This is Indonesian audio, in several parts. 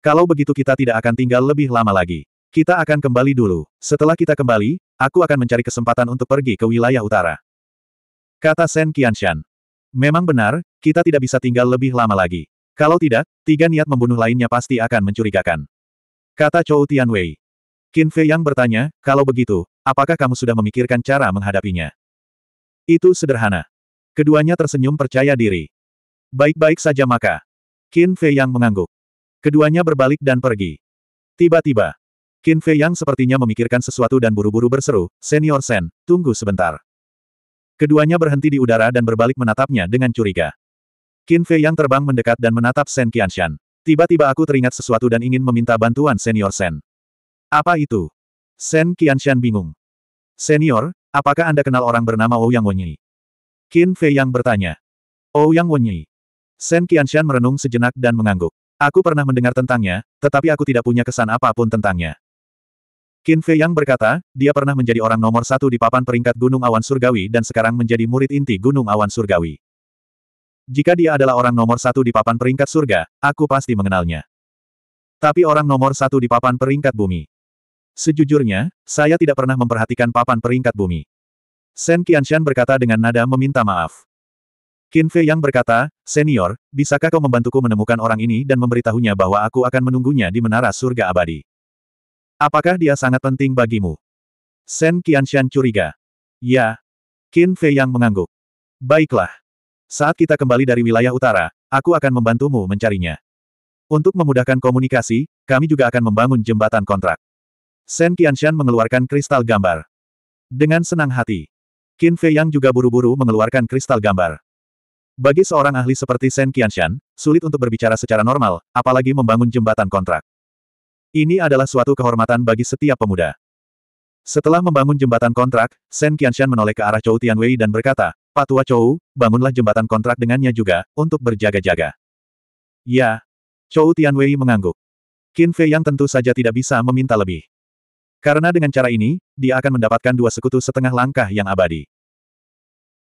Kalau begitu kita tidak akan tinggal lebih lama lagi. Kita akan kembali dulu. Setelah kita kembali, aku akan mencari kesempatan untuk pergi ke wilayah utara. Kata Shen Qianshan. Memang benar, kita tidak bisa tinggal lebih lama lagi. Kalau tidak, tiga niat membunuh lainnya pasti akan mencurigakan. Kata Chou Tianwei. Qin Fei yang bertanya, kalau begitu, apakah kamu sudah memikirkan cara menghadapinya? Itu sederhana. Keduanya tersenyum percaya diri. Baik-baik saja maka. Qin Fei yang mengangguk. Keduanya berbalik dan pergi. Tiba-tiba, Qin Fei Yang sepertinya memikirkan sesuatu dan buru-buru berseru, Senior Sen, tunggu sebentar. Keduanya berhenti di udara dan berbalik menatapnya dengan curiga. Qin Fei Yang terbang mendekat dan menatap Sen Qianshan. Tiba-tiba aku teringat sesuatu dan ingin meminta bantuan Senior Sen. Apa itu? Sen Qianshan bingung. Senior, apakah Anda kenal orang bernama Ouyang Wenyi? Qin Fei Yang bertanya. Ouyang Wenyi. Sen Qianshan merenung sejenak dan mengangguk. Aku pernah mendengar tentangnya, tetapi aku tidak punya kesan apapun tentangnya. Qin Fei Yang berkata, dia pernah menjadi orang nomor satu di papan peringkat Gunung Awan Surgawi dan sekarang menjadi murid inti Gunung Awan Surgawi. Jika dia adalah orang nomor satu di papan peringkat surga, aku pasti mengenalnya. Tapi orang nomor satu di papan peringkat bumi. Sejujurnya, saya tidak pernah memperhatikan papan peringkat bumi. Shen Qianshan berkata dengan nada meminta maaf. Qin Fei yang berkata, Senior, bisakah kau membantuku menemukan orang ini dan memberitahunya bahwa aku akan menunggunya di menara surga abadi? Apakah dia sangat penting bagimu? Sen Qianxian curiga. Ya. Qin Fei yang mengangguk. Baiklah. Saat kita kembali dari wilayah utara, aku akan membantumu mencarinya. Untuk memudahkan komunikasi, kami juga akan membangun jembatan kontrak. Sen Qianxian mengeluarkan kristal gambar. Dengan senang hati. Qin Fei yang juga buru-buru mengeluarkan kristal gambar. Bagi seorang ahli seperti Shen Qianshan, sulit untuk berbicara secara normal, apalagi membangun jembatan kontrak. Ini adalah suatu kehormatan bagi setiap pemuda. Setelah membangun jembatan kontrak, Shen Qianshan menoleh ke arah Chou Tianwei dan berkata, Patua Chou, bangunlah jembatan kontrak dengannya juga, untuk berjaga-jaga. Ya. Chou Tianwei mengangguk. Qin Fei yang tentu saja tidak bisa meminta lebih. Karena dengan cara ini, dia akan mendapatkan dua sekutu setengah langkah yang abadi.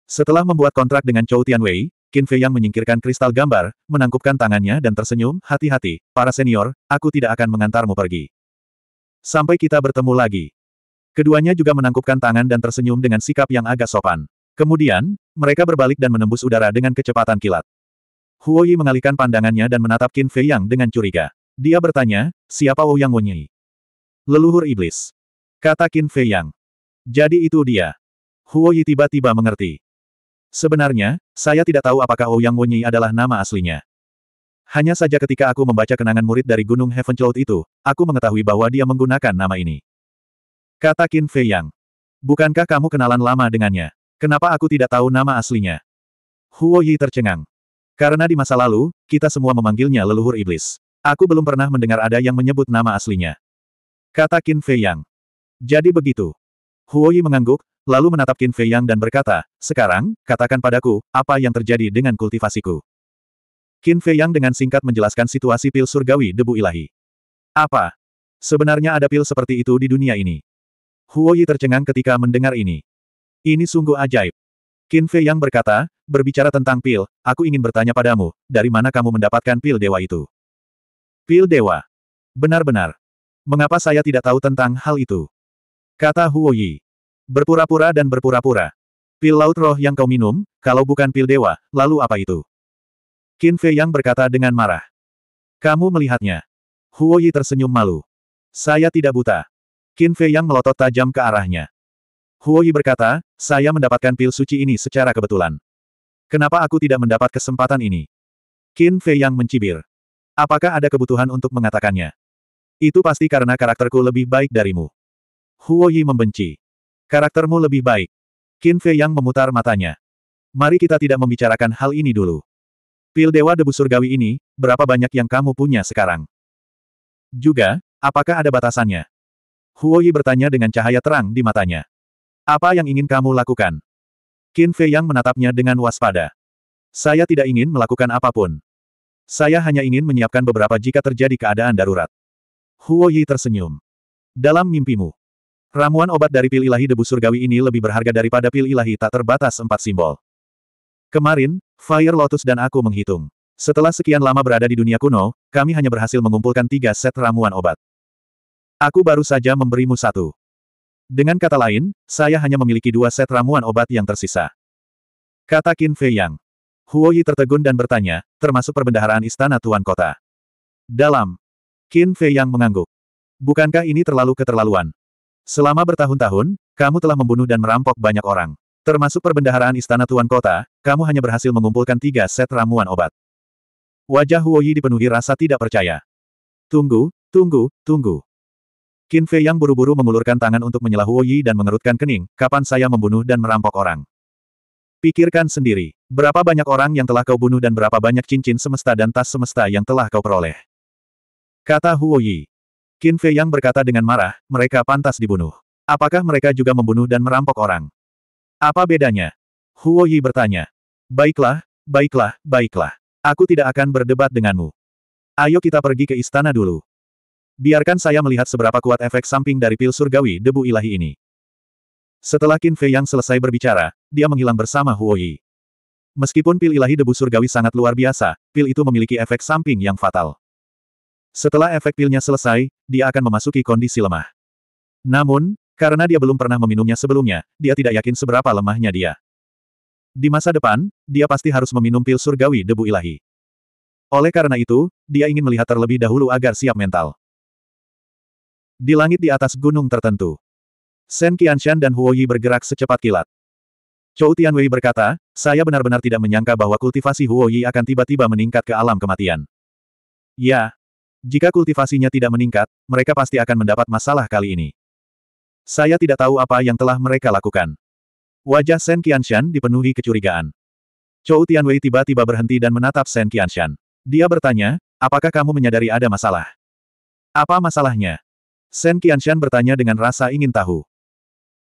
Setelah membuat kontrak dengan Chou Tianwei, Qin Fei yang menyingkirkan kristal gambar, menangkupkan tangannya dan tersenyum, hati-hati, para senior, aku tidak akan mengantarmu pergi. Sampai kita bertemu lagi. Keduanya juga menangkupkan tangan dan tersenyum dengan sikap yang agak sopan. Kemudian, mereka berbalik dan menembus udara dengan kecepatan kilat. Huo Yi mengalihkan pandangannya dan menatap Qin Fei Yang dengan curiga. Dia bertanya, siapa Wu Yang Wenyi? Leluhur iblis. Kata Qin Fei Yang. Jadi itu dia. Huo Yi tiba-tiba mengerti. Sebenarnya, saya tidak tahu apakah Ouyang Wonyi adalah nama aslinya. Hanya saja ketika aku membaca kenangan murid dari Gunung Heaven Cloud itu, aku mengetahui bahwa dia menggunakan nama ini. Kata Qin Fei Yang. Bukankah kamu kenalan lama dengannya? Kenapa aku tidak tahu nama aslinya? Huo Yi tercengang. Karena di masa lalu, kita semua memanggilnya leluhur iblis. Aku belum pernah mendengar ada yang menyebut nama aslinya. Kata Qin Fei Yang. Jadi begitu. Huo Yi mengangguk, lalu menatap Qin Fei Yang dan berkata, Sekarang, katakan padaku, apa yang terjadi dengan kultivasiku? Qin Fei Yang dengan singkat menjelaskan situasi pil surgawi debu ilahi. Apa? Sebenarnya ada pil seperti itu di dunia ini. Huo Yi tercengang ketika mendengar ini. Ini sungguh ajaib. Qin Fei Yang berkata, berbicara tentang pil, aku ingin bertanya padamu, dari mana kamu mendapatkan pil dewa itu? Pil dewa. Benar-benar. Mengapa saya tidak tahu tentang hal itu? Kata Huo Yi. Berpura-pura dan berpura-pura. Pil laut roh yang kau minum, kalau bukan pil dewa, lalu apa itu? Qin Fei Yang berkata dengan marah. Kamu melihatnya. Huo Yi tersenyum malu. Saya tidak buta. Qin Fei Yang melotot tajam ke arahnya. Huo Yi berkata, saya mendapatkan pil suci ini secara kebetulan. Kenapa aku tidak mendapat kesempatan ini? Qin Fei Yang mencibir. Apakah ada kebutuhan untuk mengatakannya? Itu pasti karena karakterku lebih baik darimu. Huo Yi membenci. Karaktermu lebih baik. Qin Fei Yang memutar matanya. Mari kita tidak membicarakan hal ini dulu. Pil Dewa Debu Surgawi ini, berapa banyak yang kamu punya sekarang? Juga, apakah ada batasannya? Huoyi bertanya dengan cahaya terang di matanya. Apa yang ingin kamu lakukan? Qin Fei Yang menatapnya dengan waspada. Saya tidak ingin melakukan apapun. Saya hanya ingin menyiapkan beberapa jika terjadi keadaan darurat. Huoyi tersenyum. Dalam mimpimu, Ramuan obat dari pil ilahi debu surgawi ini lebih berharga daripada pil ilahi tak terbatas empat simbol. Kemarin, Fire Lotus dan aku menghitung. Setelah sekian lama berada di dunia kuno, kami hanya berhasil mengumpulkan tiga set ramuan obat. Aku baru saja memberimu satu. Dengan kata lain, saya hanya memiliki dua set ramuan obat yang tersisa. Kata Qin Fei Yang. Huo Yi tertegun dan bertanya, termasuk perbendaharaan istana tuan kota. Dalam. Qin Fei Yang mengangguk. Bukankah ini terlalu keterlaluan? Selama bertahun-tahun, kamu telah membunuh dan merampok banyak orang. Termasuk perbendaharaan istana Tuan Kota, kamu hanya berhasil mengumpulkan tiga set ramuan obat. Wajah Huoyi dipenuhi rasa tidak percaya. Tunggu, tunggu, tunggu. Qin Fei yang buru-buru mengulurkan tangan untuk menyela Huoyi dan mengerutkan kening, kapan saya membunuh dan merampok orang. Pikirkan sendiri, berapa banyak orang yang telah kau bunuh dan berapa banyak cincin semesta dan tas semesta yang telah kau peroleh. Kata Huoyi, Qin Fei Yang berkata dengan marah, mereka pantas dibunuh. Apakah mereka juga membunuh dan merampok orang? Apa bedanya? Huo Yi bertanya. Baiklah, baiklah, baiklah. Aku tidak akan berdebat denganmu. Ayo kita pergi ke istana dulu. Biarkan saya melihat seberapa kuat efek samping dari pil surgawi debu ilahi ini. Setelah Qin Fei Yang selesai berbicara, dia menghilang bersama Huo Yi. Meskipun pil ilahi debu surgawi sangat luar biasa, pil itu memiliki efek samping yang fatal. Setelah efek pilnya selesai, dia akan memasuki kondisi lemah. Namun, karena dia belum pernah meminumnya sebelumnya, dia tidak yakin seberapa lemahnya dia. Di masa depan, dia pasti harus meminum pil surgawi debu ilahi. Oleh karena itu, dia ingin melihat terlebih dahulu agar siap mental. Di langit di atas gunung tertentu, Shen Qianshan dan Huo Yi bergerak secepat kilat. Chou Tianwei berkata, saya benar-benar tidak menyangka bahwa kultivasi Huo Yi akan tiba-tiba meningkat ke alam kematian. Ya, jika kultivasinya tidak meningkat, mereka pasti akan mendapat masalah kali ini. Saya tidak tahu apa yang telah mereka lakukan. Wajah Shen Qianshan dipenuhi kecurigaan. Chou Tianwei tiba-tiba berhenti dan menatap Shen Qianshan. Dia bertanya, apakah kamu menyadari ada masalah? Apa masalahnya? Shen Qianshan bertanya dengan rasa ingin tahu.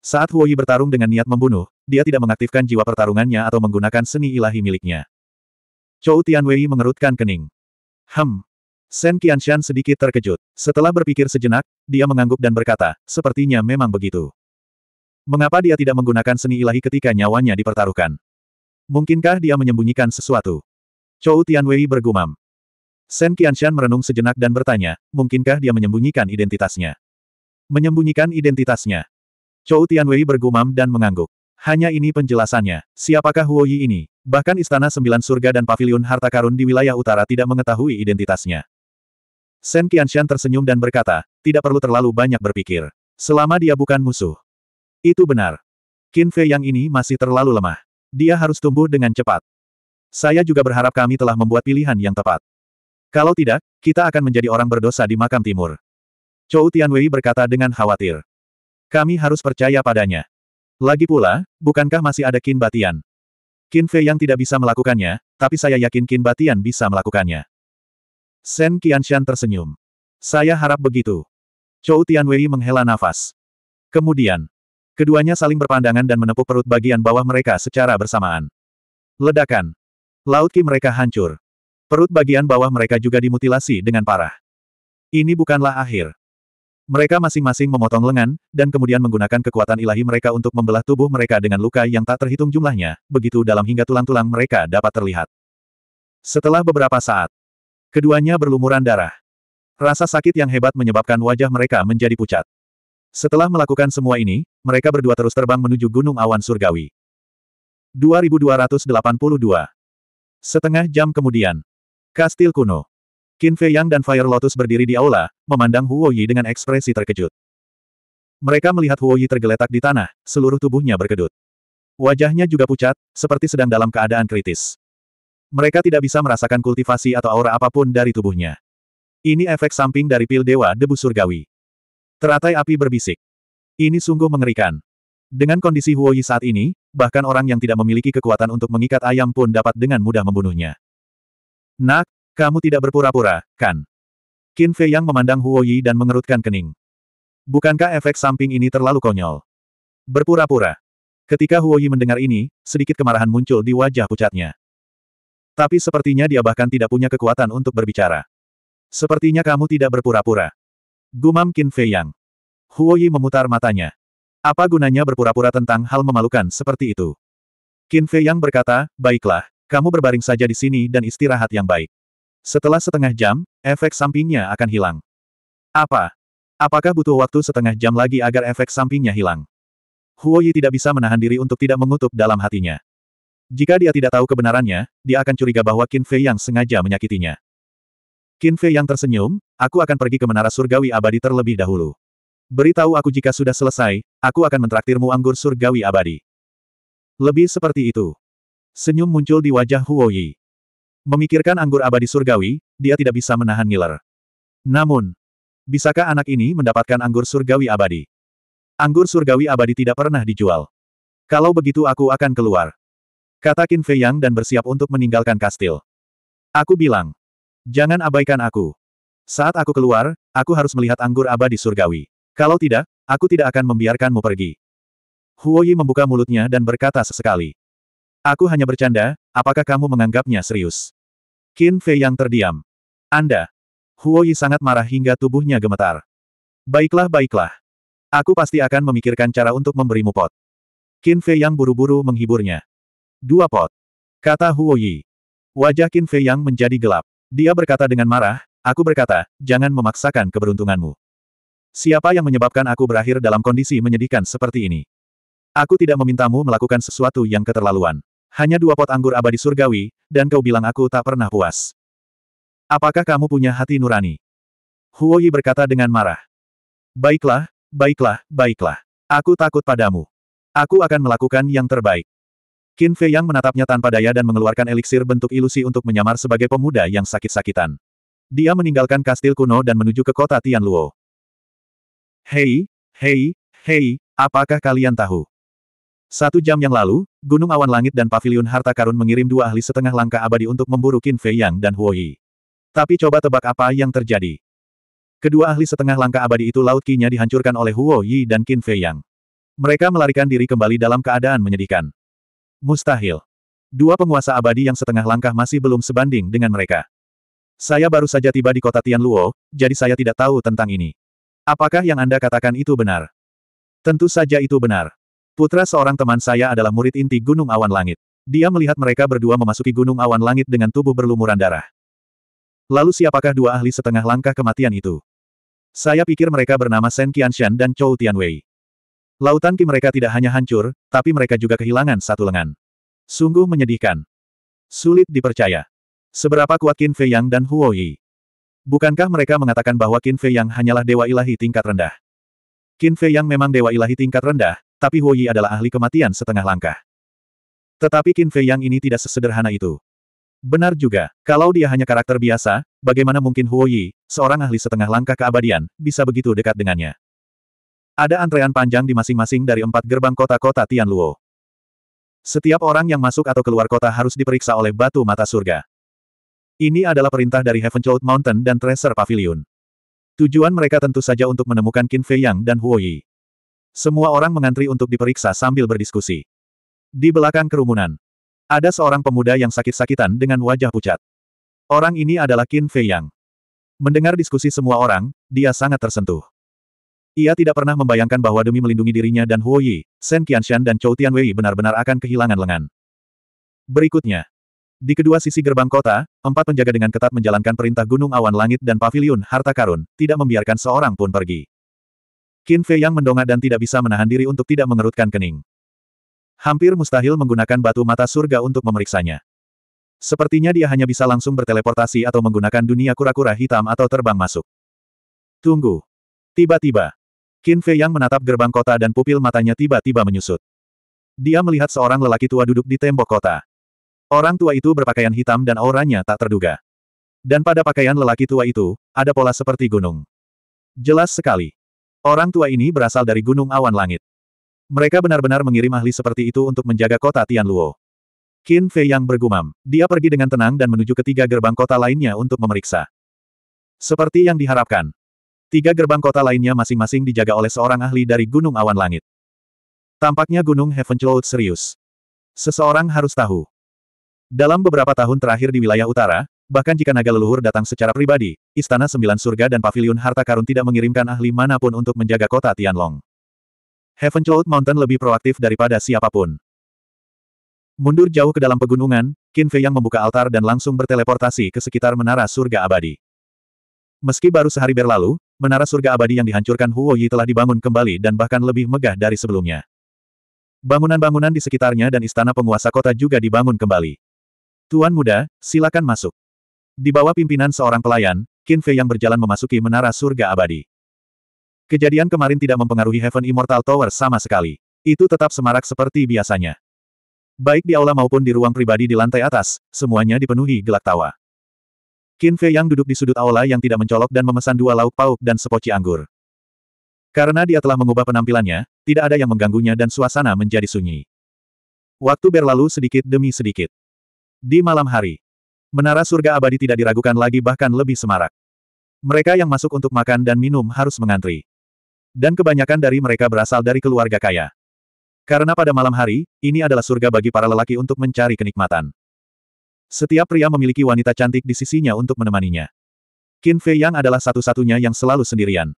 Saat Huoyi bertarung dengan niat membunuh, dia tidak mengaktifkan jiwa pertarungannya atau menggunakan seni ilahi miliknya. Chou Tianwei mengerutkan kening. Hem, Sen Qianshan sedikit terkejut. Setelah berpikir sejenak, dia mengangguk dan berkata, sepertinya memang begitu. Mengapa dia tidak menggunakan seni ilahi ketika nyawanya dipertaruhkan? Mungkinkah dia menyembunyikan sesuatu? Chou Tianwei bergumam. Sen Qianshan merenung sejenak dan bertanya, mungkinkah dia menyembunyikan identitasnya? Menyembunyikan identitasnya. Chou Tianwei bergumam dan mengangguk. Hanya ini penjelasannya, siapakah Huo Yi ini? Bahkan Istana Sembilan Surga dan Paviliun Harta Karun di wilayah utara tidak mengetahui identitasnya. Sen Qianshan tersenyum dan berkata, tidak perlu terlalu banyak berpikir. Selama dia bukan musuh. Itu benar. Qin Fei yang ini masih terlalu lemah. Dia harus tumbuh dengan cepat. Saya juga berharap kami telah membuat pilihan yang tepat. Kalau tidak, kita akan menjadi orang berdosa di makam timur. Chou Tianwei berkata dengan khawatir. Kami harus percaya padanya. Lagi pula, bukankah masih ada Qin Batian? Qin Fei yang tidak bisa melakukannya, tapi saya yakin Qin Batian bisa melakukannya. Sen Qianshan tersenyum. Saya harap begitu. Chou Tianwei menghela nafas. Kemudian, keduanya saling berpandangan dan menepuk perut bagian bawah mereka secara bersamaan. Ledakan. Laut ki mereka hancur. Perut bagian bawah mereka juga dimutilasi dengan parah. Ini bukanlah akhir. Mereka masing-masing memotong lengan, dan kemudian menggunakan kekuatan ilahi mereka untuk membelah tubuh mereka dengan luka yang tak terhitung jumlahnya, begitu dalam hingga tulang-tulang mereka dapat terlihat. Setelah beberapa saat, Keduanya berlumuran darah. Rasa sakit yang hebat menyebabkan wajah mereka menjadi pucat. Setelah melakukan semua ini, mereka berdua terus terbang menuju Gunung Awan Surgawi. 2282 Setengah jam kemudian. Kastil kuno. Qin Fei Yang dan Fire Lotus berdiri di aula, memandang Huo Yi dengan ekspresi terkejut. Mereka melihat Huo Yi tergeletak di tanah, seluruh tubuhnya berkedut. Wajahnya juga pucat, seperti sedang dalam keadaan kritis. Mereka tidak bisa merasakan kultivasi atau aura apapun dari tubuhnya. Ini efek samping dari pil dewa debu surgawi. Teratai api berbisik. Ini sungguh mengerikan. Dengan kondisi Huoyi saat ini, bahkan orang yang tidak memiliki kekuatan untuk mengikat ayam pun dapat dengan mudah membunuhnya. Nak, kamu tidak berpura-pura, kan? Qin Fei yang memandang Huoyi dan mengerutkan kening. Bukankah efek samping ini terlalu konyol? Berpura-pura. Ketika Huoyi mendengar ini, sedikit kemarahan muncul di wajah pucatnya. Tapi sepertinya dia bahkan tidak punya kekuatan untuk berbicara. Sepertinya kamu tidak berpura-pura. Gumam Qin Fei Yang. Huo Yi memutar matanya. Apa gunanya berpura-pura tentang hal memalukan seperti itu? Qin Fei Yang berkata, baiklah, kamu berbaring saja di sini dan istirahat yang baik. Setelah setengah jam, efek sampingnya akan hilang. Apa? Apakah butuh waktu setengah jam lagi agar efek sampingnya hilang? Huo Yi tidak bisa menahan diri untuk tidak mengutuk dalam hatinya. Jika dia tidak tahu kebenarannya, dia akan curiga bahwa Qin Fei yang sengaja menyakitinya. Qin Fei yang tersenyum, aku akan pergi ke menara surgawi abadi terlebih dahulu. Beritahu aku jika sudah selesai, aku akan mentraktirmu anggur surgawi abadi. Lebih seperti itu. Senyum muncul di wajah Huo Yi. Memikirkan anggur abadi surgawi, dia tidak bisa menahan ngiler. Namun, bisakah anak ini mendapatkan anggur surgawi abadi? Anggur surgawi abadi tidak pernah dijual. Kalau begitu aku akan keluar. Kata Qin Fei Yang dan bersiap untuk meninggalkan kastil. Aku bilang. Jangan abaikan aku. Saat aku keluar, aku harus melihat anggur abadi surgawi. Kalau tidak, aku tidak akan membiarkanmu pergi. Huo Yi membuka mulutnya dan berkata sesekali. Aku hanya bercanda, apakah kamu menganggapnya serius? Qin Fei Yang terdiam. Anda. Huo Yi sangat marah hingga tubuhnya gemetar. Baiklah baiklah. Aku pasti akan memikirkan cara untuk memberimu pot. Qin Fei Yang buru-buru menghiburnya. Dua pot. Kata Huo Yi. Wajah Qin Fei Yang menjadi gelap. Dia berkata dengan marah, aku berkata, jangan memaksakan keberuntunganmu. Siapa yang menyebabkan aku berakhir dalam kondisi menyedihkan seperti ini? Aku tidak memintamu melakukan sesuatu yang keterlaluan. Hanya dua pot anggur abadi surgawi, dan kau bilang aku tak pernah puas. Apakah kamu punya hati nurani? Huo Yi berkata dengan marah. Baiklah, baiklah, baiklah. Aku takut padamu. Aku akan melakukan yang terbaik. Qin Fei Yang menatapnya tanpa daya dan mengeluarkan eliksir bentuk ilusi untuk menyamar sebagai pemuda yang sakit-sakitan. Dia meninggalkan kastil kuno dan menuju ke kota Tianluo. Hei, hei, hei, apakah kalian tahu? Satu jam yang lalu, Gunung Awan Langit dan Paviliun Harta Karun mengirim dua ahli setengah langkah abadi untuk memburu Qin Fei Yang dan Huo Yi. Tapi coba tebak apa yang terjadi. Kedua ahli setengah langkah abadi itu laut kinya dihancurkan oleh Huo Yi dan Qin Fei Yang. Mereka melarikan diri kembali dalam keadaan menyedihkan. Mustahil. Dua penguasa abadi yang setengah langkah masih belum sebanding dengan mereka. Saya baru saja tiba di kota Tianluo, jadi saya tidak tahu tentang ini. Apakah yang Anda katakan itu benar? Tentu saja itu benar. Putra seorang teman saya adalah murid inti Gunung Awan Langit. Dia melihat mereka berdua memasuki Gunung Awan Langit dengan tubuh berlumuran darah. Lalu siapakah dua ahli setengah langkah kematian itu? Saya pikir mereka bernama Shen Qianshan dan Chou Tianwei. Lautan ki mereka tidak hanya hancur, tapi mereka juga kehilangan satu lengan. Sungguh menyedihkan. Sulit dipercaya. Seberapa kuat Qin Fei Yang dan Huo Yi? Bukankah mereka mengatakan bahwa Qin Fei Yang hanyalah dewa ilahi tingkat rendah? Qin Fei Yang memang dewa ilahi tingkat rendah, tapi Huo Yi adalah ahli kematian setengah langkah. Tetapi Qin Fei Yang ini tidak sesederhana itu. Benar juga, kalau dia hanya karakter biasa, bagaimana mungkin Huo Yi, seorang ahli setengah langkah keabadian, bisa begitu dekat dengannya? Ada antrean panjang di masing-masing dari empat gerbang kota-kota Tianluo. Setiap orang yang masuk atau keluar kota harus diperiksa oleh batu mata surga. Ini adalah perintah dari Heaven Child Mountain dan Treasure Pavilion. Tujuan mereka tentu saja untuk menemukan Qin Fei Yang dan Huo Yi. Semua orang mengantri untuk diperiksa sambil berdiskusi. Di belakang kerumunan, ada seorang pemuda yang sakit-sakitan dengan wajah pucat. Orang ini adalah Qin Fei Yang. Mendengar diskusi semua orang, dia sangat tersentuh. Ia tidak pernah membayangkan bahwa demi melindungi dirinya dan Huo Yi, Shen Qianshan dan Chou Tianwei benar-benar akan kehilangan lengan. Berikutnya. Di kedua sisi gerbang kota, empat penjaga dengan ketat menjalankan perintah Gunung Awan Langit dan Paviliun Harta Karun, tidak membiarkan seorang pun pergi. Qin Fei yang mendongak dan tidak bisa menahan diri untuk tidak mengerutkan kening. Hampir mustahil menggunakan batu mata surga untuk memeriksanya. Sepertinya dia hanya bisa langsung berteleportasi atau menggunakan dunia kura-kura hitam atau terbang masuk. Tunggu. Tiba-tiba, Qin Fei yang menatap gerbang kota dan pupil matanya tiba-tiba menyusut. Dia melihat seorang lelaki tua duduk di tembok kota. Orang tua itu berpakaian hitam dan auranya tak terduga. Dan pada pakaian lelaki tua itu, ada pola seperti gunung. Jelas sekali. Orang tua ini berasal dari gunung awan langit. Mereka benar-benar mengirim ahli seperti itu untuk menjaga kota Tianluo. Qin Fei yang bergumam. Dia pergi dengan tenang dan menuju ketiga gerbang kota lainnya untuk memeriksa. Seperti yang diharapkan, Tiga gerbang kota lainnya masing-masing dijaga oleh seorang ahli dari Gunung Awan Langit. Tampaknya Gunung Heaven Cloud serius. Seseorang harus tahu. Dalam beberapa tahun terakhir di wilayah utara, bahkan jika naga leluhur datang secara pribadi, Istana Sembilan Surga dan Paviliun Harta Karun tidak mengirimkan ahli manapun untuk menjaga kota Tianlong. Heaven Cloud Mountain lebih proaktif daripada siapapun. Mundur jauh ke dalam pegunungan, Qin Fei yang membuka altar dan langsung berteleportasi ke sekitar menara surga abadi. Meski baru sehari berlalu, Menara surga abadi yang dihancurkan Huo Yi telah dibangun kembali dan bahkan lebih megah dari sebelumnya. Bangunan-bangunan di sekitarnya dan istana penguasa kota juga dibangun kembali. Tuan muda, silakan masuk. Di bawah pimpinan seorang pelayan, Qin Fei yang berjalan memasuki menara surga abadi. Kejadian kemarin tidak mempengaruhi Heaven Immortal Tower sama sekali. Itu tetap semarak seperti biasanya. Baik di aula maupun di ruang pribadi di lantai atas, semuanya dipenuhi gelak tawa. Qin Fei yang duduk di sudut aula yang tidak mencolok dan memesan dua lauk pauk dan sepoci anggur. Karena dia telah mengubah penampilannya, tidak ada yang mengganggunya dan suasana menjadi sunyi. Waktu berlalu sedikit demi sedikit. Di malam hari, menara surga abadi tidak diragukan lagi bahkan lebih semarak. Mereka yang masuk untuk makan dan minum harus mengantri. Dan kebanyakan dari mereka berasal dari keluarga kaya. Karena pada malam hari, ini adalah surga bagi para lelaki untuk mencari kenikmatan. Setiap pria memiliki wanita cantik di sisinya untuk menemaninya. Qin Fei Yang adalah satu-satunya yang selalu sendirian.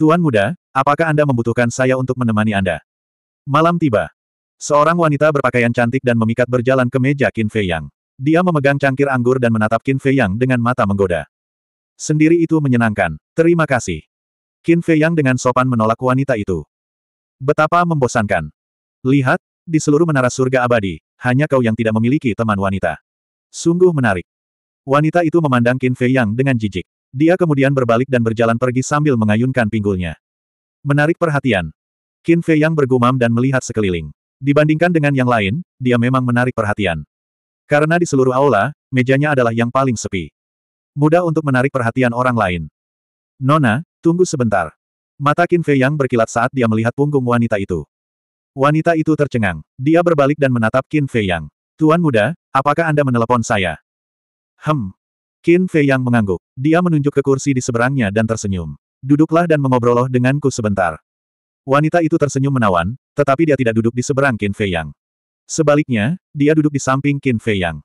Tuan muda, apakah Anda membutuhkan saya untuk menemani Anda? Malam tiba. Seorang wanita berpakaian cantik dan memikat berjalan ke meja Qin Fei Yang. Dia memegang cangkir anggur dan menatap Qin Fei Yang dengan mata menggoda. Sendiri itu menyenangkan. Terima kasih. Qin Fei Yang dengan sopan menolak wanita itu. Betapa membosankan. Lihat, di seluruh menara surga abadi, hanya kau yang tidak memiliki teman wanita. Sungguh menarik. Wanita itu memandang Qin Fei Yang dengan jijik. Dia kemudian berbalik dan berjalan pergi sambil mengayunkan pinggulnya. Menarik perhatian. Qin Fei Yang bergumam dan melihat sekeliling. Dibandingkan dengan yang lain, dia memang menarik perhatian. Karena di seluruh aula, mejanya adalah yang paling sepi. Mudah untuk menarik perhatian orang lain. Nona, tunggu sebentar. Mata Qin Fei Yang berkilat saat dia melihat punggung wanita itu. Wanita itu tercengang. Dia berbalik dan menatap Qin Fei Yang. Tuan muda, Apakah Anda menelepon saya? Hem. Qin Fei yang mengangguk. Dia menunjuk ke kursi di seberangnya dan tersenyum. Duduklah dan mengobroloh denganku sebentar. Wanita itu tersenyum menawan, tetapi dia tidak duduk di seberang Qin Fei Yang. Sebaliknya, dia duduk di samping Qin Fei Yang.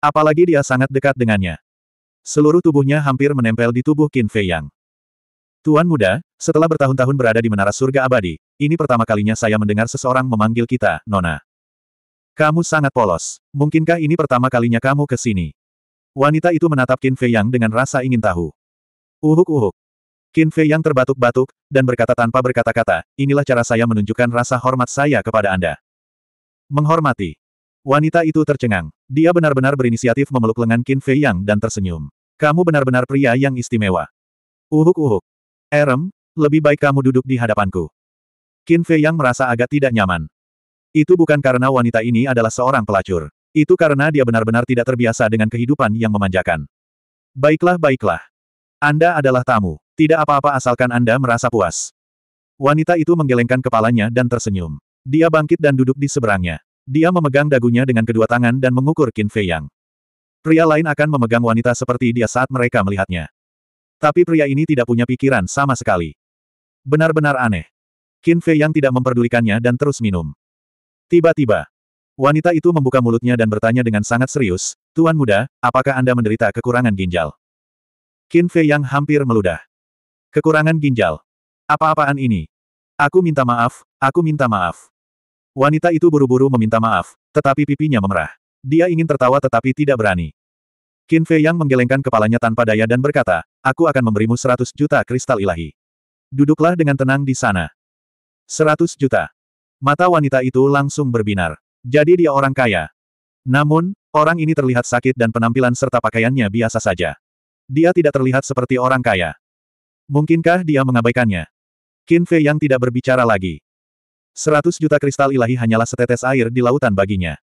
Apalagi dia sangat dekat dengannya. Seluruh tubuhnya hampir menempel di tubuh Qin Fei Yang. Tuan muda, setelah bertahun-tahun berada di menara surga abadi, ini pertama kalinya saya mendengar seseorang memanggil kita, Nona. Kamu sangat polos. Mungkinkah ini pertama kalinya kamu ke sini? Wanita itu menatap Qin Fei Yang dengan rasa ingin tahu. Uhuk-uhuk. Qin Fei Yang terbatuk-batuk, dan berkata tanpa berkata-kata, inilah cara saya menunjukkan rasa hormat saya kepada Anda. Menghormati. Wanita itu tercengang. Dia benar-benar berinisiatif memeluk lengan Qin Fei Yang dan tersenyum. Kamu benar-benar pria yang istimewa. Uhuk-uhuk. Erem, lebih baik kamu duduk di hadapanku. Qin Fei Yang merasa agak tidak nyaman. Itu bukan karena wanita ini adalah seorang pelacur. Itu karena dia benar-benar tidak terbiasa dengan kehidupan yang memanjakan. Baiklah, baiklah. Anda adalah tamu. Tidak apa-apa asalkan Anda merasa puas. Wanita itu menggelengkan kepalanya dan tersenyum. Dia bangkit dan duduk di seberangnya. Dia memegang dagunya dengan kedua tangan dan mengukur Qin Fei Yang. Pria lain akan memegang wanita seperti dia saat mereka melihatnya. Tapi pria ini tidak punya pikiran sama sekali. Benar-benar aneh. Qin Fei Yang tidak memperdulikannya dan terus minum. Tiba-tiba, wanita itu membuka mulutnya dan bertanya dengan sangat serius, Tuan muda, apakah Anda menderita kekurangan ginjal? Qin Fei yang hampir meludah. Kekurangan ginjal. Apa-apaan ini? Aku minta maaf, aku minta maaf. Wanita itu buru-buru meminta maaf, tetapi pipinya memerah. Dia ingin tertawa tetapi tidak berani. Qin Fei yang menggelengkan kepalanya tanpa daya dan berkata, aku akan memberimu seratus juta kristal ilahi. Duduklah dengan tenang di sana. Seratus juta. Mata wanita itu langsung berbinar. Jadi dia orang kaya. Namun, orang ini terlihat sakit dan penampilan serta pakaiannya biasa saja. Dia tidak terlihat seperti orang kaya. Mungkinkah dia mengabaikannya? Qin Fei yang tidak berbicara lagi. Seratus juta kristal ilahi hanyalah setetes air di lautan baginya.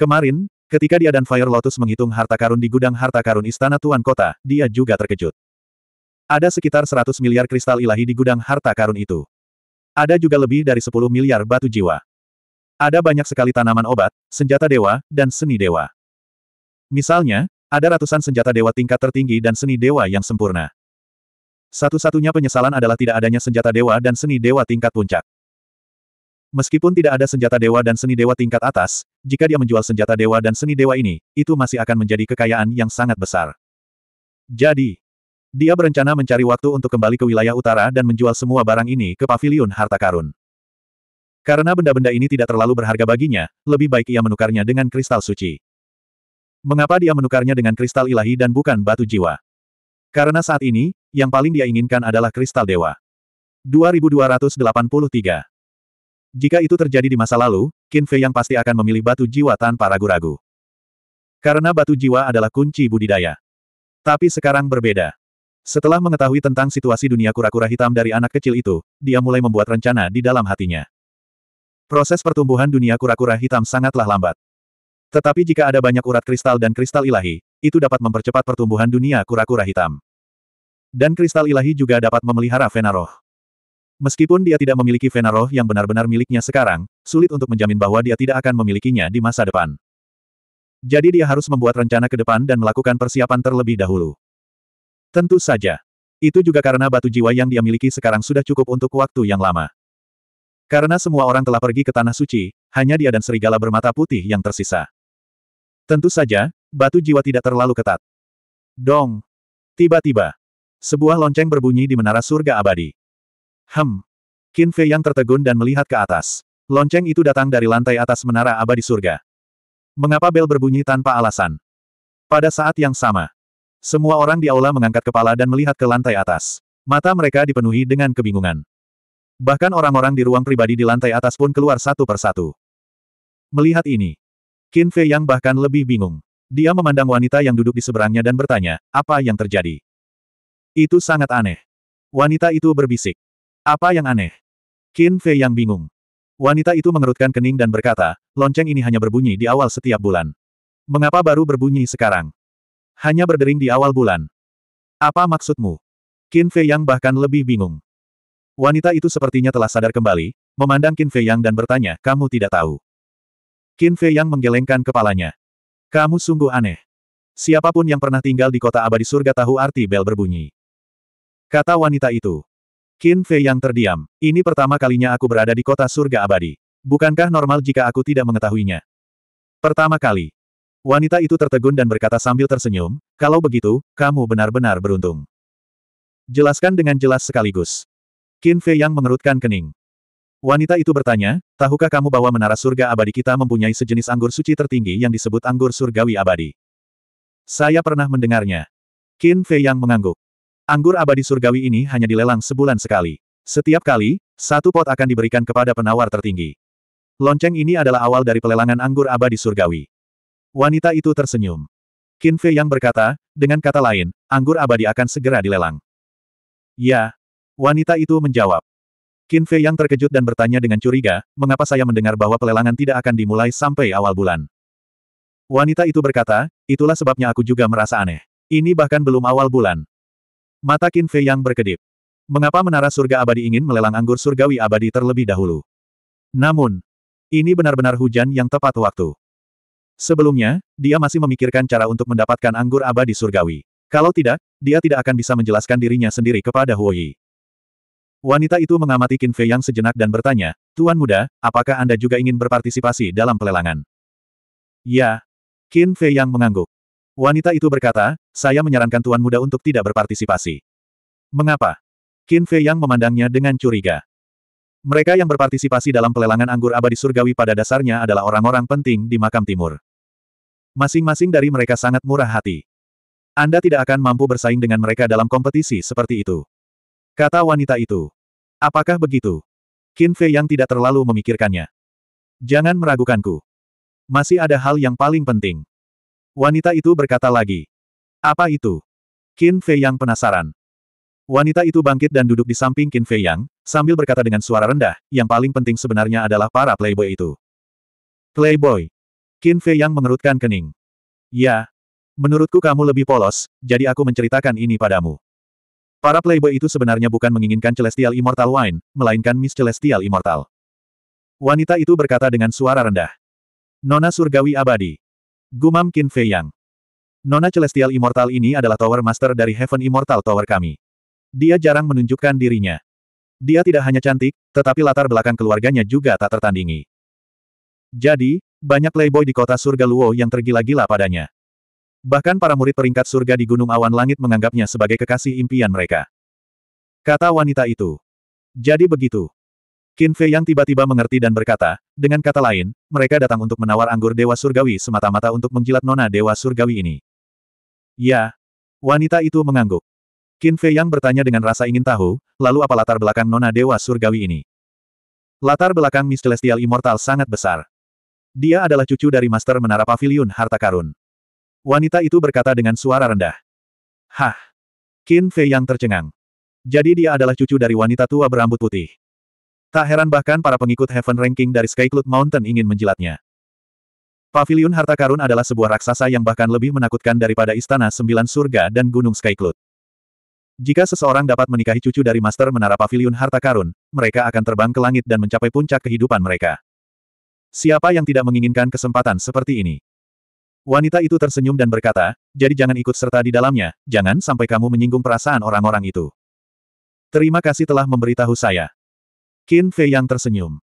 Kemarin, ketika dia dan Fire Lotus menghitung harta karun di gudang harta karun Istana Tuan Kota, dia juga terkejut. Ada sekitar 100 miliar kristal ilahi di gudang harta karun itu. Ada juga lebih dari 10 miliar batu jiwa. Ada banyak sekali tanaman obat, senjata dewa, dan seni dewa. Misalnya, ada ratusan senjata dewa tingkat tertinggi dan seni dewa yang sempurna. Satu-satunya penyesalan adalah tidak adanya senjata dewa dan seni dewa tingkat puncak. Meskipun tidak ada senjata dewa dan seni dewa tingkat atas, jika dia menjual senjata dewa dan seni dewa ini, itu masih akan menjadi kekayaan yang sangat besar. Jadi, dia berencana mencari waktu untuk kembali ke wilayah utara dan menjual semua barang ini ke pavilion harta karun. Karena benda-benda ini tidak terlalu berharga baginya, lebih baik ia menukarnya dengan kristal suci. Mengapa dia menukarnya dengan kristal ilahi dan bukan batu jiwa? Karena saat ini, yang paling dia inginkan adalah kristal dewa. 2283 Jika itu terjadi di masa lalu, Qin Fei yang pasti akan memilih batu jiwa tanpa ragu-ragu. Karena batu jiwa adalah kunci budidaya. Tapi sekarang berbeda. Setelah mengetahui tentang situasi dunia kura-kura hitam dari anak kecil itu, dia mulai membuat rencana di dalam hatinya. Proses pertumbuhan dunia kura-kura hitam sangatlah lambat. Tetapi jika ada banyak urat kristal dan kristal ilahi, itu dapat mempercepat pertumbuhan dunia kura-kura hitam. Dan kristal ilahi juga dapat memelihara fenaroh. Meskipun dia tidak memiliki fenaroh yang benar-benar miliknya sekarang, sulit untuk menjamin bahwa dia tidak akan memilikinya di masa depan. Jadi dia harus membuat rencana ke depan dan melakukan persiapan terlebih dahulu. Tentu saja. Itu juga karena batu jiwa yang dia miliki sekarang sudah cukup untuk waktu yang lama. Karena semua orang telah pergi ke Tanah Suci, hanya dia dan serigala bermata putih yang tersisa. Tentu saja, batu jiwa tidak terlalu ketat. Dong! Tiba-tiba, sebuah lonceng berbunyi di menara surga abadi. Hem! Qin Fei yang tertegun dan melihat ke atas. Lonceng itu datang dari lantai atas menara abadi surga. Mengapa bel berbunyi tanpa alasan? Pada saat yang sama, semua orang di aula mengangkat kepala dan melihat ke lantai atas. Mata mereka dipenuhi dengan kebingungan. Bahkan orang-orang di ruang pribadi di lantai atas pun keluar satu persatu. Melihat ini, Qin Fei yang bahkan lebih bingung. Dia memandang wanita yang duduk di seberangnya dan bertanya, apa yang terjadi? Itu sangat aneh. Wanita itu berbisik. Apa yang aneh? Qin Fei yang bingung. Wanita itu mengerutkan kening dan berkata, lonceng ini hanya berbunyi di awal setiap bulan. Mengapa baru berbunyi sekarang? Hanya berdering di awal bulan. Apa maksudmu? Qin Fei Yang bahkan lebih bingung. Wanita itu sepertinya telah sadar kembali, memandang Qin Fei Yang dan bertanya, kamu tidak tahu. Qin Fei Yang menggelengkan kepalanya. Kamu sungguh aneh. Siapapun yang pernah tinggal di kota abadi surga tahu arti bel berbunyi. Kata wanita itu. Qin Fei Yang terdiam. Ini pertama kalinya aku berada di kota surga abadi. Bukankah normal jika aku tidak mengetahuinya? Pertama kali, Wanita itu tertegun dan berkata sambil tersenyum, kalau begitu, kamu benar-benar beruntung. Jelaskan dengan jelas sekaligus. Qin Fei yang mengerutkan kening. Wanita itu bertanya, tahukah kamu bahwa menara surga abadi kita mempunyai sejenis anggur suci tertinggi yang disebut anggur surgawi abadi? Saya pernah mendengarnya. Qin Fei yang mengangguk. Anggur abadi surgawi ini hanya dilelang sebulan sekali. Setiap kali, satu pot akan diberikan kepada penawar tertinggi. Lonceng ini adalah awal dari pelelangan anggur abadi surgawi. Wanita itu tersenyum. Qin Fei yang berkata, dengan kata lain, anggur abadi akan segera dilelang. Ya. Wanita itu menjawab. Qin Fei yang terkejut dan bertanya dengan curiga, mengapa saya mendengar bahwa pelelangan tidak akan dimulai sampai awal bulan. Wanita itu berkata, itulah sebabnya aku juga merasa aneh. Ini bahkan belum awal bulan. Mata Qin Fei yang berkedip. Mengapa menara surga abadi ingin melelang anggur surgawi abadi terlebih dahulu? Namun, ini benar-benar hujan yang tepat waktu. Sebelumnya, dia masih memikirkan cara untuk mendapatkan anggur abadi surgawi. Kalau tidak, dia tidak akan bisa menjelaskan dirinya sendiri kepada Huo Yi. Wanita itu mengamati Qin Fei yang sejenak dan bertanya, Tuan muda, apakah Anda juga ingin berpartisipasi dalam pelelangan? Ya. Qin Fei yang mengangguk. Wanita itu berkata, saya menyarankan Tuan muda untuk tidak berpartisipasi. Mengapa? Qin Fei yang memandangnya dengan curiga. Mereka yang berpartisipasi dalam pelelangan anggur abadi surgawi pada dasarnya adalah orang-orang penting di makam timur. Masing-masing dari mereka sangat murah hati. Anda tidak akan mampu bersaing dengan mereka dalam kompetisi seperti itu. Kata wanita itu. Apakah begitu? Qin Fei yang tidak terlalu memikirkannya. Jangan meragukanku. Masih ada hal yang paling penting. Wanita itu berkata lagi. Apa itu? Qin Fei yang penasaran. Wanita itu bangkit dan duduk di samping Qin Fei Yang, sambil berkata dengan suara rendah, yang paling penting sebenarnya adalah para playboy itu. Playboy. Qin Fei Yang mengerutkan kening. Ya. Menurutku kamu lebih polos, jadi aku menceritakan ini padamu. Para playboy itu sebenarnya bukan menginginkan Celestial Immortal Wine, melainkan Miss Celestial Immortal. Wanita itu berkata dengan suara rendah. Nona Surgawi Abadi. Gumam Qin Fei Yang. Nona Celestial Immortal ini adalah Tower Master dari Heaven Immortal Tower kami. Dia jarang menunjukkan dirinya. Dia tidak hanya cantik, tetapi latar belakang keluarganya juga tak tertandingi. Jadi, banyak playboy di kota surga Luo yang tergila-gila padanya. Bahkan para murid peringkat surga di Gunung Awan Langit menganggapnya sebagai kekasih impian mereka. Kata wanita itu. Jadi begitu. Qin Fei yang tiba-tiba mengerti dan berkata, dengan kata lain, mereka datang untuk menawar anggur Dewa Surgawi semata-mata untuk menjilat nona Dewa Surgawi ini. Ya. Wanita itu mengangguk. Qin Fei Yang bertanya dengan rasa ingin tahu, lalu apa latar belakang nona dewa surgawi ini? Latar belakang Miss Celestial Immortal sangat besar. Dia adalah cucu dari Master Menara Pavilion Harta Karun. Wanita itu berkata dengan suara rendah. Hah! Qin Fei Yang tercengang. Jadi dia adalah cucu dari wanita tua berambut putih. Tak heran bahkan para pengikut Heaven Ranking dari Sky Cloud Mountain ingin menjilatnya. Pavilion Harta Karun adalah sebuah raksasa yang bahkan lebih menakutkan daripada Istana Sembilan Surga dan Gunung Skycloud. Jika seseorang dapat menikahi cucu dari Master Menara Pavilion Harta Karun, mereka akan terbang ke langit dan mencapai puncak kehidupan mereka. Siapa yang tidak menginginkan kesempatan seperti ini? Wanita itu tersenyum dan berkata, jadi jangan ikut serta di dalamnya, jangan sampai kamu menyinggung perasaan orang-orang itu. Terima kasih telah memberitahu saya. Qin Fei Yang tersenyum.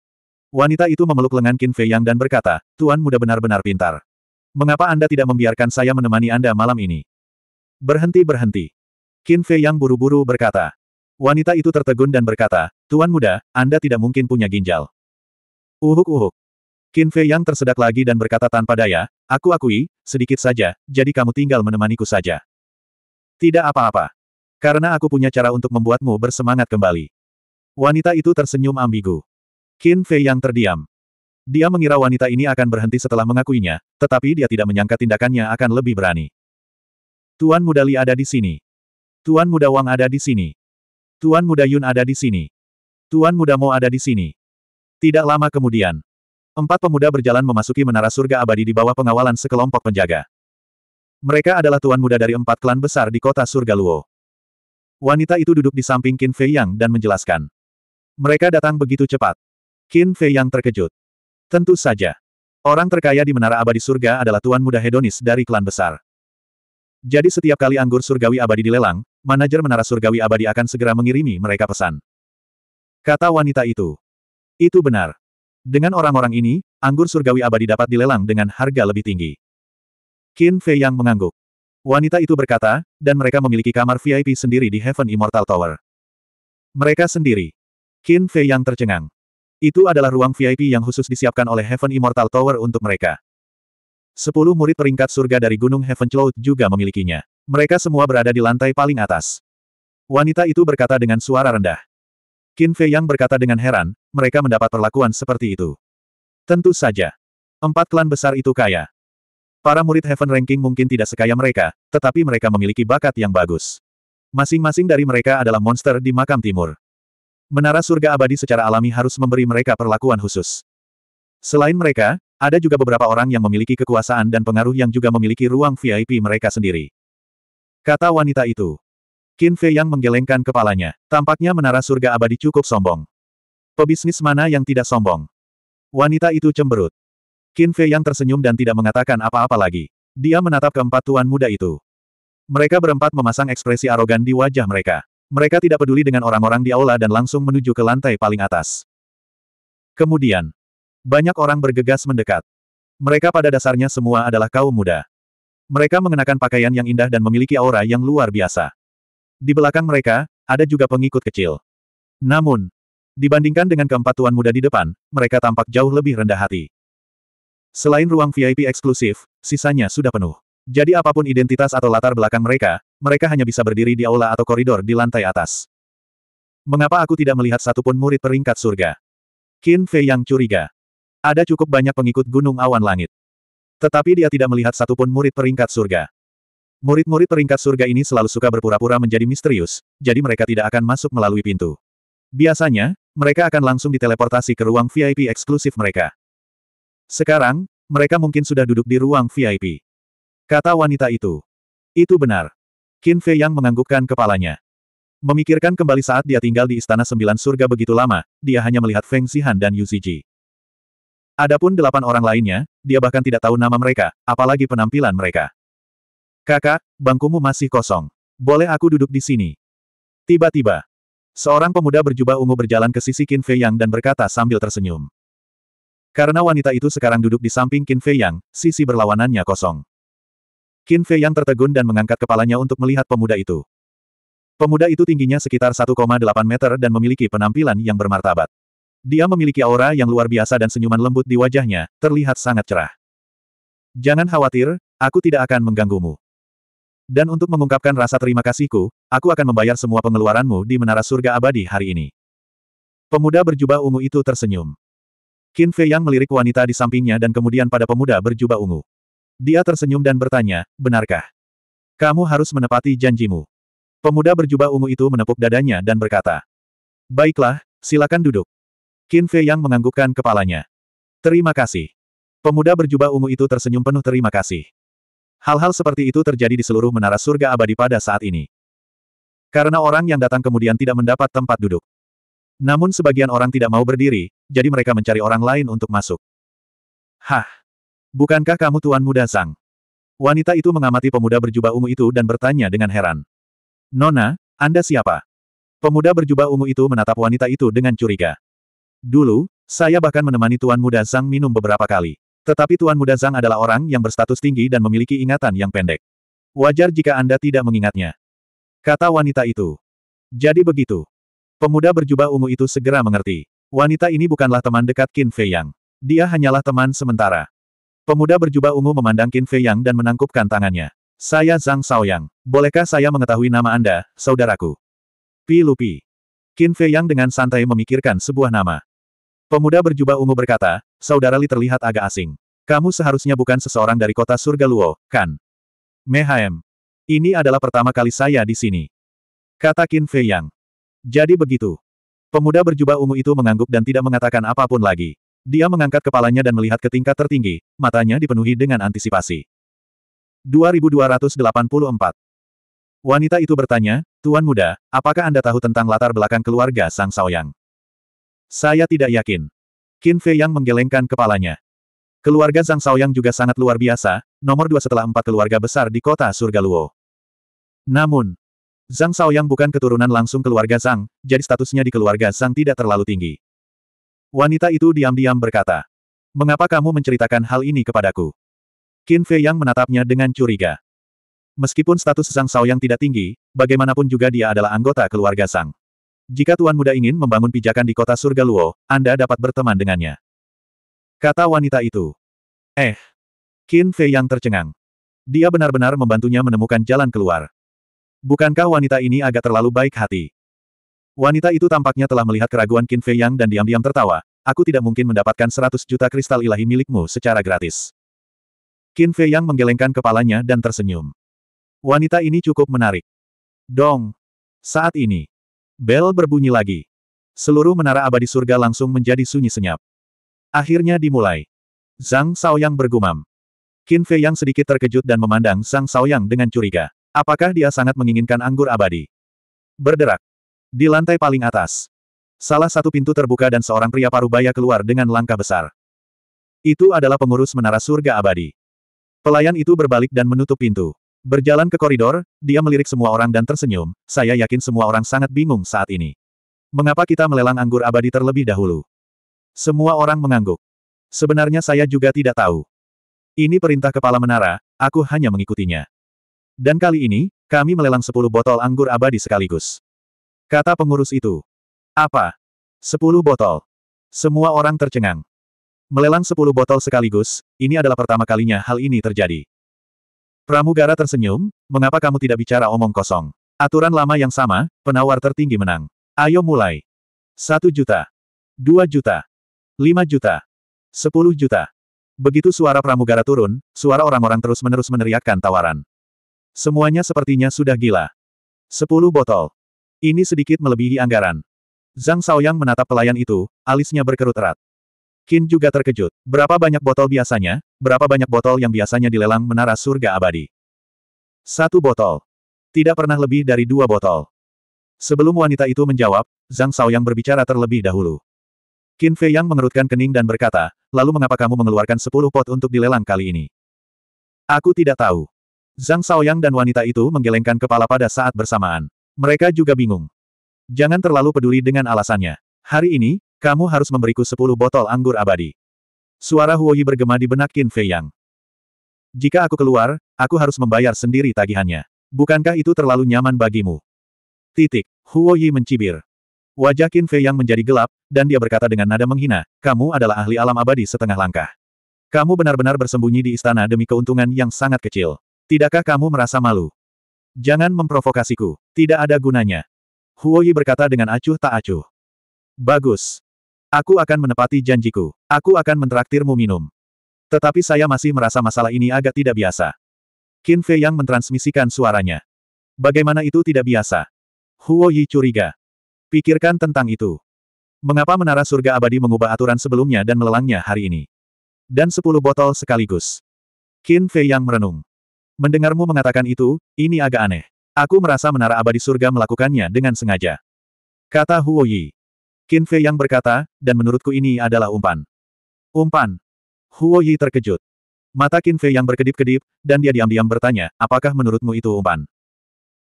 Wanita itu memeluk lengan Qin Fei Yang dan berkata, Tuan muda benar-benar pintar. Mengapa Anda tidak membiarkan saya menemani Anda malam ini? Berhenti-berhenti. Qin Fei yang buru-buru berkata. Wanita itu tertegun dan berkata, Tuan muda, Anda tidak mungkin punya ginjal. Uhuk-uhuk. Qin Fei yang tersedak lagi dan berkata tanpa daya, Aku akui, sedikit saja, jadi kamu tinggal menemaniku saja. Tidak apa-apa. Karena aku punya cara untuk membuatmu bersemangat kembali. Wanita itu tersenyum ambigu. Qin Fei yang terdiam. Dia mengira wanita ini akan berhenti setelah mengakuinya, tetapi dia tidak menyangka tindakannya akan lebih berani. Tuan Mudali ada di sini. Tuan Muda Wang ada di sini. Tuan Muda Yun ada di sini. Tuan Muda Mo ada di sini. Tidak lama kemudian, empat pemuda berjalan memasuki menara surga abadi di bawah pengawalan sekelompok penjaga. Mereka adalah tuan muda dari empat klan besar di kota surga Luo. Wanita itu duduk di samping Qin Fei Yang dan menjelaskan. Mereka datang begitu cepat. Qin Fei Yang terkejut. Tentu saja. Orang terkaya di menara abadi surga adalah tuan muda hedonis dari klan besar. Jadi setiap kali anggur surgawi abadi dilelang, manajer menara surgawi abadi akan segera mengirimi mereka pesan. Kata wanita itu. Itu benar. Dengan orang-orang ini, anggur surgawi abadi dapat dilelang dengan harga lebih tinggi. Qin Fei yang mengangguk. Wanita itu berkata, dan mereka memiliki kamar VIP sendiri di Heaven Immortal Tower. Mereka sendiri. Qin Fei yang tercengang. Itu adalah ruang VIP yang khusus disiapkan oleh Heaven Immortal Tower untuk mereka. Sepuluh murid peringkat surga dari Gunung Heaven Cloud juga memilikinya. Mereka semua berada di lantai paling atas. Wanita itu berkata dengan suara rendah. Qin Fei Yang berkata dengan heran, mereka mendapat perlakuan seperti itu. Tentu saja. Empat klan besar itu kaya. Para murid Heaven Ranking mungkin tidak sekaya mereka, tetapi mereka memiliki bakat yang bagus. Masing-masing dari mereka adalah monster di makam timur. Menara surga abadi secara alami harus memberi mereka perlakuan khusus. Selain mereka, ada juga beberapa orang yang memiliki kekuasaan dan pengaruh yang juga memiliki ruang VIP mereka sendiri. Kata wanita itu. Qin Fei yang menggelengkan kepalanya. Tampaknya menara surga abadi cukup sombong. Pebisnis mana yang tidak sombong? Wanita itu cemberut. Qin Fei yang tersenyum dan tidak mengatakan apa-apa lagi. Dia menatap keempat tuan muda itu. Mereka berempat memasang ekspresi arogan di wajah mereka. Mereka tidak peduli dengan orang-orang di aula dan langsung menuju ke lantai paling atas. Kemudian, banyak orang bergegas mendekat. Mereka pada dasarnya semua adalah kaum muda. Mereka mengenakan pakaian yang indah dan memiliki aura yang luar biasa. Di belakang mereka, ada juga pengikut kecil. Namun, dibandingkan dengan keempat tuan muda di depan, mereka tampak jauh lebih rendah hati. Selain ruang VIP eksklusif, sisanya sudah penuh. Jadi apapun identitas atau latar belakang mereka, mereka hanya bisa berdiri di aula atau koridor di lantai atas. Mengapa aku tidak melihat satupun murid peringkat surga? Qin Fei yang curiga. Ada cukup banyak pengikut Gunung Awan Langit. Tetapi dia tidak melihat satupun murid peringkat surga. Murid-murid peringkat surga ini selalu suka berpura-pura menjadi misterius, jadi mereka tidak akan masuk melalui pintu. Biasanya, mereka akan langsung diteleportasi ke ruang VIP eksklusif mereka. Sekarang, mereka mungkin sudah duduk di ruang VIP. Kata wanita itu. Itu benar. Qin Fei yang menganggukkan kepalanya. Memikirkan kembali saat dia tinggal di Istana Sembilan Surga begitu lama, dia hanya melihat Feng Zihan dan Yu Ziji. Adapun delapan orang lainnya, dia bahkan tidak tahu nama mereka, apalagi penampilan mereka. Kakak, bangkumu masih kosong. Boleh aku duduk di sini? Tiba-tiba, seorang pemuda berjubah ungu berjalan ke sisi Qin Fei Yang dan berkata sambil tersenyum. Karena wanita itu sekarang duduk di samping Qin Fei Yang, sisi berlawanannya kosong. Qin Fei Yang tertegun dan mengangkat kepalanya untuk melihat pemuda itu. Pemuda itu tingginya sekitar 1,8 meter dan memiliki penampilan yang bermartabat. Dia memiliki aura yang luar biasa dan senyuman lembut di wajahnya, terlihat sangat cerah. Jangan khawatir, aku tidak akan mengganggumu. Dan untuk mengungkapkan rasa terima kasihku, aku akan membayar semua pengeluaranmu di Menara Surga Abadi hari ini. Pemuda berjubah ungu itu tersenyum. Qin Fei Yang melirik wanita di sampingnya dan kemudian pada pemuda berjubah ungu. Dia tersenyum dan bertanya, benarkah? Kamu harus menepati janjimu. Pemuda berjubah ungu itu menepuk dadanya dan berkata, Baiklah, silakan duduk. Qin Fei Yang menganggukkan kepalanya. Terima kasih. Pemuda berjubah ungu itu tersenyum penuh terima kasih. Hal-hal seperti itu terjadi di seluruh menara surga abadi pada saat ini. Karena orang yang datang kemudian tidak mendapat tempat duduk. Namun sebagian orang tidak mau berdiri, jadi mereka mencari orang lain untuk masuk. Hah! Bukankah kamu Tuan Muda Sang? Wanita itu mengamati pemuda berjubah ungu itu dan bertanya dengan heran. Nona, Anda siapa? Pemuda berjubah ungu itu menatap wanita itu dengan curiga. Dulu, saya bahkan menemani Tuan Muda Zhang minum beberapa kali. Tetapi Tuan Muda Zhang adalah orang yang berstatus tinggi dan memiliki ingatan yang pendek. Wajar jika Anda tidak mengingatnya. Kata wanita itu. Jadi begitu. Pemuda berjubah ungu itu segera mengerti. Wanita ini bukanlah teman dekat Qin Fei Yang. Dia hanyalah teman sementara. Pemuda berjubah ungu memandang Qin Fei Yang dan menangkupkan tangannya. Saya Zhang Shaoyang. Bolehkah saya mengetahui nama Anda, saudaraku? Pi Lupi. Qin Fei Yang dengan santai memikirkan sebuah nama. Pemuda berjubah ungu berkata, saudara Li terlihat agak asing. Kamu seharusnya bukan seseorang dari kota surga Luo, kan? Mehaem. Ini adalah pertama kali saya di sini. Kata Qin Fei Yang. Jadi begitu. Pemuda berjubah ungu itu mengangguk dan tidak mengatakan apapun lagi. Dia mengangkat kepalanya dan melihat ke tingkat tertinggi, matanya dipenuhi dengan antisipasi. 2284 Wanita itu bertanya, Tuan muda, apakah Anda tahu tentang latar belakang keluarga Sang Saoyang? Saya tidak yakin. Qin Fei Yang menggelengkan kepalanya. Keluarga Zhang Yang juga sangat luar biasa, nomor dua setelah empat keluarga besar di kota Surga Luo. Namun, Zhang Yang bukan keturunan langsung keluarga Zhang, jadi statusnya di keluarga Zhang tidak terlalu tinggi. Wanita itu diam-diam berkata, Mengapa kamu menceritakan hal ini kepadaku? Qin Fei Yang menatapnya dengan curiga. Meskipun status Zhang Yang tidak tinggi, bagaimanapun juga dia adalah anggota keluarga Zhang. Jika Tuan Muda ingin membangun pijakan di kota surga Luo, Anda dapat berteman dengannya. Kata wanita itu. Eh. Qin Fei yang tercengang. Dia benar-benar membantunya menemukan jalan keluar. Bukankah wanita ini agak terlalu baik hati? Wanita itu tampaknya telah melihat keraguan Qin Fei Yang dan diam-diam tertawa. Aku tidak mungkin mendapatkan 100 juta kristal ilahi milikmu secara gratis. Qin Fei Yang menggelengkan kepalanya dan tersenyum. Wanita ini cukup menarik. Dong. Saat ini, Bel berbunyi lagi. Seluruh menara abadi surga langsung menjadi sunyi senyap. Akhirnya dimulai. Zhang Shaoyang bergumam. Qin Fei yang sedikit terkejut dan memandang Zhang Shaoyang dengan curiga. Apakah dia sangat menginginkan anggur abadi? Berderak. Di lantai paling atas. Salah satu pintu terbuka dan seorang pria paruh baya keluar dengan langkah besar. Itu adalah pengurus menara surga abadi. Pelayan itu berbalik dan menutup pintu. Berjalan ke koridor, dia melirik semua orang dan tersenyum, saya yakin semua orang sangat bingung saat ini. Mengapa kita melelang anggur abadi terlebih dahulu? Semua orang mengangguk. Sebenarnya saya juga tidak tahu. Ini perintah kepala menara, aku hanya mengikutinya. Dan kali ini, kami melelang sepuluh botol anggur abadi sekaligus. Kata pengurus itu. Apa? Sepuluh botol. Semua orang tercengang. Melelang sepuluh botol sekaligus, ini adalah pertama kalinya hal ini terjadi. Pramugara tersenyum, mengapa kamu tidak bicara omong kosong? Aturan lama yang sama, penawar tertinggi menang. Ayo mulai. Satu juta. Dua juta. Lima juta. Sepuluh juta. Begitu suara pramugara turun, suara orang-orang terus-menerus meneriakkan tawaran. Semuanya sepertinya sudah gila. Sepuluh botol. Ini sedikit melebihi anggaran. Zhang Shaoyang menatap pelayan itu, alisnya berkerut erat. Qin juga terkejut. Berapa banyak botol biasanya, berapa banyak botol yang biasanya dilelang menara surga abadi? Satu botol. Tidak pernah lebih dari dua botol. Sebelum wanita itu menjawab, Zhang Yang berbicara terlebih dahulu. Qin Fei Yang mengerutkan kening dan berkata, lalu mengapa kamu mengeluarkan sepuluh pot untuk dilelang kali ini? Aku tidak tahu. Zhang Yang dan wanita itu menggelengkan kepala pada saat bersamaan. Mereka juga bingung. Jangan terlalu peduli dengan alasannya. Hari ini, kamu harus memberiku sepuluh botol anggur abadi. Suara Huoyi bergema di benak Qin Fei Yang. Jika aku keluar, aku harus membayar sendiri tagihannya. Bukankah itu terlalu nyaman bagimu? Titik. Huoyi mencibir. Wajah Qin Fei Yang menjadi gelap, dan dia berkata dengan nada menghina, kamu adalah ahli alam abadi setengah langkah. Kamu benar-benar bersembunyi di istana demi keuntungan yang sangat kecil. Tidakkah kamu merasa malu? Jangan memprovokasiku. Tidak ada gunanya. Huoyi berkata dengan acuh tak acuh. Bagus. Aku akan menepati janjiku. Aku akan mentraktirmu minum. Tetapi saya masih merasa masalah ini agak tidak biasa. Qin Fei yang mentransmisikan suaranya. Bagaimana itu tidak biasa? Huo Yi curiga. Pikirkan tentang itu. Mengapa menara surga abadi mengubah aturan sebelumnya dan melelangnya hari ini? Dan sepuluh botol sekaligus. Qin Fei yang merenung. Mendengarmu mengatakan itu, ini agak aneh. Aku merasa menara abadi surga melakukannya dengan sengaja. Kata Huo Yi. Qin Fei yang berkata, dan menurutku ini adalah umpan. Umpan. Huo Yi terkejut. Mata Qin Fei yang berkedip-kedip, dan dia diam-diam bertanya, apakah menurutmu itu umpan?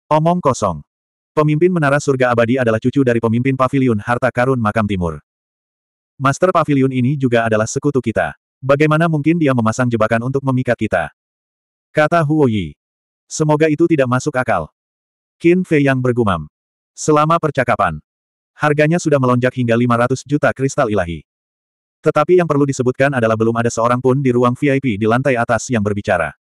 Omong kosong. Pemimpin Menara Surga Abadi adalah cucu dari pemimpin Paviliun Harta Karun Makam Timur. Master Paviliun ini juga adalah sekutu kita. Bagaimana mungkin dia memasang jebakan untuk memikat kita? Kata Huo Yi. Semoga itu tidak masuk akal. Qin Fei yang bergumam. Selama percakapan, Harganya sudah melonjak hingga 500 juta kristal ilahi. Tetapi yang perlu disebutkan adalah belum ada seorang pun di ruang VIP di lantai atas yang berbicara.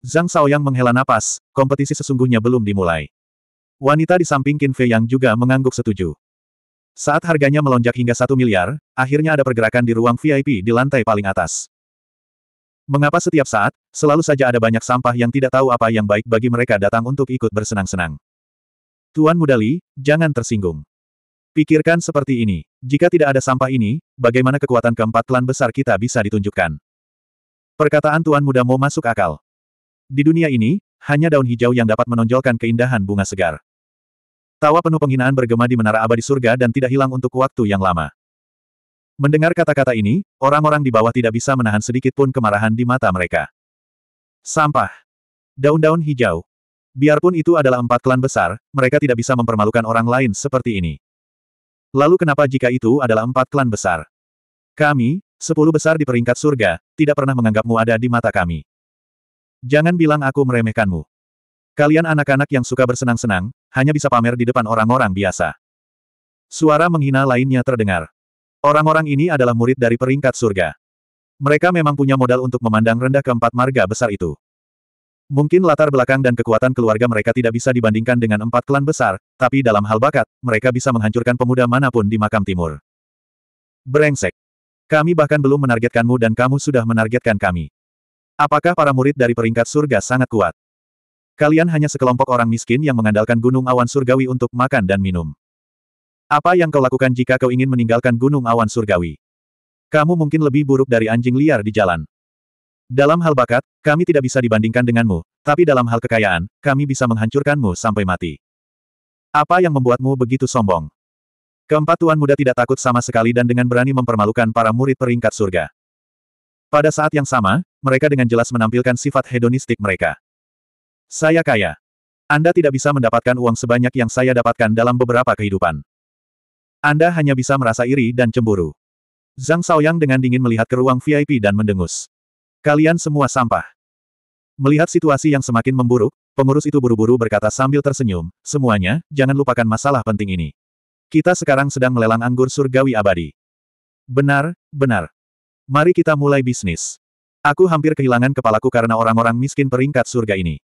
Zhang Shaoyang menghela napas, kompetisi sesungguhnya belum dimulai. Wanita di samping Qin Fei yang juga mengangguk setuju. Saat harganya melonjak hingga satu miliar, akhirnya ada pergerakan di ruang VIP di lantai paling atas. Mengapa setiap saat, selalu saja ada banyak sampah yang tidak tahu apa yang baik bagi mereka datang untuk ikut bersenang-senang? Tuan Mudali, jangan tersinggung. Pikirkan seperti ini, jika tidak ada sampah ini, bagaimana kekuatan keempat klan besar kita bisa ditunjukkan? Perkataan Tuan Muda Mo masuk akal. Di dunia ini, hanya daun hijau yang dapat menonjolkan keindahan bunga segar. Tawa penuh penghinaan bergema di menara abadi surga dan tidak hilang untuk waktu yang lama. Mendengar kata-kata ini, orang-orang di bawah tidak bisa menahan sedikit pun kemarahan di mata mereka. Sampah. Daun-daun hijau. Biarpun itu adalah empat klan besar, mereka tidak bisa mempermalukan orang lain seperti ini. Lalu kenapa jika itu adalah empat klan besar? Kami, sepuluh besar di peringkat surga, tidak pernah menganggapmu ada di mata kami. Jangan bilang aku meremehkanmu. Kalian anak-anak yang suka bersenang-senang, hanya bisa pamer di depan orang-orang biasa. Suara menghina lainnya terdengar. Orang-orang ini adalah murid dari peringkat surga. Mereka memang punya modal untuk memandang rendah keempat marga besar itu. Mungkin latar belakang dan kekuatan keluarga mereka tidak bisa dibandingkan dengan empat klan besar, tapi dalam hal bakat, mereka bisa menghancurkan pemuda manapun di makam timur. Berengsek! Kami bahkan belum menargetkanmu dan kamu sudah menargetkan kami. Apakah para murid dari peringkat surga sangat kuat? Kalian hanya sekelompok orang miskin yang mengandalkan gunung awan surgawi untuk makan dan minum. Apa yang kau lakukan jika kau ingin meninggalkan gunung awan surgawi? Kamu mungkin lebih buruk dari anjing liar di jalan. Dalam hal bakat, kami tidak bisa dibandingkan denganmu, tapi dalam hal kekayaan, kami bisa menghancurkanmu sampai mati. Apa yang membuatmu begitu sombong? Keempat tuan muda tidak takut sama sekali dan dengan berani mempermalukan para murid peringkat surga. Pada saat yang sama, mereka dengan jelas menampilkan sifat hedonistik mereka. Saya kaya. Anda tidak bisa mendapatkan uang sebanyak yang saya dapatkan dalam beberapa kehidupan. Anda hanya bisa merasa iri dan cemburu. Zhang Shaoyang dengan dingin melihat ke ruang VIP dan mendengus. Kalian semua sampah. Melihat situasi yang semakin memburuk, pengurus itu buru-buru berkata sambil tersenyum, semuanya, jangan lupakan masalah penting ini. Kita sekarang sedang melelang anggur surgawi abadi. Benar, benar. Mari kita mulai bisnis. Aku hampir kehilangan kepalaku karena orang-orang miskin peringkat surga ini.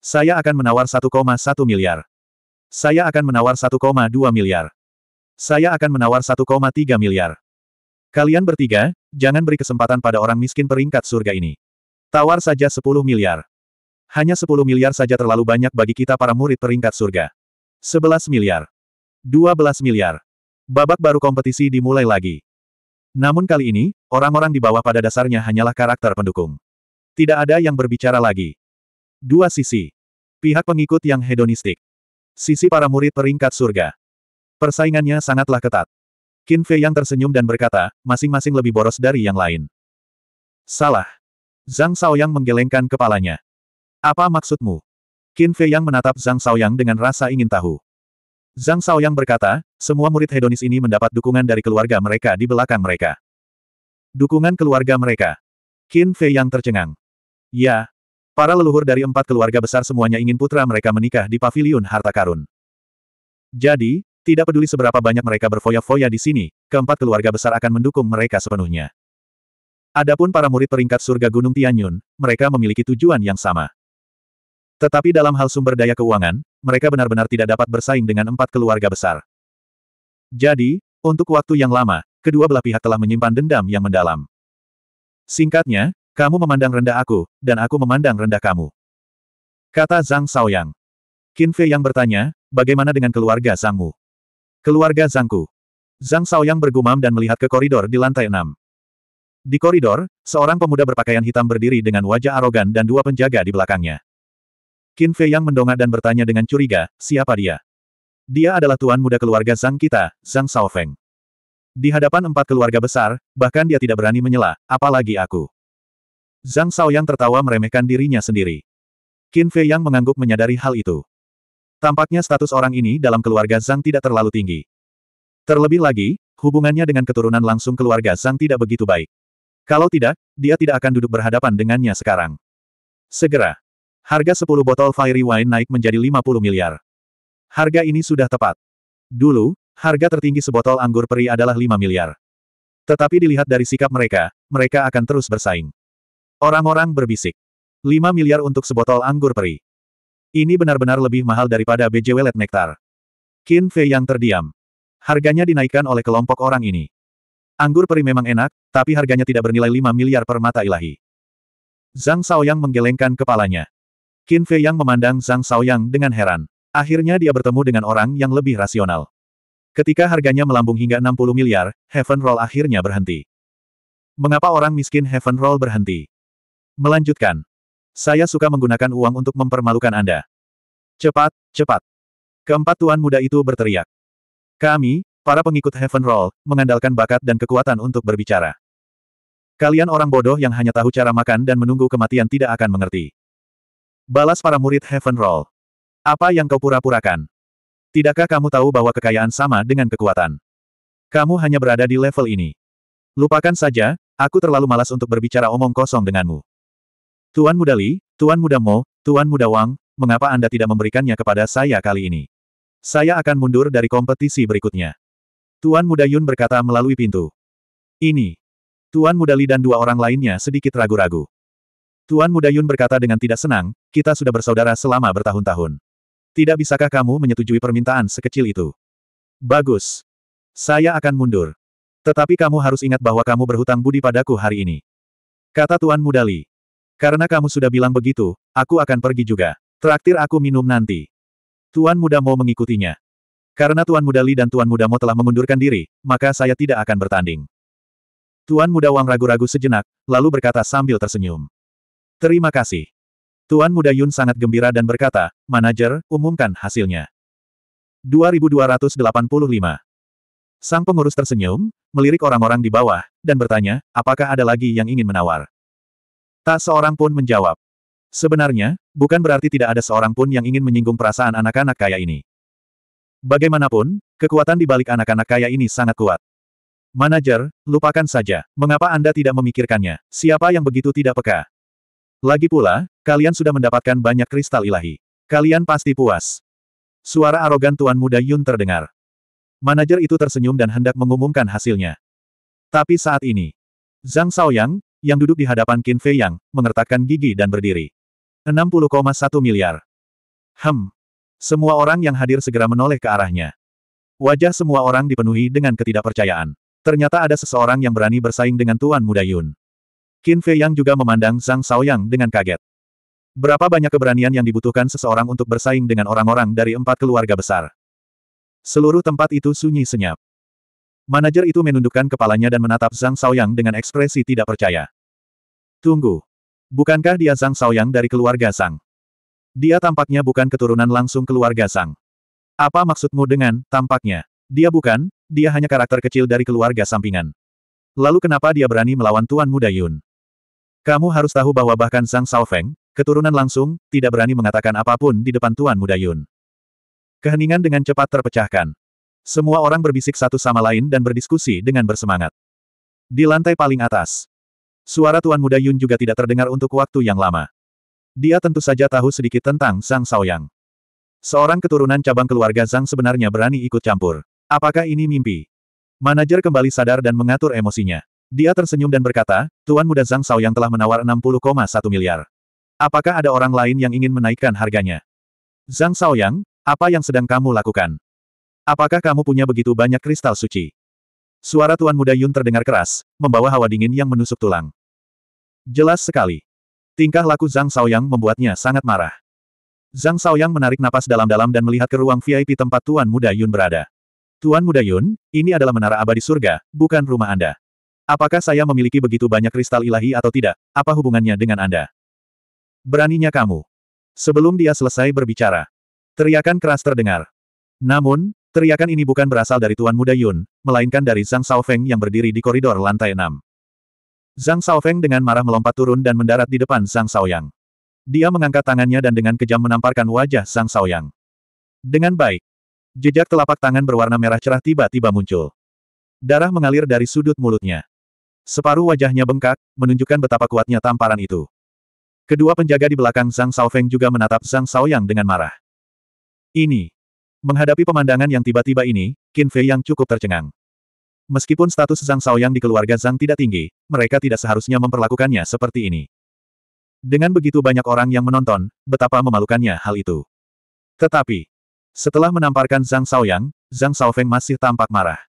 Saya akan menawar 1,1 miliar. Saya akan menawar 1,2 miliar. Saya akan menawar 1,3 miliar. Kalian bertiga, jangan beri kesempatan pada orang miskin peringkat surga ini. Tawar saja 10 miliar. Hanya 10 miliar saja terlalu banyak bagi kita para murid peringkat surga. 11 miliar. 12 miliar. Babak baru kompetisi dimulai lagi. Namun kali ini, orang-orang di bawah pada dasarnya hanyalah karakter pendukung. Tidak ada yang berbicara lagi. Dua sisi. Pihak pengikut yang hedonistik. Sisi para murid peringkat surga. Persaingannya sangatlah ketat. Qin Fei yang tersenyum dan berkata, masing-masing lebih boros dari yang lain. Salah. Zhang Shaoyang menggelengkan kepalanya. Apa maksudmu? Qin Fei yang menatap Zhang Shaoyang dengan rasa ingin tahu. Zhang Shaoyang berkata, semua murid hedonis ini mendapat dukungan dari keluarga mereka di belakang mereka. Dukungan keluarga mereka. Qin Fei yang tercengang. Ya, para leluhur dari empat keluarga besar semuanya ingin putra mereka menikah di paviliun harta karun. Jadi, tidak peduli seberapa banyak mereka berfoya-foya di sini, keempat keluarga besar akan mendukung mereka sepenuhnya. Adapun para murid peringkat surga Gunung Tianyun, mereka memiliki tujuan yang sama. Tetapi dalam hal sumber daya keuangan, mereka benar-benar tidak dapat bersaing dengan empat keluarga besar. Jadi, untuk waktu yang lama, kedua belah pihak telah menyimpan dendam yang mendalam. Singkatnya, kamu memandang rendah aku, dan aku memandang rendah kamu. Kata Zhang Saoyang. Qin Fei yang bertanya, bagaimana dengan keluarga Zhang Mu? Keluarga Zangku. Zhang Shaoyang bergumam dan melihat ke koridor di lantai enam. Di koridor, seorang pemuda berpakaian hitam berdiri dengan wajah arogan dan dua penjaga di belakangnya. Qin Fei Yang mendongak dan bertanya dengan curiga, siapa dia? Dia adalah tuan muda keluarga Zhang kita, Zhang feng Di hadapan empat keluarga besar, bahkan dia tidak berani menyela, apalagi aku. Zhang Shaoyang tertawa meremehkan dirinya sendiri. Qin Fei Yang mengangguk menyadari hal itu. Tampaknya status orang ini dalam keluarga Zhang tidak terlalu tinggi. Terlebih lagi, hubungannya dengan keturunan langsung keluarga Zhang tidak begitu baik. Kalau tidak, dia tidak akan duduk berhadapan dengannya sekarang. Segera, harga 10 botol Fiery Wine naik menjadi 50 miliar. Harga ini sudah tepat. Dulu, harga tertinggi sebotol anggur peri adalah 5 miliar. Tetapi dilihat dari sikap mereka, mereka akan terus bersaing. Orang-orang berbisik. 5 miliar untuk sebotol anggur peri. Ini benar-benar lebih mahal daripada BJ Welet Nektar. Qin Fei yang terdiam. Harganya dinaikkan oleh kelompok orang ini. Anggur peri memang enak, tapi harganya tidak bernilai 5 miliar per mata ilahi. Zhang Shaoyang menggelengkan kepalanya. Qin Fei yang memandang Zhang Shaoyang dengan heran. Akhirnya dia bertemu dengan orang yang lebih rasional. Ketika harganya melambung hingga 60 miliar, Heaven Roll akhirnya berhenti. Mengapa orang miskin Heaven Roll berhenti? Melanjutkan. Saya suka menggunakan uang untuk mempermalukan Anda. Cepat, cepat. Keempat tuan muda itu berteriak. Kami, para pengikut Heaven Roll, mengandalkan bakat dan kekuatan untuk berbicara. Kalian orang bodoh yang hanya tahu cara makan dan menunggu kematian tidak akan mengerti. Balas para murid Heaven Roll. Apa yang kau pura-purakan? Tidakkah kamu tahu bahwa kekayaan sama dengan kekuatan? Kamu hanya berada di level ini. Lupakan saja, aku terlalu malas untuk berbicara omong kosong denganmu. Tuan Muda Li, Tuan Muda Mo, Tuan Muda Wang, mengapa Anda tidak memberikannya kepada saya kali ini? Saya akan mundur dari kompetisi berikutnya. Tuan Muda Yun berkata melalui pintu. Ini. Tuan Muda Li dan dua orang lainnya sedikit ragu-ragu. Tuan Muda Yun berkata dengan tidak senang, kita sudah bersaudara selama bertahun-tahun. Tidak bisakah kamu menyetujui permintaan sekecil itu? Bagus. Saya akan mundur. Tetapi kamu harus ingat bahwa kamu berhutang budi padaku hari ini. Kata Tuan Muda Li. Karena kamu sudah bilang begitu, aku akan pergi juga. Traktir aku minum nanti. Tuan Muda Mo mengikutinya. Karena Tuan Muda Li dan Tuan Muda Mo telah mengundurkan diri, maka saya tidak akan bertanding. Tuan Muda Wang ragu-ragu sejenak, lalu berkata sambil tersenyum. Terima kasih. Tuan Muda Yun sangat gembira dan berkata, Manajer, umumkan hasilnya. 2285 Sang pengurus tersenyum, melirik orang-orang di bawah, dan bertanya, apakah ada lagi yang ingin menawar. Tak seorang pun menjawab. Sebenarnya, bukan berarti tidak ada seorang pun yang ingin menyinggung perasaan anak-anak kaya ini. Bagaimanapun, kekuatan di balik anak-anak kaya ini sangat kuat. Manajer, lupakan saja, mengapa Anda tidak memikirkannya, siapa yang begitu tidak peka. Lagi pula, kalian sudah mendapatkan banyak kristal ilahi. Kalian pasti puas. Suara arogan Tuan Muda Yun terdengar. Manajer itu tersenyum dan hendak mengumumkan hasilnya. Tapi saat ini, Zhang Shaoyang, yang duduk di hadapan Qin Fei Yang, mengertakkan gigi dan berdiri. 60,1 miliar. Hem. Semua orang yang hadir segera menoleh ke arahnya. Wajah semua orang dipenuhi dengan ketidakpercayaan. Ternyata ada seseorang yang berani bersaing dengan Tuan Muda Yun. Qin Fei Yang juga memandang Zhang Yang dengan kaget. Berapa banyak keberanian yang dibutuhkan seseorang untuk bersaing dengan orang-orang dari empat keluarga besar? Seluruh tempat itu sunyi senyap. Manajer itu menundukkan kepalanya dan menatap Zhang Shaoyang dengan ekspresi tidak percaya. Tunggu. Bukankah dia Zhang Shaoyang dari keluarga Zhang? Dia tampaknya bukan keturunan langsung keluarga Zhang. Apa maksudmu dengan, tampaknya? Dia bukan, dia hanya karakter kecil dari keluarga sampingan. Lalu kenapa dia berani melawan Tuan Muda Yun? Kamu harus tahu bahwa bahkan Zhang Shaofeng, keturunan langsung, tidak berani mengatakan apapun di depan Tuan Muda Yun. Keheningan dengan cepat terpecahkan. Semua orang berbisik satu sama lain dan berdiskusi dengan bersemangat. Di lantai paling atas, suara Tuan Muda Yun juga tidak terdengar untuk waktu yang lama. Dia tentu saja tahu sedikit tentang Zhang Shaoyang. Seorang keturunan cabang keluarga Zhang sebenarnya berani ikut campur. Apakah ini mimpi? Manajer kembali sadar dan mengatur emosinya. Dia tersenyum dan berkata, Tuan Muda Zhang Shaoyang telah menawar 60,1 miliar. Apakah ada orang lain yang ingin menaikkan harganya? Zhang Shaoyang, apa yang sedang kamu lakukan? Apakah kamu punya begitu banyak kristal suci? Suara Tuan Muda Yun terdengar keras, membawa hawa dingin yang menusuk tulang. Jelas sekali. Tingkah laku Zhang Shaoyang membuatnya sangat marah. Zhang Shaoyang menarik napas dalam-dalam dan melihat ke ruang VIP tempat Tuan Muda Yun berada. Tuan Muda Yun, ini adalah menara abadi surga, bukan rumah Anda. Apakah saya memiliki begitu banyak kristal ilahi atau tidak? Apa hubungannya dengan Anda? Beraninya kamu. Sebelum dia selesai berbicara, teriakan keras terdengar. Namun, Teriakan ini bukan berasal dari Tuan Muda Yun, melainkan dari Zhang Shaofeng yang berdiri di koridor lantai enam. Zhang Shaofeng dengan marah melompat turun dan mendarat di depan Zhang Shaoyang. Dia mengangkat tangannya dan dengan kejam menamparkan wajah Zhang Shaoyang. Dengan baik, jejak telapak tangan berwarna merah cerah tiba-tiba muncul. Darah mengalir dari sudut mulutnya. Separuh wajahnya bengkak, menunjukkan betapa kuatnya tamparan itu. Kedua penjaga di belakang Zhang Shaofeng juga menatap Zhang Shaoyang dengan marah. Ini, Menghadapi pemandangan yang tiba-tiba ini, Qin Fei yang cukup tercengang. Meskipun status Zhang Shaoyang di keluarga Zhang tidak tinggi, mereka tidak seharusnya memperlakukannya seperti ini. Dengan begitu banyak orang yang menonton, betapa memalukannya hal itu. Tetapi, setelah menamparkan Zhang Shaoyang, Zhang Shaofeng masih tampak marah.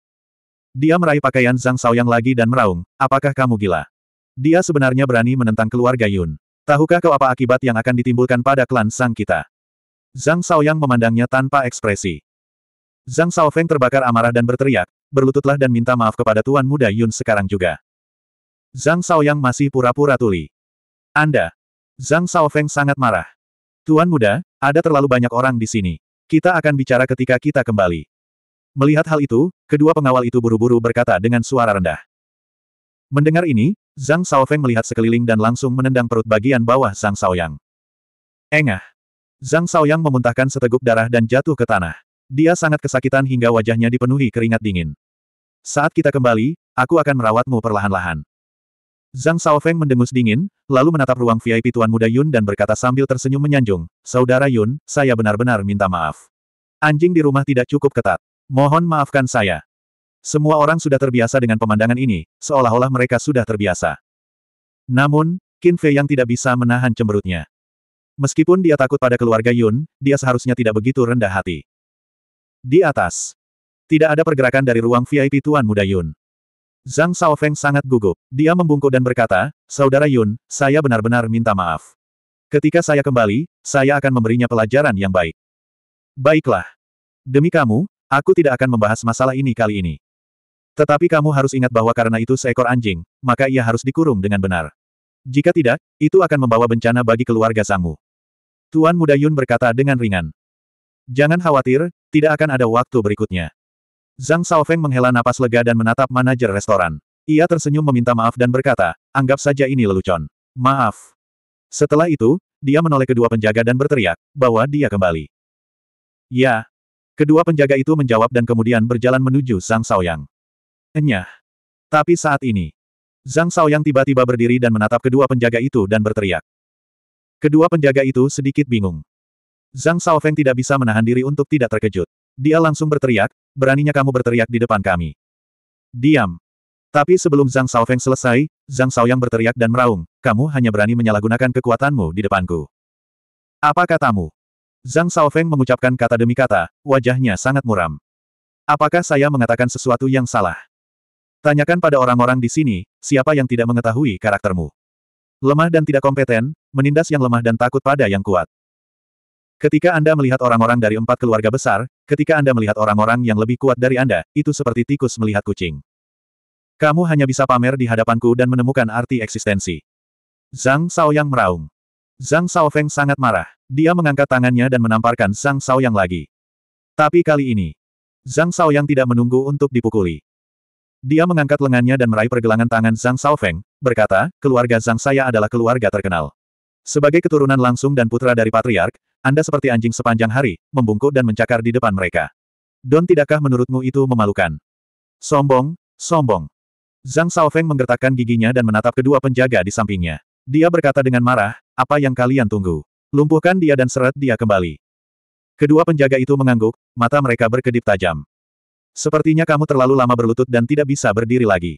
Dia meraih pakaian Zhang Shaoyang lagi dan meraung, apakah kamu gila? Dia sebenarnya berani menentang keluarga Yun. Tahukah kau apa akibat yang akan ditimbulkan pada klan Sang kita? Zhang Shaoyang memandangnya tanpa ekspresi. Zhang Shaofeng terbakar amarah dan berteriak, berlututlah dan minta maaf kepada Tuan Muda Yun sekarang juga. Zhang Shaoyang masih pura-pura tuli. Anda. Zhang Shaofeng sangat marah. Tuan Muda, ada terlalu banyak orang di sini. Kita akan bicara ketika kita kembali. Melihat hal itu, kedua pengawal itu buru-buru berkata dengan suara rendah. Mendengar ini, Zhang Shaofeng melihat sekeliling dan langsung menendang perut bagian bawah Zhang Shaoyang. Engah! Zhang Shaoyang memuntahkan seteguk darah dan jatuh ke tanah. Dia sangat kesakitan hingga wajahnya dipenuhi keringat dingin. Saat kita kembali, aku akan merawatmu perlahan-lahan. Zhang Shaofeng mendengus dingin, lalu menatap ruang VIP Tuan Muda Yun dan berkata sambil tersenyum menyanjung, Saudara Yun, saya benar-benar minta maaf. Anjing di rumah tidak cukup ketat. Mohon maafkan saya. Semua orang sudah terbiasa dengan pemandangan ini, seolah-olah mereka sudah terbiasa. Namun, Qin Fei yang tidak bisa menahan cemberutnya. Meskipun dia takut pada keluarga Yun, dia seharusnya tidak begitu rendah hati. Di atas. Tidak ada pergerakan dari ruang VIP Tuan Muda Yun. Zhang Shaofeng sangat gugup. Dia membungkuk dan berkata, Saudara Yun, saya benar-benar minta maaf. Ketika saya kembali, saya akan memberinya pelajaran yang baik. Baiklah. Demi kamu, aku tidak akan membahas masalah ini kali ini. Tetapi kamu harus ingat bahwa karena itu seekor anjing, maka ia harus dikurung dengan benar. Jika tidak, itu akan membawa bencana bagi keluarga Sangmu. Tuan Muda Yun berkata dengan ringan. Jangan khawatir, tidak akan ada waktu berikutnya. Zhang Shaofeng menghela napas lega dan menatap manajer restoran. Ia tersenyum meminta maaf dan berkata, anggap saja ini lelucon. Maaf. Setelah itu, dia menoleh kedua penjaga dan berteriak, bahwa dia kembali. Ya. Kedua penjaga itu menjawab dan kemudian berjalan menuju Zhang Shaoyang. Enyah. Tapi saat ini, Zhang Shaoyang tiba-tiba berdiri dan menatap kedua penjaga itu dan berteriak. Kedua penjaga itu sedikit bingung. Zhang Shaofeng tidak bisa menahan diri untuk tidak terkejut. Dia langsung berteriak, beraninya kamu berteriak di depan kami. Diam. Tapi sebelum Zhang Shaofeng selesai, Zhang Shaoyang berteriak dan meraung, kamu hanya berani menyalahgunakan kekuatanmu di depanku. Apa katamu? Zhang Shaofeng mengucapkan kata demi kata, wajahnya sangat muram. Apakah saya mengatakan sesuatu yang salah? Tanyakan pada orang-orang di sini, siapa yang tidak mengetahui karaktermu. Lemah dan tidak kompeten, menindas yang lemah dan takut pada yang kuat. Ketika Anda melihat orang-orang dari empat keluarga besar, ketika Anda melihat orang-orang yang lebih kuat dari Anda, itu seperti tikus melihat kucing. Kamu hanya bisa pamer di hadapanku dan menemukan arti eksistensi. Zhang Yang meraung. Zhang Feng sangat marah. Dia mengangkat tangannya dan menamparkan Zhang Yang lagi. Tapi kali ini, Zhang Yang tidak menunggu untuk dipukuli. Dia mengangkat lengannya dan meraih pergelangan tangan Zhang Feng, berkata, keluarga Zhang saya adalah keluarga terkenal. Sebagai keturunan langsung dan putra dari patriark, Anda seperti anjing sepanjang hari, membungkuk dan mencakar di depan mereka. Don tidakkah menurutmu itu memalukan? Sombong, sombong. Zhang Shaofeng menggertakkan giginya dan menatap kedua penjaga di sampingnya. Dia berkata dengan marah, apa yang kalian tunggu? Lumpuhkan dia dan seret dia kembali. Kedua penjaga itu mengangguk, mata mereka berkedip tajam. Sepertinya kamu terlalu lama berlutut dan tidak bisa berdiri lagi.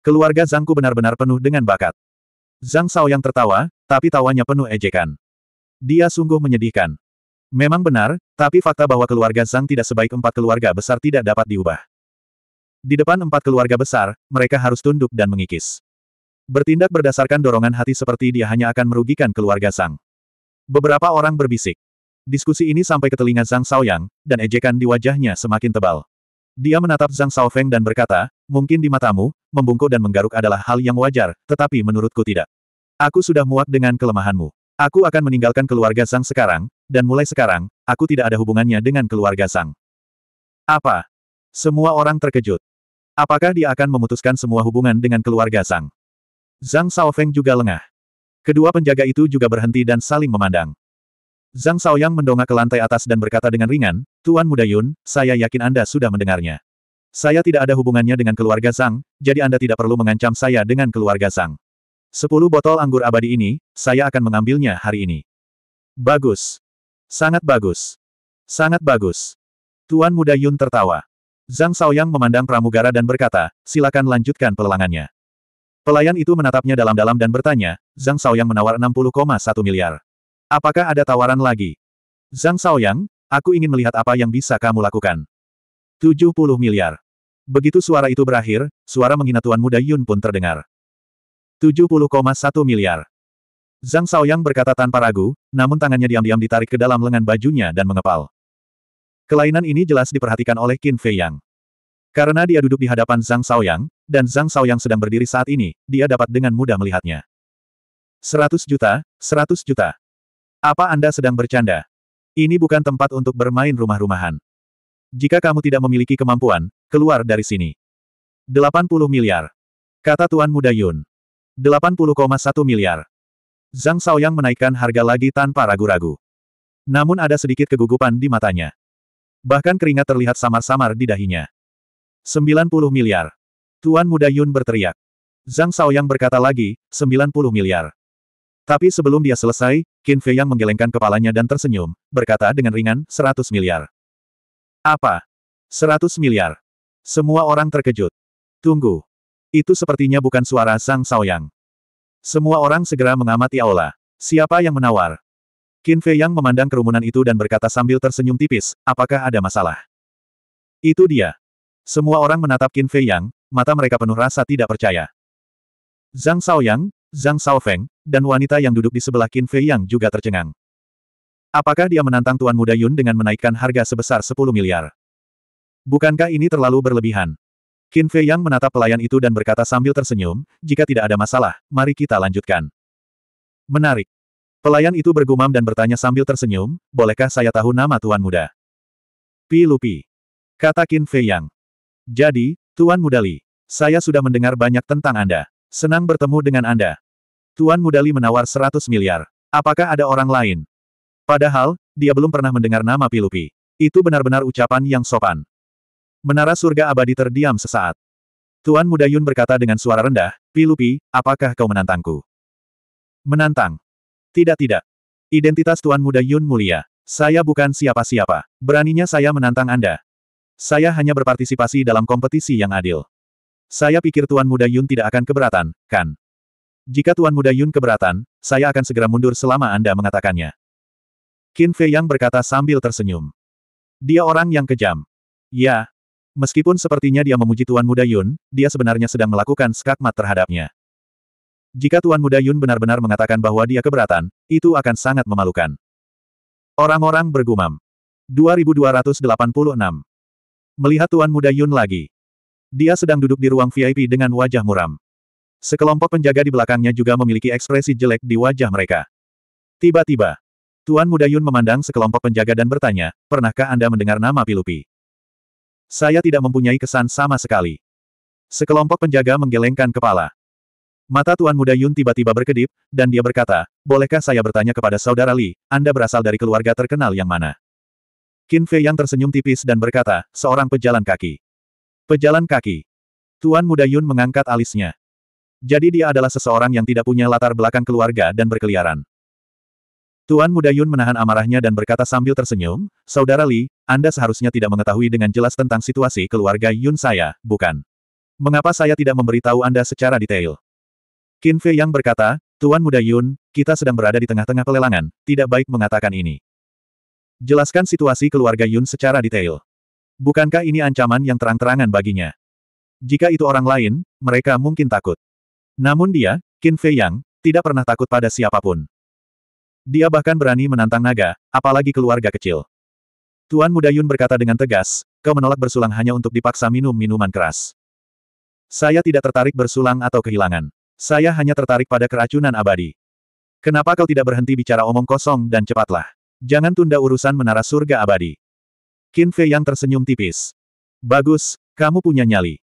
Keluarga Zhangku benar-benar penuh dengan bakat. Zhang Sao yang tertawa, tapi tawanya penuh ejekan. Dia sungguh menyedihkan. Memang benar, tapi fakta bahwa keluarga Zhang tidak sebaik empat keluarga besar tidak dapat diubah. Di depan empat keluarga besar, mereka harus tunduk dan mengikis. Bertindak berdasarkan dorongan hati seperti dia hanya akan merugikan keluarga Zhang. Beberapa orang berbisik. Diskusi ini sampai ke telinga Zhang Saoyang, dan ejekan di wajahnya semakin tebal. Dia menatap Zhang Shaofeng dan berkata, mungkin di matamu, membungkuk dan menggaruk adalah hal yang wajar, tetapi menurutku tidak. Aku sudah muak dengan kelemahanmu. Aku akan meninggalkan keluarga Zhang sekarang, dan mulai sekarang, aku tidak ada hubungannya dengan keluarga Zhang. Apa? Semua orang terkejut. Apakah dia akan memutuskan semua hubungan dengan keluarga Zhang? Zhang Shaofeng juga lengah. Kedua penjaga itu juga berhenti dan saling memandang. Zhang Shaoyang mendongak ke lantai atas dan berkata dengan ringan, Tuan Muda Yun, saya yakin Anda sudah mendengarnya. Saya tidak ada hubungannya dengan keluarga Zhang, jadi Anda tidak perlu mengancam saya dengan keluarga Zhang. Sepuluh botol anggur abadi ini, saya akan mengambilnya hari ini. Bagus. Sangat bagus. Sangat bagus. Tuan Muda Yun tertawa. Zhang Shaoyang memandang pramugara dan berkata, silakan lanjutkan pelelangannya. Pelayan itu menatapnya dalam-dalam dan bertanya, Zhang Shaoyang menawar 60,1 miliar. Apakah ada tawaran lagi? Zhang Shaoyang, aku ingin melihat apa yang bisa kamu lakukan. 70 miliar. Begitu suara itu berakhir, suara menghina Tuan Muda Yun pun terdengar. 70,1 miliar. Zhang Shaoyang berkata tanpa ragu, namun tangannya diam-diam ditarik ke dalam lengan bajunya dan mengepal. Kelainan ini jelas diperhatikan oleh Qin Fei Yang. Karena dia duduk di hadapan Zhang Shaoyang, dan Zhang Shaoyang sedang berdiri saat ini, dia dapat dengan mudah melihatnya. 100 juta, 100 juta. Apa Anda sedang bercanda? Ini bukan tempat untuk bermain rumah-rumahan. Jika kamu tidak memiliki kemampuan, keluar dari sini. 80 miliar. Kata Tuan Muda Yun. 80,1 miliar. Zhang Shaoyang menaikkan harga lagi tanpa ragu-ragu. Namun ada sedikit kegugupan di matanya. Bahkan keringat terlihat samar-samar di dahinya. 90 miliar. Tuan Muda Yun berteriak. Zhang Shaoyang berkata lagi, 90 miliar. Tapi sebelum dia selesai, Qin Fei yang menggelengkan kepalanya dan tersenyum, berkata dengan ringan, seratus miliar. Apa? Seratus miliar. Semua orang terkejut. Tunggu. Itu sepertinya bukan suara Sang Saoyang. Semua orang segera mengamati aula. Siapa yang menawar? Qin Fei yang memandang kerumunan itu dan berkata sambil tersenyum tipis, apakah ada masalah? Itu dia. Semua orang menatap Qin Fei yang, mata mereka penuh rasa tidak percaya. Zhang Saoyang, Zhang Shaofeng, dan wanita yang duduk di sebelah Qin Fei yang juga tercengang. Apakah dia menantang Tuan Muda Yun dengan menaikkan harga sebesar 10 miliar? Bukankah ini terlalu berlebihan? Qin Fei Yang menatap pelayan itu dan berkata sambil tersenyum, jika tidak ada masalah, mari kita lanjutkan. Menarik. Pelayan itu bergumam dan bertanya sambil tersenyum, bolehkah saya tahu nama Tuan Muda? Pi Lupi. Kata Qin Fei Yang. Jadi, Tuan Muda Li, saya sudah mendengar banyak tentang Anda. Senang bertemu dengan Anda. Tuan Mudali menawar 100 miliar. Apakah ada orang lain? Padahal, dia belum pernah mendengar nama Pilupi. Itu benar-benar ucapan yang sopan. Menara surga abadi terdiam sesaat. Tuan Muda Yun berkata dengan suara rendah, Pilupi, apakah kau menantangku? Menantang. Tidak-tidak. Identitas Tuan Muda Yun mulia. Saya bukan siapa-siapa. Beraninya saya menantang Anda. Saya hanya berpartisipasi dalam kompetisi yang adil. Saya pikir Tuan Muda Yun tidak akan keberatan, kan? Jika Tuan Muda Yun keberatan, saya akan segera mundur selama Anda mengatakannya. Qin Fei Yang berkata sambil tersenyum. Dia orang yang kejam. Ya. Meskipun sepertinya dia memuji Tuan Muda Yun, dia sebenarnya sedang melakukan skakmat terhadapnya. Jika Tuan Muda Yun benar-benar mengatakan bahwa dia keberatan, itu akan sangat memalukan. Orang-orang bergumam. 2286. Melihat Tuan Muda Yun lagi. Dia sedang duduk di ruang VIP dengan wajah muram. Sekelompok penjaga di belakangnya juga memiliki ekspresi jelek di wajah mereka. Tiba-tiba, Tuan Muda Yun memandang sekelompok penjaga dan bertanya, pernahkah Anda mendengar nama Pilupi? Saya tidak mempunyai kesan sama sekali. Sekelompok penjaga menggelengkan kepala. Mata Tuan Muda Yun tiba-tiba berkedip, dan dia berkata, Bolehkah saya bertanya kepada Saudara Li, Anda berasal dari keluarga terkenal yang mana? Qin Fei yang tersenyum tipis dan berkata, seorang pejalan kaki. Pejalan kaki. Tuan muda Yun mengangkat alisnya. Jadi dia adalah seseorang yang tidak punya latar belakang keluarga dan berkeliaran. Tuan muda Yun menahan amarahnya dan berkata sambil tersenyum, Saudara Li, Anda seharusnya tidak mengetahui dengan jelas tentang situasi keluarga Yun saya, bukan? Mengapa saya tidak memberitahu Anda secara detail? Qin Fei yang berkata, Tuan muda Yun, kita sedang berada di tengah-tengah pelelangan, tidak baik mengatakan ini. Jelaskan situasi keluarga Yun secara detail. Bukankah ini ancaman yang terang-terangan baginya? Jika itu orang lain, mereka mungkin takut. Namun dia, Qin Fei Yang, tidak pernah takut pada siapapun. Dia bahkan berani menantang naga, apalagi keluarga kecil. Tuan Muda Yun berkata dengan tegas, kau menolak bersulang hanya untuk dipaksa minum minuman keras. Saya tidak tertarik bersulang atau kehilangan. Saya hanya tertarik pada keracunan abadi. Kenapa kau tidak berhenti bicara omong kosong dan cepatlah? Jangan tunda urusan menara surga abadi. Qin Fei yang tersenyum tipis. Bagus, kamu punya nyali.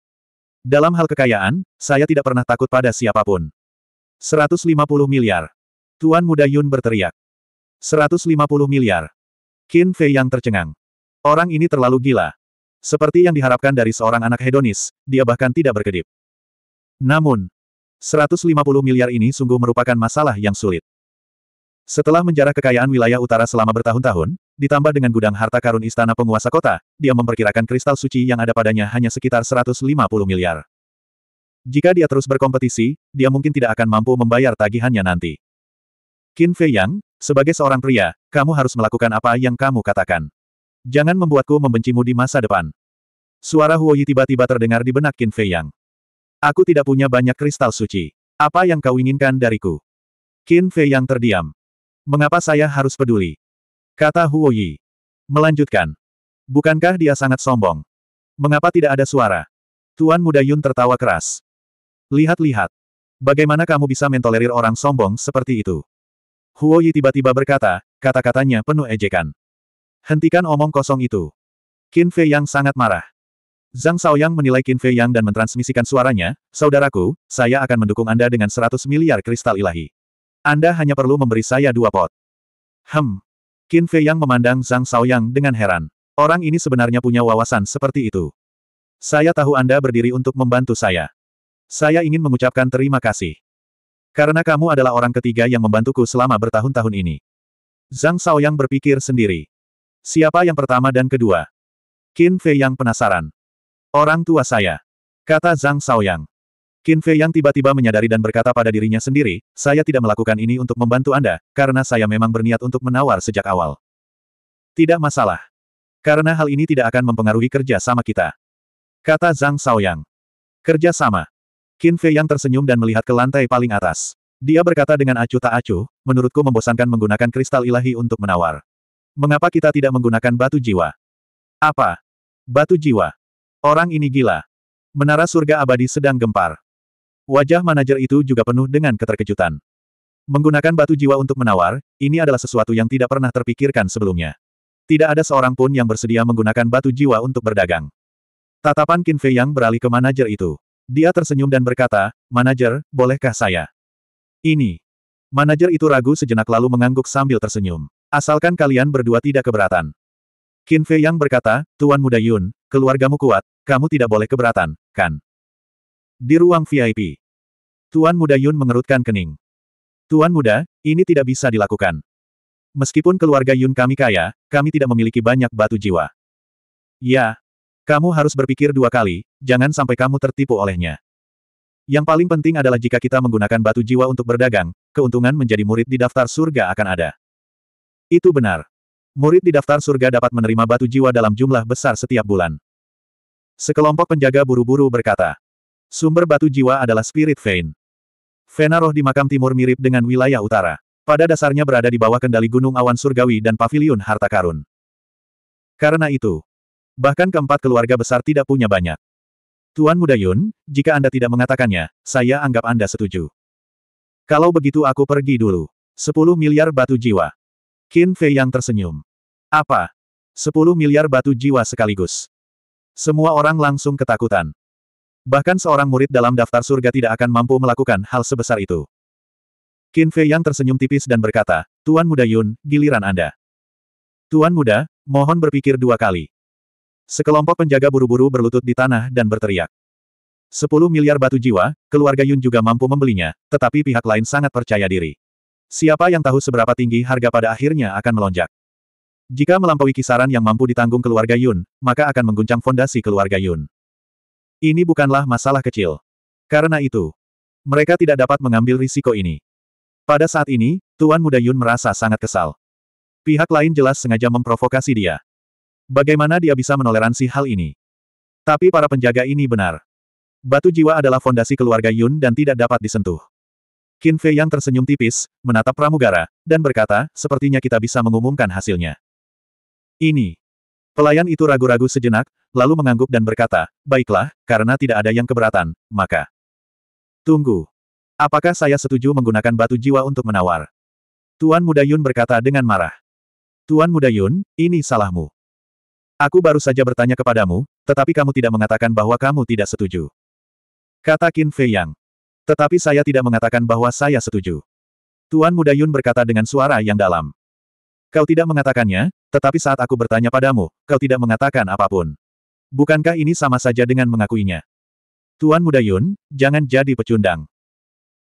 Dalam hal kekayaan, saya tidak pernah takut pada siapapun. 150 miliar. Tuan muda Yun berteriak. 150 miliar. Qin Fei yang tercengang. Orang ini terlalu gila. Seperti yang diharapkan dari seorang anak hedonis, dia bahkan tidak berkedip. Namun, 150 miliar ini sungguh merupakan masalah yang sulit. Setelah menjarah kekayaan wilayah utara selama bertahun-tahun, ditambah dengan gudang harta karun istana penguasa kota, dia memperkirakan kristal suci yang ada padanya hanya sekitar 150 miliar. Jika dia terus berkompetisi, dia mungkin tidak akan mampu membayar tagihannya nanti. Qin Fei Yang, sebagai seorang pria, kamu harus melakukan apa yang kamu katakan. Jangan membuatku membencimu di masa depan. Suara Huoyi tiba-tiba terdengar di benak Qin Fei Yang. Aku tidak punya banyak kristal suci. Apa yang kau inginkan dariku? Qin Fei Yang terdiam. Mengapa saya harus peduli? Kata Huo Yi. Melanjutkan. Bukankah dia sangat sombong? Mengapa tidak ada suara? Tuan muda Yun tertawa keras. Lihat-lihat. Bagaimana kamu bisa mentolerir orang sombong seperti itu? Huo Yi tiba-tiba berkata, kata-katanya penuh ejekan. Hentikan omong kosong itu. Qin Fei Yang sangat marah. Zhang Shaoyang menilai Qin Fei Yang dan mentransmisikan suaranya, Saudaraku, saya akan mendukung Anda dengan 100 miliar kristal ilahi. Anda hanya perlu memberi saya dua pot. Hmm. Qin Fei Yang memandang Zhang Shaoyang dengan heran. Orang ini sebenarnya punya wawasan seperti itu. Saya tahu Anda berdiri untuk membantu saya. Saya ingin mengucapkan terima kasih. Karena kamu adalah orang ketiga yang membantuku selama bertahun-tahun ini. Zhang Shaoyang berpikir sendiri. Siapa yang pertama dan kedua? Qin Fei Yang penasaran. Orang tua saya. Kata Zhang Shaoyang. Qin Fei yang tiba-tiba menyadari dan berkata pada dirinya sendiri, saya tidak melakukan ini untuk membantu Anda, karena saya memang berniat untuk menawar sejak awal. Tidak masalah. Karena hal ini tidak akan mempengaruhi kerja sama kita. Kata Zhang Shaoyang. Kerja sama. Qin Fei yang tersenyum dan melihat ke lantai paling atas. Dia berkata dengan acuh tak acuh, menurutku membosankan menggunakan kristal ilahi untuk menawar. Mengapa kita tidak menggunakan batu jiwa? Apa? Batu jiwa. Orang ini gila. Menara surga abadi sedang gempar. Wajah manajer itu juga penuh dengan keterkejutan. Menggunakan batu jiwa untuk menawar, ini adalah sesuatu yang tidak pernah terpikirkan sebelumnya. Tidak ada seorang pun yang bersedia menggunakan batu jiwa untuk berdagang. Tatapan Qin Fei yang beralih ke manajer itu. Dia tersenyum dan berkata, Manajer, bolehkah saya? Ini. Manajer itu ragu sejenak lalu mengangguk sambil tersenyum. Asalkan kalian berdua tidak keberatan. Qin Fei yang berkata, Tuan Muda Yun, keluargamu kuat, kamu tidak boleh keberatan, kan? Di ruang VIP. Tuan Muda Yun mengerutkan kening. Tuan Muda, ini tidak bisa dilakukan. Meskipun keluarga Yun kami kaya, kami tidak memiliki banyak batu jiwa. Ya. Kamu harus berpikir dua kali, jangan sampai kamu tertipu olehnya. Yang paling penting adalah jika kita menggunakan batu jiwa untuk berdagang, keuntungan menjadi murid di daftar surga akan ada. Itu benar. Murid di daftar surga dapat menerima batu jiwa dalam jumlah besar setiap bulan. Sekelompok penjaga buru-buru berkata, Sumber batu jiwa adalah spirit vein. Vena roh di makam timur mirip dengan wilayah utara. Pada dasarnya berada di bawah kendali gunung awan surgawi dan pavilion harta karun. Karena itu, bahkan keempat keluarga besar tidak punya banyak. Tuan Muda Yun, jika Anda tidak mengatakannya, saya anggap Anda setuju. Kalau begitu aku pergi dulu. Sepuluh miliar batu jiwa. Qin Fei yang tersenyum. Apa? Sepuluh miliar batu jiwa sekaligus. Semua orang langsung ketakutan. Bahkan seorang murid dalam daftar surga tidak akan mampu melakukan hal sebesar itu. Qin Fei yang tersenyum tipis dan berkata, Tuan Muda Yun, giliran Anda. Tuan Muda, mohon berpikir dua kali. Sekelompok penjaga buru-buru berlutut di tanah dan berteriak. Sepuluh miliar batu jiwa, keluarga Yun juga mampu membelinya, tetapi pihak lain sangat percaya diri. Siapa yang tahu seberapa tinggi harga pada akhirnya akan melonjak. Jika melampaui kisaran yang mampu ditanggung keluarga Yun, maka akan mengguncang fondasi keluarga Yun. Ini bukanlah masalah kecil. Karena itu, mereka tidak dapat mengambil risiko ini. Pada saat ini, Tuan Muda Yun merasa sangat kesal. Pihak lain jelas sengaja memprovokasi dia. Bagaimana dia bisa menoleransi hal ini? Tapi para penjaga ini benar. Batu jiwa adalah fondasi keluarga Yun dan tidak dapat disentuh. Qin Fei yang tersenyum tipis, menatap pramugara, dan berkata, sepertinya kita bisa mengumumkan hasilnya. Ini. Pelayan itu ragu-ragu sejenak, lalu mengangguk dan berkata, baiklah, karena tidak ada yang keberatan, maka. Tunggu. Apakah saya setuju menggunakan batu jiwa untuk menawar? Tuan Muda Yun berkata dengan marah. Tuan Muda Yun, ini salahmu. Aku baru saja bertanya kepadamu, tetapi kamu tidak mengatakan bahwa kamu tidak setuju. Kata Qin Fei Yang. Tetapi saya tidak mengatakan bahwa saya setuju. Tuan Muda Yun berkata dengan suara yang dalam. Kau tidak mengatakannya, tetapi saat aku bertanya padamu, kau tidak mengatakan apapun. Bukankah ini sama saja dengan mengakuinya? Tuan Muda Yun, jangan jadi pecundang.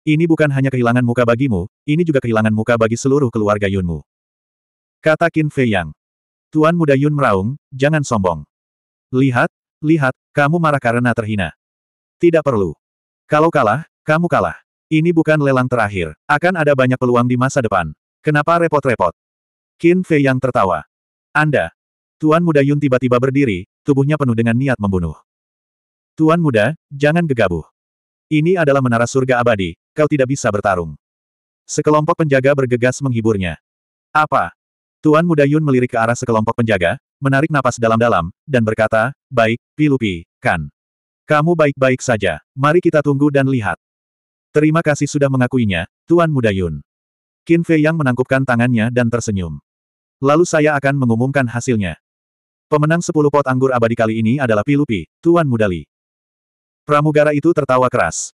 Ini bukan hanya kehilangan muka bagimu, ini juga kehilangan muka bagi seluruh keluarga Yunmu. Kata Qin Fei Yang. Tuan Muda Yun meraung, jangan sombong. Lihat, lihat, kamu marah karena terhina. Tidak perlu. Kalau kalah, kamu kalah. Ini bukan lelang terakhir, akan ada banyak peluang di masa depan. Kenapa repot-repot? Qin Fei yang tertawa. Anda. Tuan muda Yun tiba-tiba berdiri, tubuhnya penuh dengan niat membunuh. Tuan muda, jangan gegabah. Ini adalah menara surga abadi, kau tidak bisa bertarung. Sekelompok penjaga bergegas menghiburnya. Apa? Tuan muda Yun melirik ke arah sekelompok penjaga, menarik napas dalam-dalam, dan berkata, baik, Pilupi, kan. Kamu baik-baik saja, mari kita tunggu dan lihat. Terima kasih sudah mengakuinya, Tuan muda Yun. Qin Fei Yang menangkupkan tangannya dan tersenyum. Lalu saya akan mengumumkan hasilnya. Pemenang 10 pot anggur abadi kali ini adalah Pilupi, Tuan Mudali. Pramugara itu tertawa keras.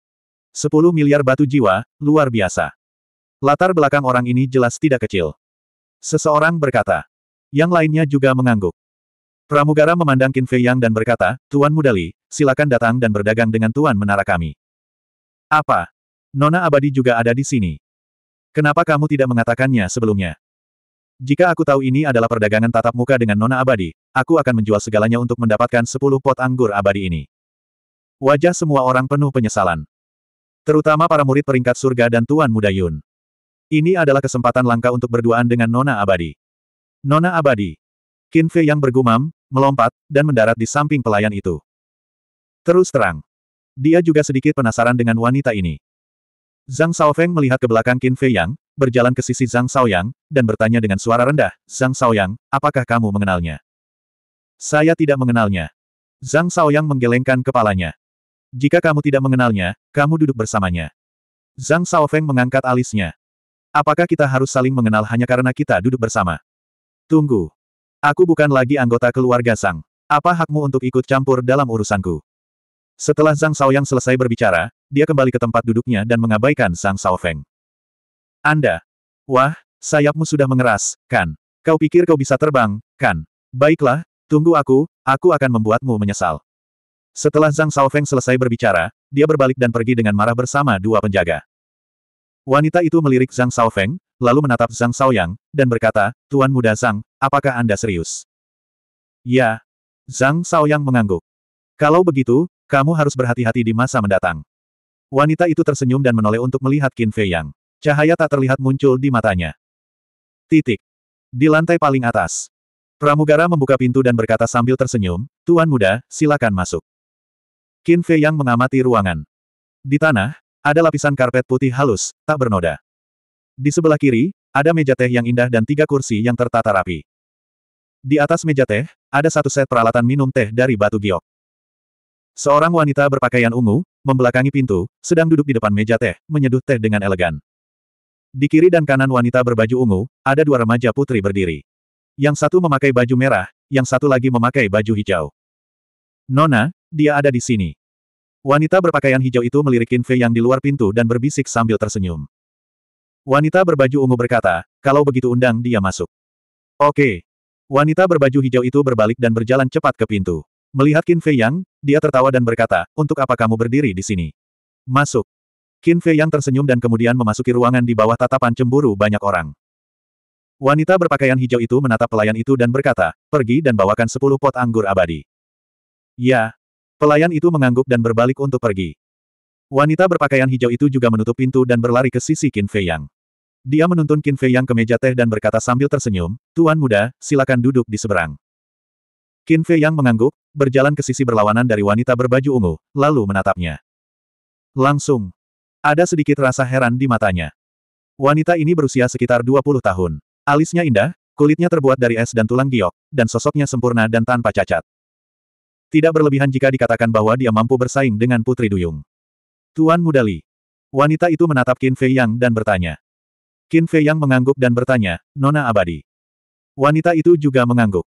10 miliar batu jiwa, luar biasa. Latar belakang orang ini jelas tidak kecil. Seseorang berkata. Yang lainnya juga mengangguk. Pramugara memandang Qin Fei Yang dan berkata, Tuan Mudali, silakan datang dan berdagang dengan Tuan Menara kami. Apa? Nona Abadi juga ada di sini. Kenapa kamu tidak mengatakannya sebelumnya? Jika aku tahu ini adalah perdagangan tatap muka dengan nona abadi, aku akan menjual segalanya untuk mendapatkan sepuluh pot anggur abadi ini. Wajah semua orang penuh penyesalan. Terutama para murid peringkat surga dan Tuan Muda Yun. Ini adalah kesempatan langka untuk berduaan dengan nona abadi. Nona abadi. Qin Fei yang bergumam, melompat, dan mendarat di samping pelayan itu. Terus terang. Dia juga sedikit penasaran dengan wanita ini. Zhang Shaofeng melihat ke belakang Qin Fei Yang, berjalan ke sisi Zhang Shaoyang, dan bertanya dengan suara rendah, Zhang Shaoyang, apakah kamu mengenalnya? Saya tidak mengenalnya. Zhang Shaoyang menggelengkan kepalanya. Jika kamu tidak mengenalnya, kamu duduk bersamanya. Zhang Shaofeng mengangkat alisnya. Apakah kita harus saling mengenal hanya karena kita duduk bersama? Tunggu. Aku bukan lagi anggota keluarga Sang. Apa hakmu untuk ikut campur dalam urusanku? Setelah Zhang Shaoyang selesai berbicara, dia kembali ke tempat duduknya dan mengabaikan Zhang Shaofeng. Anda. Wah, sayapmu sudah mengeras, kan? Kau pikir kau bisa terbang, kan? Baiklah, tunggu aku, aku akan membuatmu menyesal. Setelah Zhang Shaofeng selesai berbicara, dia berbalik dan pergi dengan marah bersama dua penjaga. Wanita itu melirik Zhang Shaofeng, lalu menatap Zhang Shaoyang, dan berkata, Tuan Muda Zhang, apakah Anda serius? Ya. Zhang Shaoyang mengangguk. Kalau begitu, kamu harus berhati-hati di masa mendatang. Wanita itu tersenyum dan menoleh untuk melihat Qin Fei Yang. Cahaya tak terlihat muncul di matanya. Titik. Di lantai paling atas. Pramugara membuka pintu dan berkata sambil tersenyum, Tuan muda, silakan masuk. Qin Fei yang mengamati ruangan. Di tanah, ada lapisan karpet putih halus, tak bernoda. Di sebelah kiri, ada meja teh yang indah dan tiga kursi yang tertata rapi. Di atas meja teh, ada satu set peralatan minum teh dari batu giok. Seorang wanita berpakaian ungu, membelakangi pintu, sedang duduk di depan meja teh, menyeduh teh dengan elegan. Di kiri dan kanan wanita berbaju ungu, ada dua remaja putri berdiri. Yang satu memakai baju merah, yang satu lagi memakai baju hijau. Nona, dia ada di sini. Wanita berpakaian hijau itu melirikin Fei yang di luar pintu dan berbisik sambil tersenyum. Wanita berbaju ungu berkata, kalau begitu undang dia masuk. Oke. Wanita berbaju hijau itu berbalik dan berjalan cepat ke pintu. Melihat Qin Fei Yang, dia tertawa dan berkata, untuk apa kamu berdiri di sini? Masuk. Qin Fei yang tersenyum dan kemudian memasuki ruangan di bawah tatapan cemburu banyak orang. Wanita berpakaian hijau itu menatap pelayan itu dan berkata, pergi dan bawakan sepuluh pot anggur abadi. Ya. Pelayan itu mengangguk dan berbalik untuk pergi. Wanita berpakaian hijau itu juga menutup pintu dan berlari ke sisi Qin Fei Yang. Dia menuntun Qin Fei Yang ke meja teh dan berkata sambil tersenyum, Tuan muda, silakan duduk di seberang. Qin Fei Yang mengangguk, berjalan ke sisi berlawanan dari wanita berbaju ungu, lalu menatapnya. Langsung, ada sedikit rasa heran di matanya. Wanita ini berusia sekitar 20 tahun. Alisnya indah, kulitnya terbuat dari es dan tulang giok, dan sosoknya sempurna dan tanpa cacat. Tidak berlebihan jika dikatakan bahwa dia mampu bersaing dengan Putri Duyung. Tuan Muda Li. Wanita itu menatap Qin Fei Yang dan bertanya. Qin Fei Yang mengangguk dan bertanya, Nona Abadi. Wanita itu juga mengangguk.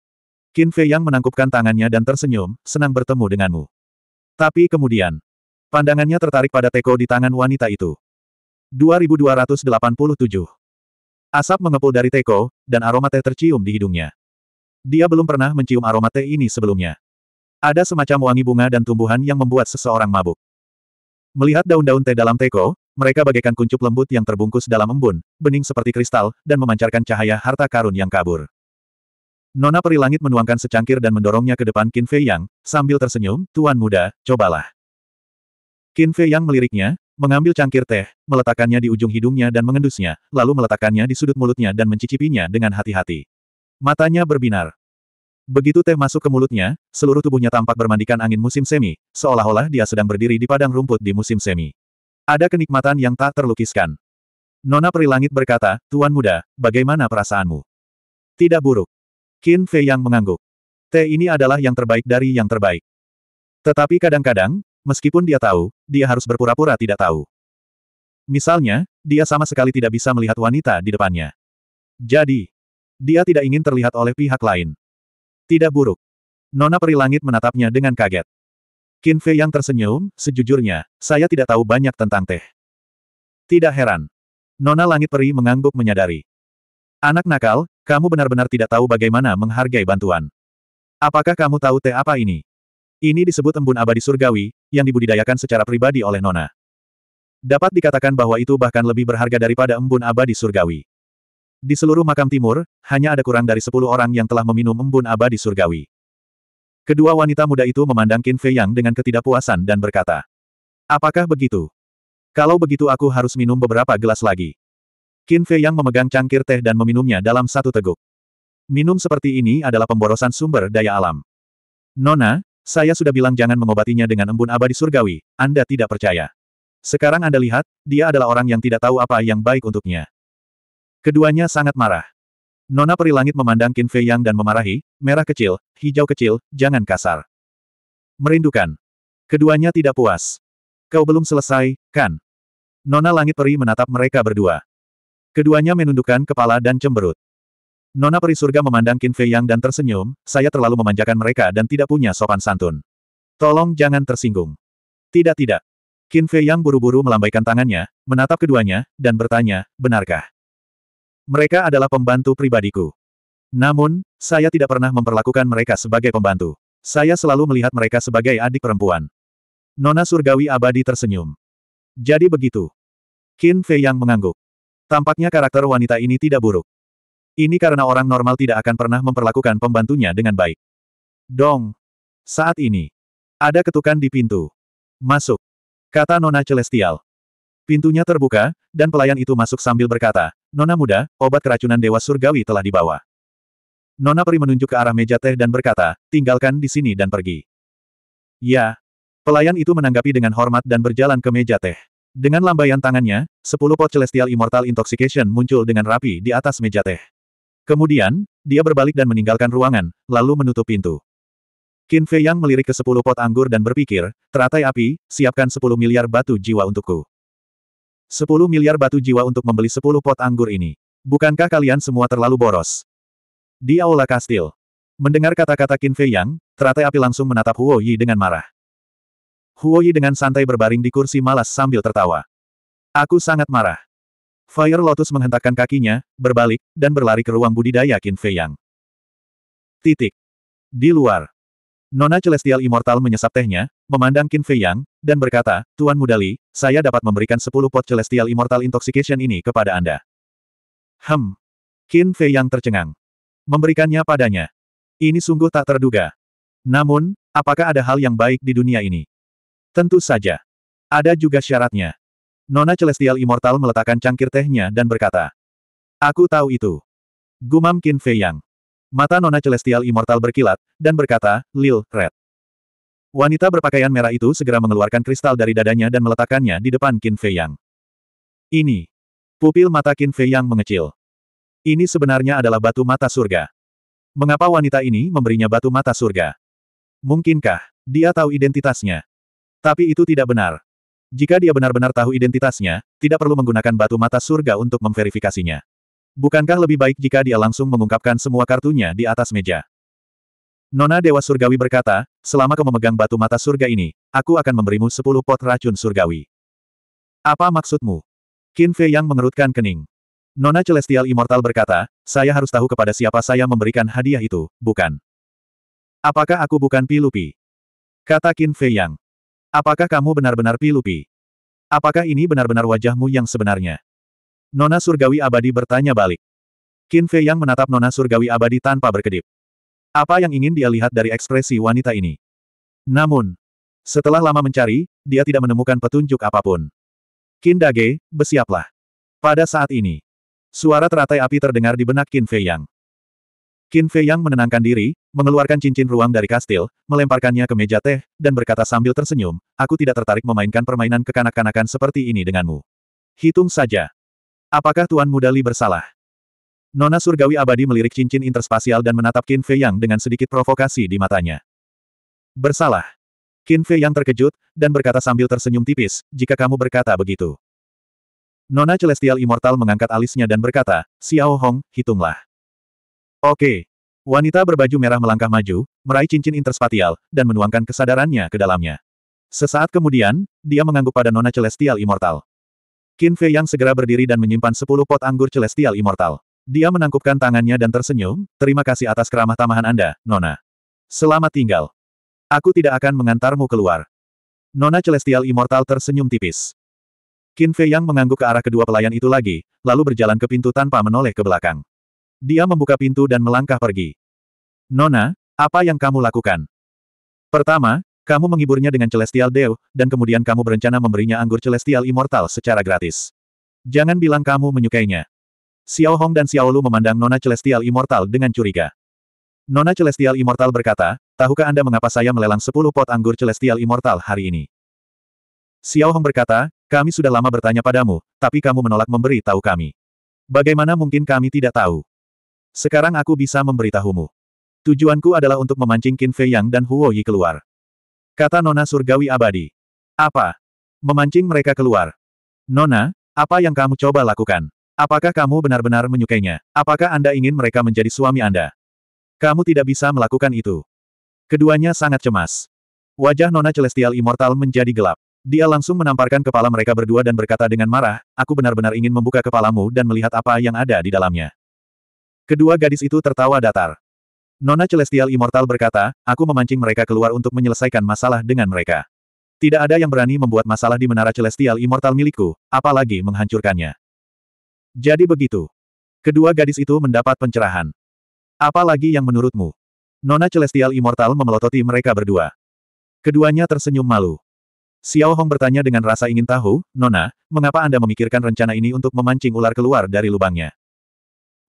Qin Fei Yang menangkupkan tangannya dan tersenyum, senang bertemu denganmu. Tapi kemudian, Pandangannya tertarik pada teko di tangan wanita itu. 2287. Asap mengepul dari teko, dan aroma teh tercium di hidungnya. Dia belum pernah mencium aroma teh ini sebelumnya. Ada semacam wangi bunga dan tumbuhan yang membuat seseorang mabuk. Melihat daun-daun teh dalam teko, mereka bagaikan kuncup lembut yang terbungkus dalam embun, bening seperti kristal, dan memancarkan cahaya harta karun yang kabur. Nona Peri Langit menuangkan secangkir dan mendorongnya ke depan Qin Fei Yang, sambil tersenyum, Tuan Muda, cobalah. Qin Fei yang meliriknya, mengambil cangkir teh, meletakkannya di ujung hidungnya dan mengendusnya, lalu meletakkannya di sudut mulutnya dan mencicipinya dengan hati-hati. Matanya berbinar. Begitu teh masuk ke mulutnya, seluruh tubuhnya tampak bermandikan angin musim semi, seolah-olah dia sedang berdiri di padang rumput di musim semi. Ada kenikmatan yang tak terlukiskan. Nona Peri Langit berkata, Tuan Muda, bagaimana perasaanmu? Tidak buruk. Qin Fei yang mengangguk. Teh ini adalah yang terbaik dari yang terbaik. Tetapi kadang-kadang, Meskipun dia tahu, dia harus berpura-pura tidak tahu. Misalnya, dia sama sekali tidak bisa melihat wanita di depannya. Jadi, dia tidak ingin terlihat oleh pihak lain. Tidak buruk. Nona Peri Langit menatapnya dengan kaget. Qin Fei yang tersenyum, sejujurnya, saya tidak tahu banyak tentang teh. Tidak heran. Nona Langit Peri mengangguk menyadari. Anak nakal, kamu benar-benar tidak tahu bagaimana menghargai bantuan. Apakah kamu tahu teh apa ini? Ini disebut embun abadi surgawi, yang dibudidayakan secara pribadi oleh Nona. Dapat dikatakan bahwa itu bahkan lebih berharga daripada embun abadi surgawi. Di seluruh makam timur, hanya ada kurang dari sepuluh orang yang telah meminum embun abadi surgawi. Kedua wanita muda itu memandang Qin Fei Yang dengan ketidakpuasan dan berkata, Apakah begitu? Kalau begitu aku harus minum beberapa gelas lagi. Qin Fei Yang memegang cangkir teh dan meminumnya dalam satu teguk. Minum seperti ini adalah pemborosan sumber daya alam. Nona, saya sudah bilang jangan mengobatinya dengan embun abadi surgawi, Anda tidak percaya. Sekarang Anda lihat, dia adalah orang yang tidak tahu apa yang baik untuknya. Keduanya sangat marah. Nona peri langit memandang Qin Fei Yang dan memarahi, merah kecil, hijau kecil, jangan kasar. Merindukan. Keduanya tidak puas. Kau belum selesai, kan? Nona Langit Peri menatap mereka berdua. Keduanya menundukkan kepala dan cemberut. Nona peri surga memandang Qin Fei Yang dan tersenyum, saya terlalu memanjakan mereka dan tidak punya sopan santun. Tolong jangan tersinggung. Tidak tidak. Qin Fei Yang buru-buru melambaikan tangannya, menatap keduanya, dan bertanya, benarkah? Mereka adalah pembantu pribadiku. Namun, saya tidak pernah memperlakukan mereka sebagai pembantu. Saya selalu melihat mereka sebagai adik perempuan. Nona surgawi abadi tersenyum. Jadi begitu. Qin Fei Yang mengangguk. Tampaknya karakter wanita ini tidak buruk. Ini karena orang normal tidak akan pernah memperlakukan pembantunya dengan baik. Dong! Saat ini, ada ketukan di pintu. Masuk! Kata Nona Celestial. Pintunya terbuka, dan pelayan itu masuk sambil berkata, Nona muda, obat keracunan Dewa Surgawi telah dibawa. Nona Peri menunjuk ke arah meja teh dan berkata, tinggalkan di sini dan pergi. Ya. Pelayan itu menanggapi dengan hormat dan berjalan ke meja teh. Dengan lambaian tangannya, sepuluh pot Celestial Immortal Intoxication muncul dengan rapi di atas meja teh. Kemudian, dia berbalik dan meninggalkan ruangan, lalu menutup pintu. Qin Fei Yang melirik ke sepuluh pot anggur dan berpikir, teratai api, siapkan sepuluh miliar batu jiwa untukku. Sepuluh miliar batu jiwa untuk membeli sepuluh pot anggur ini. Bukankah kalian semua terlalu boros? Di Aula Kastil. Mendengar kata-kata Qin Fei Yang, teratai api langsung menatap Huo Yi dengan marah. Huo Yi dengan santai berbaring di kursi malas sambil tertawa. Aku sangat marah. Fire Lotus menghentakkan kakinya, berbalik, dan berlari ke ruang budidaya Qin Fei Yang. Titik. Di luar. Nona Celestial Immortal menyesap tehnya, memandang Qin Fei Yang, dan berkata, Tuan Mudali, saya dapat memberikan 10 pot Celestial Immortal Intoxication ini kepada Anda. Hem. Qin Fei Yang tercengang. Memberikannya padanya. Ini sungguh tak terduga. Namun, apakah ada hal yang baik di dunia ini? Tentu saja. Ada juga syaratnya. Nona Celestial Immortal meletakkan cangkir tehnya dan berkata. Aku tahu itu. Gumam Qin Fei Yang. Mata Nona Celestial Immortal berkilat, dan berkata, Lil, Red. Wanita berpakaian merah itu segera mengeluarkan kristal dari dadanya dan meletakkannya di depan Kin Fei Yang. Ini. Pupil mata Kin Fei Yang mengecil. Ini sebenarnya adalah batu mata surga. Mengapa wanita ini memberinya batu mata surga? Mungkinkah dia tahu identitasnya? Tapi itu tidak benar. Jika dia benar-benar tahu identitasnya, tidak perlu menggunakan batu mata surga untuk memverifikasinya. Bukankah lebih baik jika dia langsung mengungkapkan semua kartunya di atas meja? Nona Dewa Surgawi berkata, selama kau memegang batu mata surga ini, aku akan memberimu sepuluh pot racun surgawi. Apa maksudmu? Qin Fei yang mengerutkan kening. Nona Celestial Immortal berkata, saya harus tahu kepada siapa saya memberikan hadiah itu, bukan? Apakah aku bukan Pilupi? Kata Qin Fei Yang. Apakah kamu benar-benar pilupi? Apakah ini benar-benar wajahmu yang sebenarnya? Nona Surgawi Abadi bertanya balik. Qin Fei yang menatap Nona Surgawi Abadi tanpa berkedip. Apa yang ingin dia lihat dari ekspresi wanita ini? Namun, setelah lama mencari, dia tidak menemukan petunjuk apapun. Qin Dage, bersiaplah. Pada saat ini, suara teratai api terdengar di benak Qin Fei Yang. Qin Fei Yang menenangkan diri, mengeluarkan cincin ruang dari kastil, melemparkannya ke meja teh, dan berkata sambil tersenyum, aku tidak tertarik memainkan permainan kekanak-kanakan seperti ini denganmu. Hitung saja. Apakah Tuan Muda Li bersalah? Nona Surgawi Abadi melirik cincin interspasial dan menatap Qin Fei Yang dengan sedikit provokasi di matanya. Bersalah. Qin Fei Yang terkejut, dan berkata sambil tersenyum tipis, jika kamu berkata begitu. Nona Celestial Immortal mengangkat alisnya dan berkata, Xiao Hong, hitunglah. Oke. Wanita berbaju merah melangkah maju, meraih cincin interspatial, dan menuangkan kesadarannya ke dalamnya. Sesaat kemudian, dia mengangguk pada Nona Celestial Immortal. Qin Fei yang segera berdiri dan menyimpan sepuluh pot anggur Celestial Immortal. Dia menangkupkan tangannya dan tersenyum, terima kasih atas keramah tamahan Anda, Nona. Selamat tinggal. Aku tidak akan mengantarmu keluar. Nona Celestial Immortal tersenyum tipis. Qin Fei Yang mengangguk ke arah kedua pelayan itu lagi, lalu berjalan ke pintu tanpa menoleh ke belakang. Dia membuka pintu dan melangkah pergi. Nona, apa yang kamu lakukan? Pertama, kamu menghiburnya dengan Celestial Dew, dan kemudian kamu berencana memberinya anggur Celestial Immortal secara gratis. Jangan bilang kamu menyukainya. Xiao Hong dan Xiao Lu memandang Nona Celestial Immortal dengan curiga. Nona Celestial Immortal berkata, tahukah Anda mengapa saya melelang 10 pot anggur Celestial Immortal hari ini? Xiao Hong berkata, kami sudah lama bertanya padamu, tapi kamu menolak memberi tahu kami. Bagaimana mungkin kami tidak tahu? Sekarang aku bisa memberitahumu. Tujuanku adalah untuk memancing Qin Fei Yang dan Huo Yi keluar. Kata Nona Surgawi Abadi. Apa? Memancing mereka keluar. Nona, apa yang kamu coba lakukan? Apakah kamu benar-benar menyukainya? Apakah Anda ingin mereka menjadi suami Anda? Kamu tidak bisa melakukan itu. Keduanya sangat cemas. Wajah Nona Celestial Immortal menjadi gelap. Dia langsung menamparkan kepala mereka berdua dan berkata dengan marah, aku benar-benar ingin membuka kepalamu dan melihat apa yang ada di dalamnya. Kedua gadis itu tertawa datar. Nona Celestial Immortal berkata, aku memancing mereka keluar untuk menyelesaikan masalah dengan mereka. Tidak ada yang berani membuat masalah di menara Celestial Immortal milikku, apalagi menghancurkannya. Jadi begitu. Kedua gadis itu mendapat pencerahan. Apalagi yang menurutmu? Nona Celestial Immortal memelototi mereka berdua. Keduanya tersenyum malu. Xiao Hong bertanya dengan rasa ingin tahu, Nona, mengapa Anda memikirkan rencana ini untuk memancing ular keluar dari lubangnya?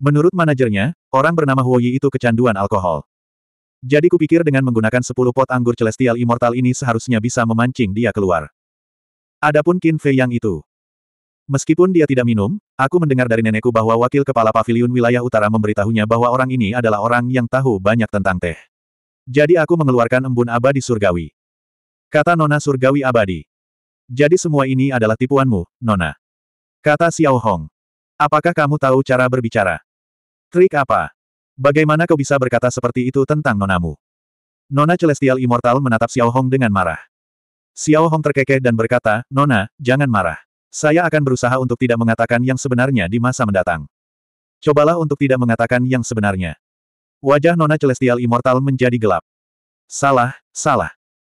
Menurut manajernya, orang bernama Huoyi itu kecanduan alkohol. Jadi kupikir dengan menggunakan 10 pot anggur celestial immortal ini seharusnya bisa memancing dia keluar. Adapun Qin Fei yang itu. Meskipun dia tidak minum, aku mendengar dari nenekku bahwa wakil kepala pavilion wilayah utara memberitahunya bahwa orang ini adalah orang yang tahu banyak tentang teh. Jadi aku mengeluarkan embun abadi surgawi. Kata Nona surgawi abadi. Jadi semua ini adalah tipuanmu, Nona. Kata Xiao Hong. Apakah kamu tahu cara berbicara? Trik apa? Bagaimana kau bisa berkata seperti itu tentang nonamu? Nona Celestial Immortal menatap Xiao Hong dengan marah. Xiao Hong terkekeh dan berkata, Nona, jangan marah. Saya akan berusaha untuk tidak mengatakan yang sebenarnya di masa mendatang. Cobalah untuk tidak mengatakan yang sebenarnya. Wajah Nona Celestial Immortal menjadi gelap. Salah, salah.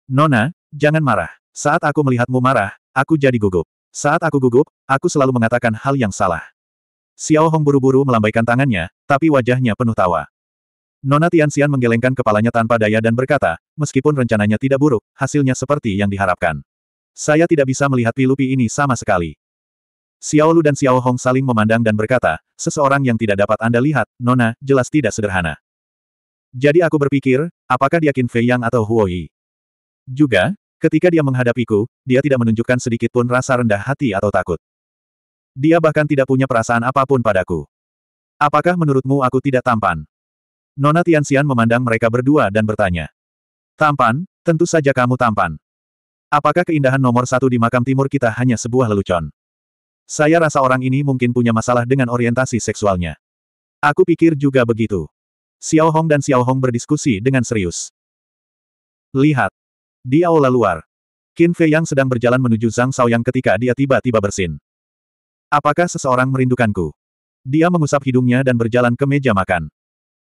Nona, jangan marah. Saat aku melihatmu marah, aku jadi gugup. Saat aku gugup, aku selalu mengatakan hal yang salah. Xiao Hong buru-buru melambaikan tangannya, tapi wajahnya penuh tawa. Nona Tianxian menggelengkan kepalanya tanpa daya dan berkata, meskipun rencananya tidak buruk, hasilnya seperti yang diharapkan. Saya tidak bisa melihat pilupi ini sama sekali. Xiao Lu dan Xiao Hong saling memandang dan berkata, seseorang yang tidak dapat Anda lihat, Nona, jelas tidak sederhana. Jadi aku berpikir, apakah dia Qin Fei Yang atau Huo Yi? Juga, ketika dia menghadapiku, dia tidak menunjukkan sedikitpun rasa rendah hati atau takut. Dia bahkan tidak punya perasaan apapun padaku. Apakah menurutmu aku tidak tampan? Nona Tianxian memandang mereka berdua dan bertanya. Tampan, tentu saja kamu tampan. Apakah keindahan nomor satu di makam timur kita hanya sebuah lelucon? Saya rasa orang ini mungkin punya masalah dengan orientasi seksualnya. Aku pikir juga begitu. Xiao Hong dan Xiao Hong berdiskusi dengan serius. Lihat. Di aula luar. Qin Fei yang sedang berjalan menuju Zhang Shaoyang ketika dia tiba-tiba bersin. Apakah seseorang merindukanku? Dia mengusap hidungnya dan berjalan ke meja makan.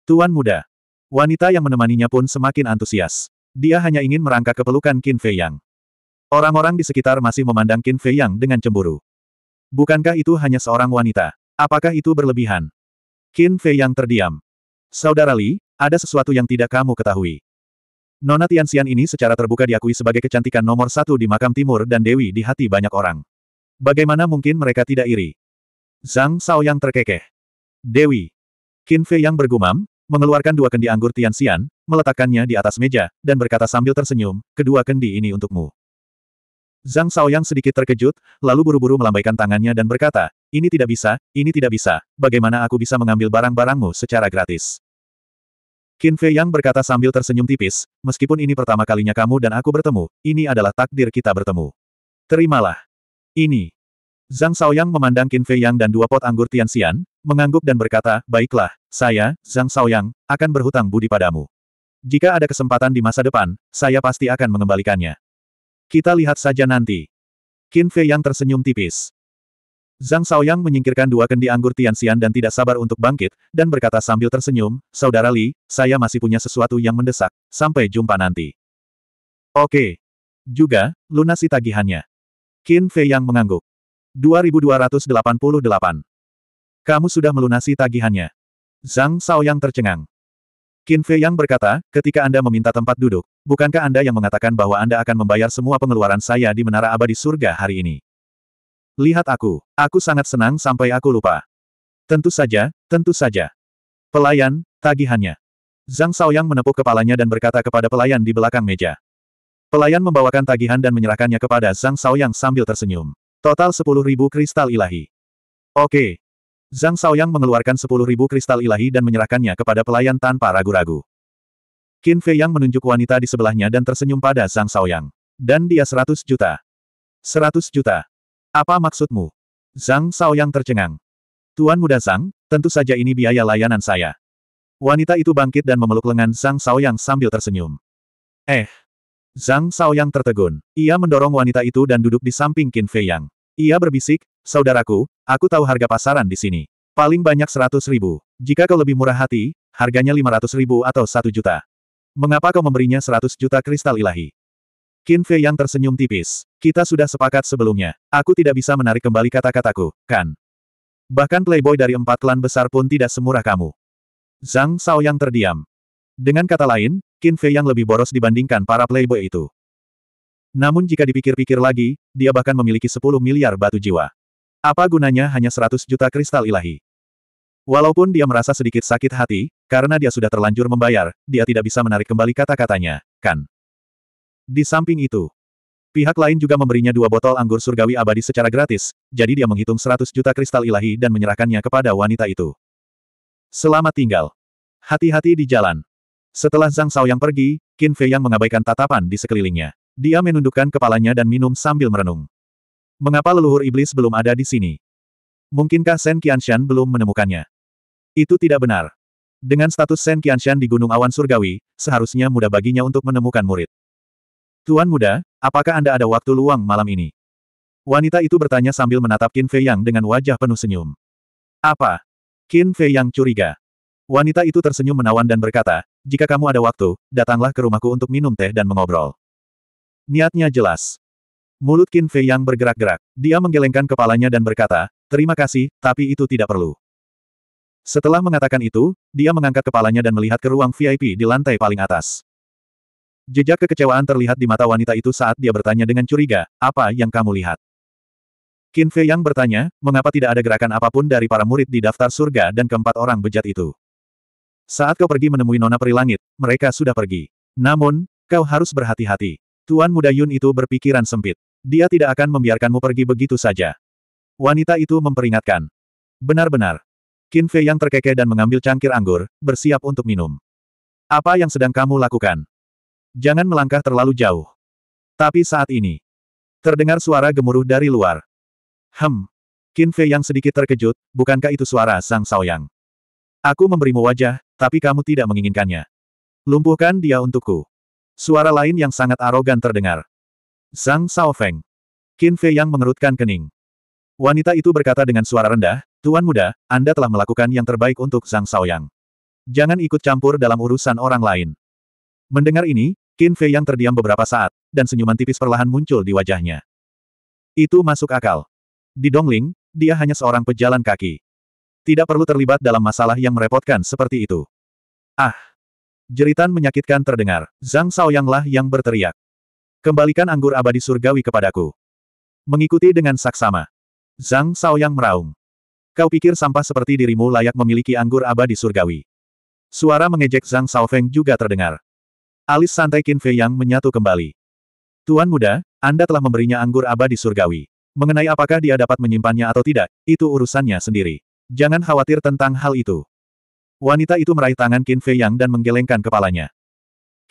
Tuan muda. Wanita yang menemaninya pun semakin antusias. Dia hanya ingin merangkak ke pelukan Qin Fei Yang. Orang-orang di sekitar masih memandang Qin Fei Yang dengan cemburu. Bukankah itu hanya seorang wanita? Apakah itu berlebihan? Qin Fei Yang terdiam. Saudara Li, ada sesuatu yang tidak kamu ketahui. Nona Tianxian ini secara terbuka diakui sebagai kecantikan nomor satu di makam timur dan dewi di hati banyak orang. Bagaimana mungkin mereka tidak iri? Zhang Shao yang terkekeh. Dewi. Qin Fei yang bergumam, mengeluarkan dua kendi anggur Tian Xian, meletakkannya di atas meja, dan berkata sambil tersenyum, kedua kendi ini untukmu. Zhang Shao yang sedikit terkejut, lalu buru-buru melambaikan tangannya dan berkata, ini tidak bisa, ini tidak bisa, bagaimana aku bisa mengambil barang-barangmu secara gratis. Qin Fei yang berkata sambil tersenyum tipis, meskipun ini pertama kalinya kamu dan aku bertemu, ini adalah takdir kita bertemu. Terimalah. Ini. Zhang Shaoyang memandang Qin Fei Yang dan dua pot anggur Tianxian, mengangguk dan berkata, Baiklah, saya, Zhang Shaoyang, akan berhutang budi padamu. Jika ada kesempatan di masa depan, saya pasti akan mengembalikannya. Kita lihat saja nanti. Qin Fei Yang tersenyum tipis. Zhang Shaoyang menyingkirkan dua kendi anggur Tianxian dan tidak sabar untuk bangkit, dan berkata sambil tersenyum, Saudara Li, saya masih punya sesuatu yang mendesak, sampai jumpa nanti. Oke. Juga, lunasi tagihannya. Qin Fei Yang mengangguk. 2288. Kamu sudah melunasi tagihannya. Zhang Yang tercengang. Qin Fei Yang berkata, ketika Anda meminta tempat duduk, bukankah Anda yang mengatakan bahwa Anda akan membayar semua pengeluaran saya di menara abadi surga hari ini? Lihat aku. Aku sangat senang sampai aku lupa. Tentu saja, tentu saja. Pelayan, tagihannya. Zhang Yang menepuk kepalanya dan berkata kepada pelayan di belakang meja. Pelayan membawakan tagihan dan menyerahkannya kepada Zhang Yang sambil tersenyum. Total 10.000 kristal ilahi. Oke. Zhang Shaoyang mengeluarkan 10.000 kristal ilahi dan menyerahkannya kepada pelayan tanpa ragu-ragu. Qin Fei Yang menunjuk wanita di sebelahnya dan tersenyum pada Zhang Shaoyang. Dan dia 100 juta. 100 juta. Apa maksudmu? Zhang Shaoyang tercengang. Tuan muda Zhang, tentu saja ini biaya layanan saya. Wanita itu bangkit dan memeluk lengan Zhang Shaoyang sambil tersenyum. Eh, Zhang Yang tertegun. Ia mendorong wanita itu dan duduk di samping Qin Fei Yang. Ia berbisik, Saudaraku, aku tahu harga pasaran di sini. Paling banyak seratus ribu. Jika kau lebih murah hati, harganya lima ratus ribu atau satu juta. Mengapa kau memberinya seratus juta kristal ilahi? Qin Fei Yang tersenyum tipis. Kita sudah sepakat sebelumnya. Aku tidak bisa menarik kembali kata-kataku, kan? Bahkan playboy dari empat klan besar pun tidak semurah kamu. Zhang Yang terdiam. Dengan kata lain, Qin Fei yang lebih boros dibandingkan para playboy itu. Namun jika dipikir-pikir lagi, dia bahkan memiliki 10 miliar batu jiwa. Apa gunanya hanya 100 juta kristal ilahi? Walaupun dia merasa sedikit sakit hati, karena dia sudah terlanjur membayar, dia tidak bisa menarik kembali kata-katanya, kan? Di samping itu, pihak lain juga memberinya dua botol anggur surgawi abadi secara gratis, jadi dia menghitung 100 juta kristal ilahi dan menyerahkannya kepada wanita itu. Selamat tinggal. Hati-hati di jalan. Setelah Zhang Yang pergi, Qin Fei Yang mengabaikan tatapan di sekelilingnya. Dia menundukkan kepalanya dan minum sambil merenung. Mengapa leluhur iblis belum ada di sini? Mungkinkah Shen Qianshan belum menemukannya? Itu tidak benar. Dengan status Shen Qianshan di Gunung Awan Surgawi, seharusnya mudah baginya untuk menemukan murid. Tuan muda, apakah Anda ada waktu luang malam ini? Wanita itu bertanya sambil menatap Qin Fei Yang dengan wajah penuh senyum. Apa? Qin Fei Yang curiga. Wanita itu tersenyum menawan dan berkata, jika kamu ada waktu, datanglah ke rumahku untuk minum teh dan mengobrol. Niatnya jelas. Mulut Qin Fei yang bergerak-gerak, dia menggelengkan kepalanya dan berkata, terima kasih, tapi itu tidak perlu. Setelah mengatakan itu, dia mengangkat kepalanya dan melihat ke ruang VIP di lantai paling atas. Jejak kekecewaan terlihat di mata wanita itu saat dia bertanya dengan curiga, apa yang kamu lihat? Qin Fei yang bertanya, mengapa tidak ada gerakan apapun dari para murid di daftar surga dan keempat orang bejat itu? Saat kau pergi menemui Nona Peri Langit, mereka sudah pergi. Namun, kau harus berhati-hati. Tuan muda Yun itu berpikiran sempit. Dia tidak akan membiarkanmu pergi begitu saja. Wanita itu memperingatkan. Benar-benar. Qin Fei yang terkekeh dan mengambil cangkir anggur, bersiap untuk minum. Apa yang sedang kamu lakukan? Jangan melangkah terlalu jauh. Tapi saat ini, terdengar suara gemuruh dari luar. Hem. Qin Fei yang sedikit terkejut, bukankah itu suara Sang Saoyang? Aku memberimu wajah, tapi kamu tidak menginginkannya. Lumpuhkan dia untukku. Suara lain yang sangat arogan terdengar. Zhang Feng. Qin Fei yang mengerutkan kening. Wanita itu berkata dengan suara rendah, Tuan muda, Anda telah melakukan yang terbaik untuk Zhang Yang. Jangan ikut campur dalam urusan orang lain. Mendengar ini, Qin Fei yang terdiam beberapa saat, dan senyuman tipis perlahan muncul di wajahnya. Itu masuk akal. Di Dongling, dia hanya seorang pejalan kaki. Tidak perlu terlibat dalam masalah yang merepotkan seperti itu. Ah! Jeritan menyakitkan terdengar. Zhang Shaoyanglah yang berteriak. Kembalikan anggur abadi surgawi kepadaku. Mengikuti dengan saksama. Zhang Shaoyang meraung. Kau pikir sampah seperti dirimu layak memiliki anggur abadi surgawi. Suara mengejek Zhang Shaofeng juga terdengar. Alis santai Qin Fei Yang menyatu kembali. Tuan muda, Anda telah memberinya anggur abadi surgawi. Mengenai apakah dia dapat menyimpannya atau tidak, itu urusannya sendiri. Jangan khawatir tentang hal itu. Wanita itu meraih tangan Qin Fei Yang dan menggelengkan kepalanya.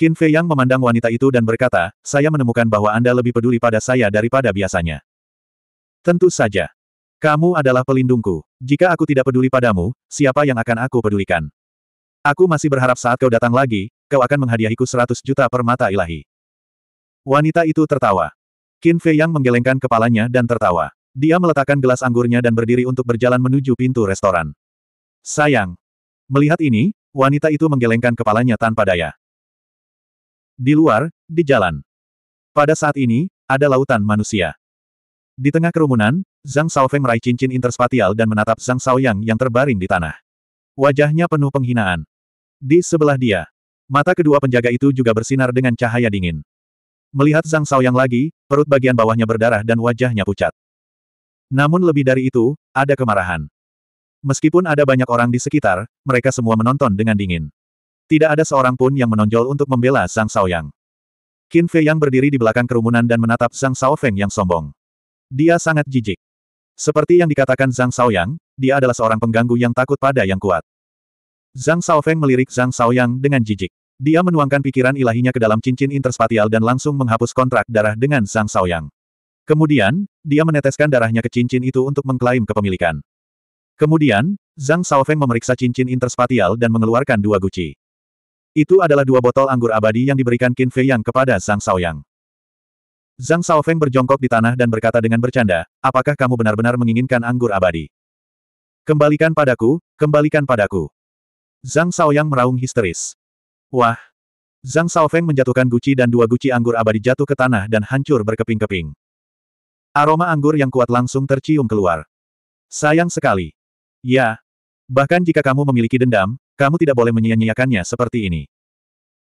Qin Fei Yang memandang wanita itu dan berkata, saya menemukan bahwa Anda lebih peduli pada saya daripada biasanya. Tentu saja. Kamu adalah pelindungku. Jika aku tidak peduli padamu, siapa yang akan aku pedulikan? Aku masih berharap saat kau datang lagi, kau akan menghadiahiku 100 juta permata ilahi. Wanita itu tertawa. Qin Fei Yang menggelengkan kepalanya dan tertawa. Dia meletakkan gelas anggurnya dan berdiri untuk berjalan menuju pintu restoran. Sayang. Melihat ini, wanita itu menggelengkan kepalanya tanpa daya. Di luar, di jalan. Pada saat ini, ada lautan manusia. Di tengah kerumunan, Zhang Shaofeng meraih cincin interspatial dan menatap Zhang Shaoyang yang terbaring di tanah. Wajahnya penuh penghinaan. Di sebelah dia, mata kedua penjaga itu juga bersinar dengan cahaya dingin. Melihat Zhang Shaoyang lagi, perut bagian bawahnya berdarah dan wajahnya pucat. Namun lebih dari itu, ada kemarahan. Meskipun ada banyak orang di sekitar, mereka semua menonton dengan dingin. Tidak ada seorang pun yang menonjol untuk membela Zhang Shaoyang. Qin Fei yang berdiri di belakang kerumunan dan menatap Zhang Shaofeng yang sombong. Dia sangat jijik. Seperti yang dikatakan Zhang Shaoyang, dia adalah seorang pengganggu yang takut pada yang kuat. Zhang Shaofeng melirik Zhang Shaoyang dengan jijik. Dia menuangkan pikiran ilahinya ke dalam cincin interspatial dan langsung menghapus kontrak darah dengan Zhang Shaoyang. Kemudian, dia meneteskan darahnya ke cincin itu untuk mengklaim kepemilikan. Kemudian, Zhang Shaofeng memeriksa cincin interspatial dan mengeluarkan dua guci. Itu adalah dua botol anggur abadi yang diberikan Qin Fei Yang kepada Zhang Shaoyang. Zhang Shaofeng berjongkok di tanah dan berkata dengan bercanda, apakah kamu benar-benar menginginkan anggur abadi? Kembalikan padaku, kembalikan padaku. Zhang Shaoyang meraung histeris. Wah! Zhang Shaofeng menjatuhkan guci dan dua guci anggur abadi jatuh ke tanah dan hancur berkeping-keping. Aroma anggur yang kuat langsung tercium keluar. Sayang sekali. Ya. Bahkan jika kamu memiliki dendam, kamu tidak boleh menyia-nyiakannya seperti ini.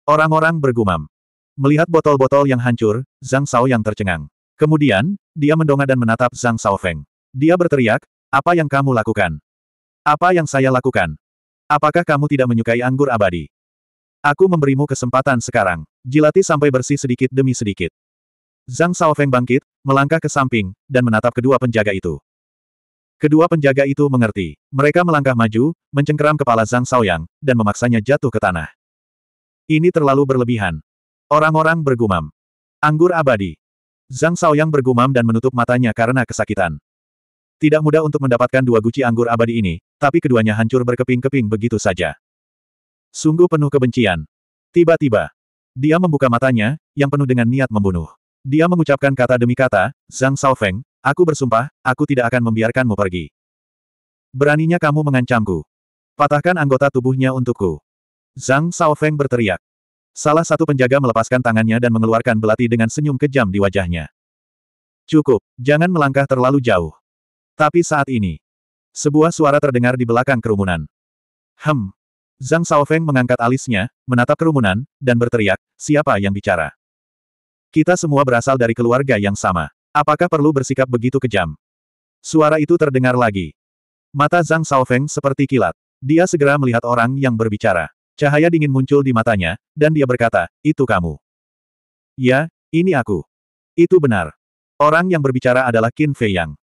Orang-orang bergumam. Melihat botol-botol yang hancur, Zhang Shao yang tercengang. Kemudian, dia mendongak dan menatap Zhang Feng. Dia berteriak, apa yang kamu lakukan? Apa yang saya lakukan? Apakah kamu tidak menyukai anggur abadi? Aku memberimu kesempatan sekarang. Jilati sampai bersih sedikit demi sedikit. Zhang Shaofeng bangkit, melangkah ke samping, dan menatap kedua penjaga itu. Kedua penjaga itu mengerti. Mereka melangkah maju, mencengkeram kepala Zhang Shaoyang, dan memaksanya jatuh ke tanah. Ini terlalu berlebihan. Orang-orang bergumam. Anggur abadi. Zhang Shaoyang bergumam dan menutup matanya karena kesakitan. Tidak mudah untuk mendapatkan dua guci anggur abadi ini, tapi keduanya hancur berkeping-keping begitu saja. Sungguh penuh kebencian. Tiba-tiba, dia membuka matanya, yang penuh dengan niat membunuh. Dia mengucapkan kata demi kata, Zhang Shaofeng, aku bersumpah, aku tidak akan membiarkanmu pergi. Beraninya kamu mengancamku. Patahkan anggota tubuhnya untukku. Zhang Shaofeng berteriak. Salah satu penjaga melepaskan tangannya dan mengeluarkan belati dengan senyum kejam di wajahnya. Cukup, jangan melangkah terlalu jauh. Tapi saat ini, sebuah suara terdengar di belakang kerumunan. Hem. Zhang Shaofeng mengangkat alisnya, menatap kerumunan, dan berteriak, siapa yang bicara? Kita semua berasal dari keluarga yang sama. Apakah perlu bersikap begitu kejam? Suara itu terdengar lagi. Mata Zhang Shaofeng seperti kilat. Dia segera melihat orang yang berbicara. Cahaya dingin muncul di matanya, dan dia berkata, itu kamu. Ya, ini aku. Itu benar. Orang yang berbicara adalah Qin Fei Yang.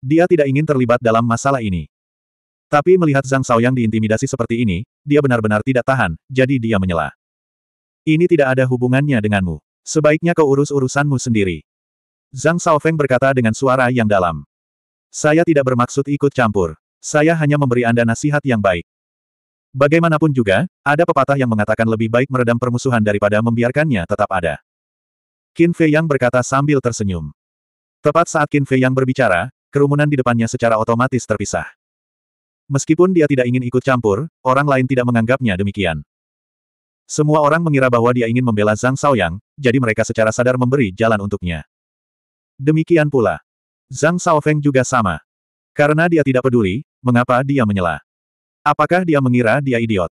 Dia tidak ingin terlibat dalam masalah ini. Tapi melihat Zhang Shaoyang diintimidasi seperti ini, dia benar-benar tidak tahan, jadi dia menyela. Ini tidak ada hubungannya denganmu. Sebaiknya kau urus urusanmu sendiri. Zhang Shaofeng berkata dengan suara yang dalam. Saya tidak bermaksud ikut campur. Saya hanya memberi Anda nasihat yang baik. Bagaimanapun juga, ada pepatah yang mengatakan lebih baik meredam permusuhan daripada membiarkannya tetap ada. Qin Fei Yang berkata sambil tersenyum. Tepat saat Qin Fei Yang berbicara, kerumunan di depannya secara otomatis terpisah. Meskipun dia tidak ingin ikut campur, orang lain tidak menganggapnya demikian. Semua orang mengira bahwa dia ingin membela Zhang Shaoyang, jadi mereka secara sadar memberi jalan untuknya. Demikian pula. Zhang Shaofeng juga sama. Karena dia tidak peduli, mengapa dia menyela. Apakah dia mengira dia idiot?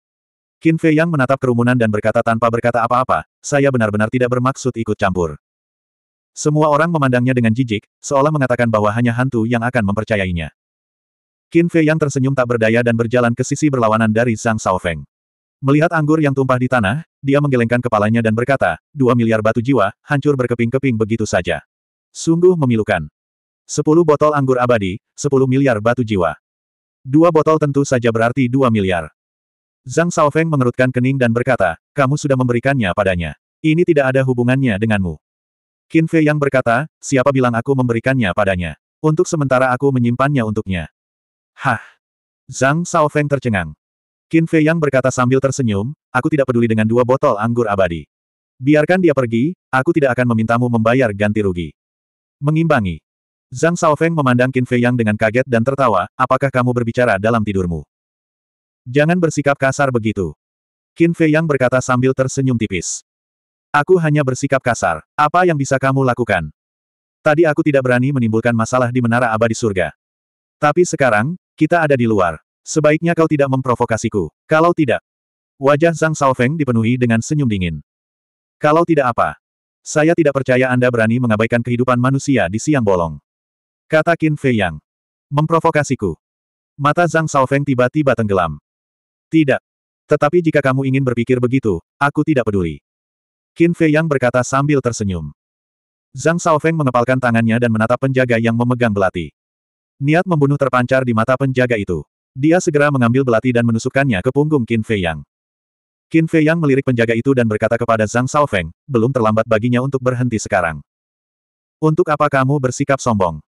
Qin Fei Yang menatap kerumunan dan berkata tanpa berkata apa-apa, saya benar-benar tidak bermaksud ikut campur. Semua orang memandangnya dengan jijik, seolah mengatakan bahwa hanya hantu yang akan mempercayainya. Qin Fei Yang tersenyum tak berdaya dan berjalan ke sisi berlawanan dari Zhang Shaofeng. Melihat anggur yang tumpah di tanah, dia menggelengkan kepalanya dan berkata, dua miliar batu jiwa, hancur berkeping-keping begitu saja. Sungguh memilukan. Sepuluh botol anggur abadi, sepuluh miliar batu jiwa. Dua botol tentu saja berarti dua miliar. Zhang Shaofeng mengerutkan kening dan berkata, kamu sudah memberikannya padanya. Ini tidak ada hubungannya denganmu. Qin Fei yang berkata, siapa bilang aku memberikannya padanya. Untuk sementara aku menyimpannya untuknya. Hah! Zhang Shaofeng tercengang. Qin Fei Yang berkata sambil tersenyum, aku tidak peduli dengan dua botol anggur abadi. Biarkan dia pergi, aku tidak akan memintamu membayar ganti rugi. Mengimbangi. Zhang Shaofeng memandang Qin Fei Yang dengan kaget dan tertawa, apakah kamu berbicara dalam tidurmu? Jangan bersikap kasar begitu. Qin Fei Yang berkata sambil tersenyum tipis. Aku hanya bersikap kasar. Apa yang bisa kamu lakukan? Tadi aku tidak berani menimbulkan masalah di Menara Abadi Surga. Tapi sekarang, kita ada di luar. Sebaiknya kau tidak memprovokasiku. Kalau tidak. Wajah Zhang Salfeng dipenuhi dengan senyum dingin. Kalau tidak apa. Saya tidak percaya Anda berani mengabaikan kehidupan manusia di siang bolong. Kata Qin Fei Yang. Memprovokasiku. Mata Zhang Salfeng tiba-tiba tenggelam. Tidak. Tetapi jika kamu ingin berpikir begitu, aku tidak peduli. Qin Fei Yang berkata sambil tersenyum. Zhang Salfeng mengepalkan tangannya dan menatap penjaga yang memegang belati. Niat membunuh terpancar di mata penjaga itu. Dia segera mengambil belati dan menusukkannya ke punggung Qin Fei Yang. Qin Fei Yang melirik penjaga itu dan berkata kepada Zhang Shaofeng, belum terlambat baginya untuk berhenti sekarang. Untuk apa kamu bersikap sombong?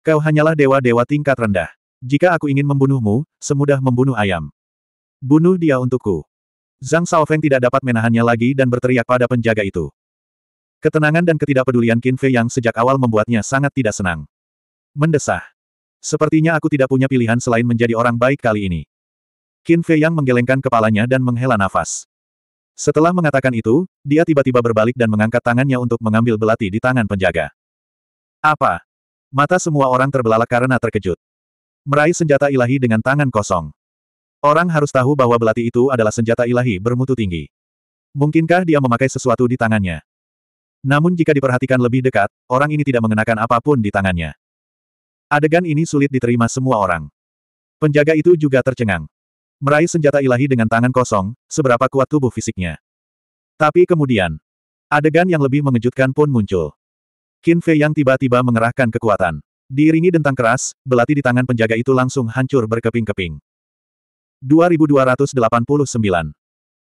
Kau hanyalah dewa-dewa tingkat rendah. Jika aku ingin membunuhmu, semudah membunuh ayam. Bunuh dia untukku. Zhang Shaofeng tidak dapat menahannya lagi dan berteriak pada penjaga itu. Ketenangan dan ketidakpedulian Qin Fei Yang sejak awal membuatnya sangat tidak senang. Mendesah. Sepertinya aku tidak punya pilihan selain menjadi orang baik kali ini. Qin Fei Yang menggelengkan kepalanya dan menghela nafas. Setelah mengatakan itu, dia tiba-tiba berbalik dan mengangkat tangannya untuk mengambil belati di tangan penjaga. Apa? Mata semua orang terbelalak karena terkejut. Meraih senjata ilahi dengan tangan kosong. Orang harus tahu bahwa belati itu adalah senjata ilahi bermutu tinggi. Mungkinkah dia memakai sesuatu di tangannya? Namun jika diperhatikan lebih dekat, orang ini tidak mengenakan apapun di tangannya. Adegan ini sulit diterima semua orang. Penjaga itu juga tercengang. Meraih senjata ilahi dengan tangan kosong, seberapa kuat tubuh fisiknya. Tapi kemudian, adegan yang lebih mengejutkan pun muncul. Qin Fei yang tiba-tiba mengerahkan kekuatan. Diiringi dentang keras, belati di tangan penjaga itu langsung hancur berkeping-keping. 2289.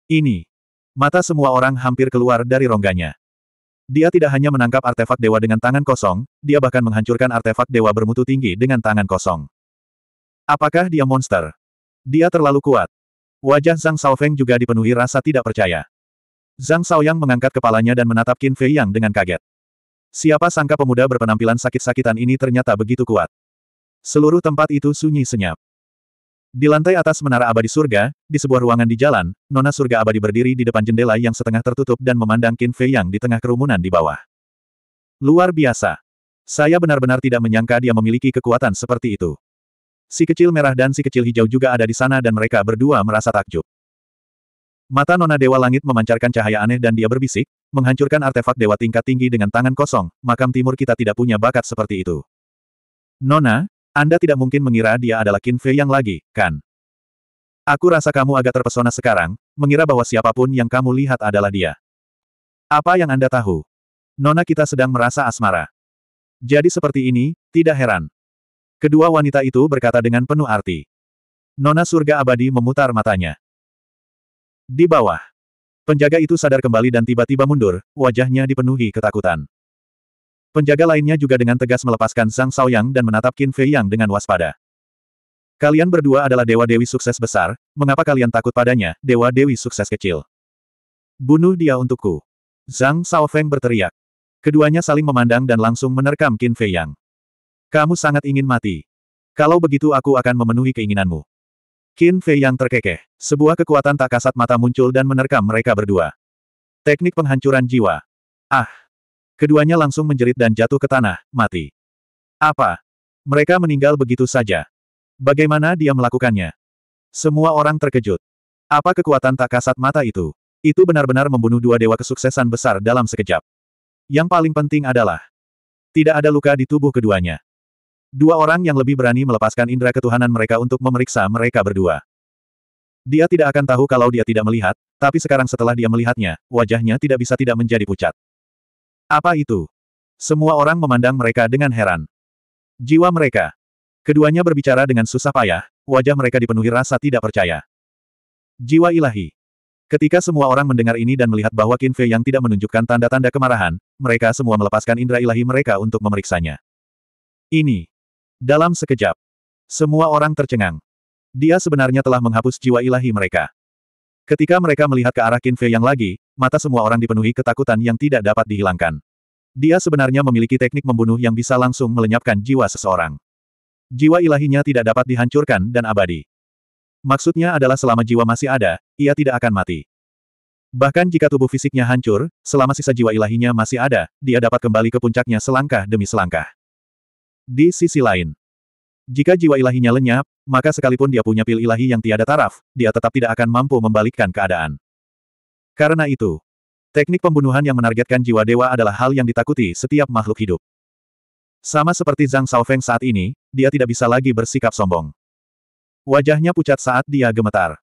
Ini. Mata semua orang hampir keluar dari rongganya. Dia tidak hanya menangkap artefak dewa dengan tangan kosong, dia bahkan menghancurkan artefak dewa bermutu tinggi dengan tangan kosong. Apakah dia monster? Dia terlalu kuat. Wajah Zhang Shaofeng juga dipenuhi rasa tidak percaya. Zhang Shaoyang mengangkat kepalanya dan menatap Qin Fei Yang dengan kaget. Siapa sangka pemuda berpenampilan sakit-sakitan ini ternyata begitu kuat. Seluruh tempat itu sunyi senyap. Di lantai atas menara abadi surga, di sebuah ruangan di jalan, nona surga abadi berdiri di depan jendela yang setengah tertutup dan memandang Qin Fei yang di tengah kerumunan di bawah. Luar biasa. Saya benar-benar tidak menyangka dia memiliki kekuatan seperti itu. Si kecil merah dan si kecil hijau juga ada di sana dan mereka berdua merasa takjub. Mata Nona Dewa Langit memancarkan cahaya aneh dan dia berbisik, menghancurkan artefak dewa tingkat tinggi dengan tangan kosong, makam timur kita tidak punya bakat seperti itu. Nona, anda tidak mungkin mengira dia adalah Qin Fei yang lagi, kan? Aku rasa kamu agak terpesona sekarang, mengira bahwa siapapun yang kamu lihat adalah dia. Apa yang Anda tahu? Nona kita sedang merasa asmara. Jadi seperti ini, tidak heran. Kedua wanita itu berkata dengan penuh arti. Nona surga abadi memutar matanya. Di bawah. Penjaga itu sadar kembali dan tiba-tiba mundur, wajahnya dipenuhi ketakutan. Penjaga lainnya juga dengan tegas melepaskan Zhang Shaoyang dan menatap Qin Fei Yang dengan waspada. Kalian berdua adalah dewa-dewi sukses besar, mengapa kalian takut padanya, dewa-dewi sukses kecil? Bunuh dia untukku. Zhang Feng berteriak. Keduanya saling memandang dan langsung menerkam Qin Fei Yang. Kamu sangat ingin mati. Kalau begitu aku akan memenuhi keinginanmu. Qin Fei Yang terkekeh. Sebuah kekuatan tak kasat mata muncul dan menerkam mereka berdua. Teknik penghancuran jiwa. Ah! Keduanya langsung menjerit dan jatuh ke tanah, mati. Apa? Mereka meninggal begitu saja. Bagaimana dia melakukannya? Semua orang terkejut. Apa kekuatan tak kasat mata itu? Itu benar-benar membunuh dua dewa kesuksesan besar dalam sekejap. Yang paling penting adalah, tidak ada luka di tubuh keduanya. Dua orang yang lebih berani melepaskan indera ketuhanan mereka untuk memeriksa mereka berdua. Dia tidak akan tahu kalau dia tidak melihat, tapi sekarang setelah dia melihatnya, wajahnya tidak bisa tidak menjadi pucat. Apa itu? Semua orang memandang mereka dengan heran. Jiwa mereka. Keduanya berbicara dengan susah payah, wajah mereka dipenuhi rasa tidak percaya. Jiwa ilahi. Ketika semua orang mendengar ini dan melihat bahwa Qin Fei yang tidak menunjukkan tanda-tanda kemarahan, mereka semua melepaskan indera ilahi mereka untuk memeriksanya. Ini. Dalam sekejap. Semua orang tercengang. Dia sebenarnya telah menghapus jiwa ilahi mereka. Ketika mereka melihat ke arah Qin Fei yang lagi, mata semua orang dipenuhi ketakutan yang tidak dapat dihilangkan. Dia sebenarnya memiliki teknik membunuh yang bisa langsung melenyapkan jiwa seseorang. Jiwa ilahinya tidak dapat dihancurkan dan abadi. Maksudnya adalah selama jiwa masih ada, ia tidak akan mati. Bahkan jika tubuh fisiknya hancur, selama sisa jiwa ilahinya masih ada, dia dapat kembali ke puncaknya selangkah demi selangkah. Di sisi lain, jika jiwa ilahinya lenyap, maka sekalipun dia punya pil ilahi yang tiada taraf, dia tetap tidak akan mampu membalikkan keadaan. Karena itu, teknik pembunuhan yang menargetkan jiwa dewa adalah hal yang ditakuti setiap makhluk hidup. Sama seperti Zhang Shaofeng saat ini, dia tidak bisa lagi bersikap sombong. Wajahnya pucat saat dia gemetar.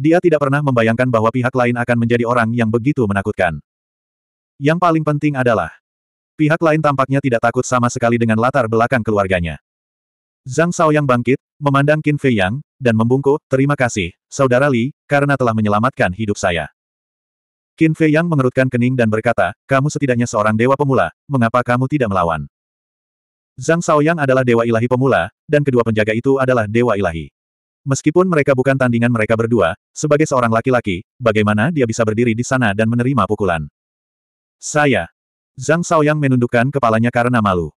Dia tidak pernah membayangkan bahwa pihak lain akan menjadi orang yang begitu menakutkan. Yang paling penting adalah, pihak lain tampaknya tidak takut sama sekali dengan latar belakang keluarganya. Zhang Yang bangkit, memandang Qin Fei Yang, dan membungkuk, terima kasih, Saudara Li, karena telah menyelamatkan hidup saya. Qin Fei Yang mengerutkan kening dan berkata, kamu setidaknya seorang dewa pemula, mengapa kamu tidak melawan? Zhang Yang adalah dewa ilahi pemula, dan kedua penjaga itu adalah dewa ilahi. Meskipun mereka bukan tandingan mereka berdua, sebagai seorang laki-laki, bagaimana dia bisa berdiri di sana dan menerima pukulan? Saya. Zhang Yang menundukkan kepalanya karena malu.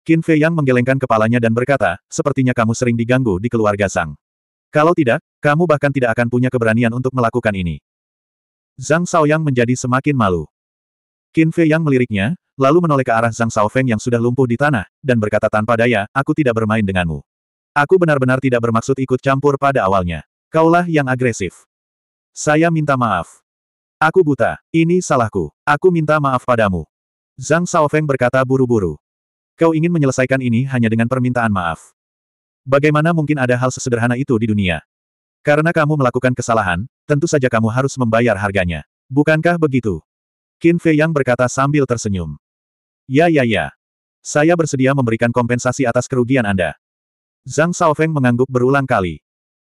Qin Fei Yang menggelengkan kepalanya dan berkata, sepertinya kamu sering diganggu di keluarga Sang. Kalau tidak, kamu bahkan tidak akan punya keberanian untuk melakukan ini. Zhang Yang menjadi semakin malu. Qin Fei Yang meliriknya, lalu menoleh ke arah Zhang Feng yang sudah lumpuh di tanah, dan berkata tanpa daya, aku tidak bermain denganmu. Aku benar-benar tidak bermaksud ikut campur pada awalnya. Kaulah yang agresif. Saya minta maaf. Aku buta, ini salahku. Aku minta maaf padamu. Zhang Feng berkata buru-buru. Kau ingin menyelesaikan ini hanya dengan permintaan maaf. Bagaimana mungkin ada hal sesederhana itu di dunia? Karena kamu melakukan kesalahan, tentu saja kamu harus membayar harganya. Bukankah begitu? Qin Fei Yang berkata sambil tersenyum. Ya ya ya. Saya bersedia memberikan kompensasi atas kerugian Anda. Zhang Shaofeng mengangguk berulang kali.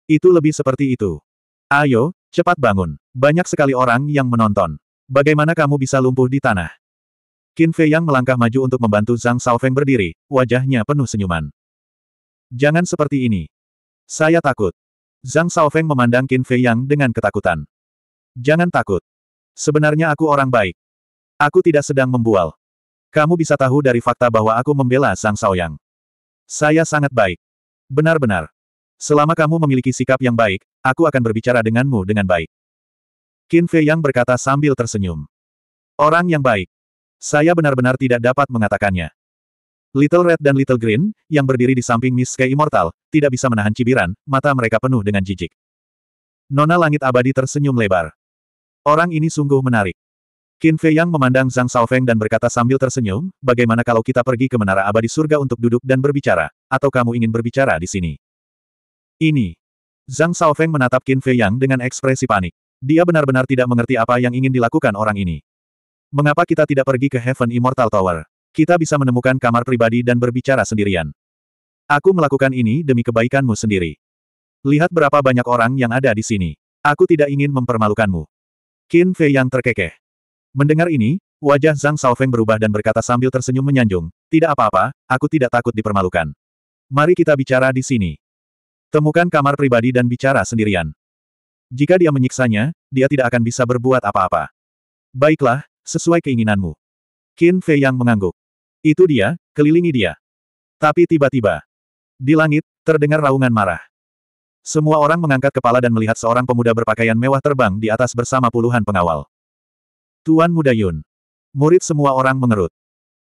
Itu lebih seperti itu. Ayo, cepat bangun. Banyak sekali orang yang menonton. Bagaimana kamu bisa lumpuh di tanah? Qin Fei Yang melangkah maju untuk membantu Zhang Shaofeng berdiri, wajahnya penuh senyuman. Jangan seperti ini. Saya takut. Zhang Shaofeng memandang Qin Fei Yang dengan ketakutan. Jangan takut. Sebenarnya aku orang baik. Aku tidak sedang membual. Kamu bisa tahu dari fakta bahwa aku membela Zhang Shaoyang. Saya sangat baik. Benar-benar. Selama kamu memiliki sikap yang baik, aku akan berbicara denganmu dengan baik. Qin Fei Yang berkata sambil tersenyum. Orang yang baik. Saya benar-benar tidak dapat mengatakannya. Little Red dan Little Green, yang berdiri di samping Miss Sky Immortal, tidak bisa menahan cibiran, mata mereka penuh dengan jijik. Nona Langit Abadi tersenyum lebar. Orang ini sungguh menarik. Qin Fei Yang memandang Zhang Shaofeng dan berkata sambil tersenyum, bagaimana kalau kita pergi ke Menara Abadi Surga untuk duduk dan berbicara, atau kamu ingin berbicara di sini? Ini. Zhang Shaofeng menatap Qin Fei Yang dengan ekspresi panik. Dia benar-benar tidak mengerti apa yang ingin dilakukan orang ini. Mengapa kita tidak pergi ke Heaven Immortal Tower? Kita bisa menemukan kamar pribadi dan berbicara sendirian. Aku melakukan ini demi kebaikanmu sendiri. Lihat berapa banyak orang yang ada di sini. Aku tidak ingin mempermalukanmu. Qin Fei yang terkekeh. Mendengar ini, wajah Zhang Shaofeng berubah dan berkata sambil tersenyum menyanjung, Tidak apa-apa, aku tidak takut dipermalukan. Mari kita bicara di sini. Temukan kamar pribadi dan bicara sendirian. Jika dia menyiksanya, dia tidak akan bisa berbuat apa-apa. Baiklah, sesuai keinginanmu. Qin Fei yang mengangguk. Itu dia, kelilingi dia. Tapi tiba-tiba, di langit, terdengar raungan marah. Semua orang mengangkat kepala dan melihat seorang pemuda berpakaian mewah terbang di atas bersama puluhan pengawal. Tuan Muda Yun. Murid semua orang mengerut.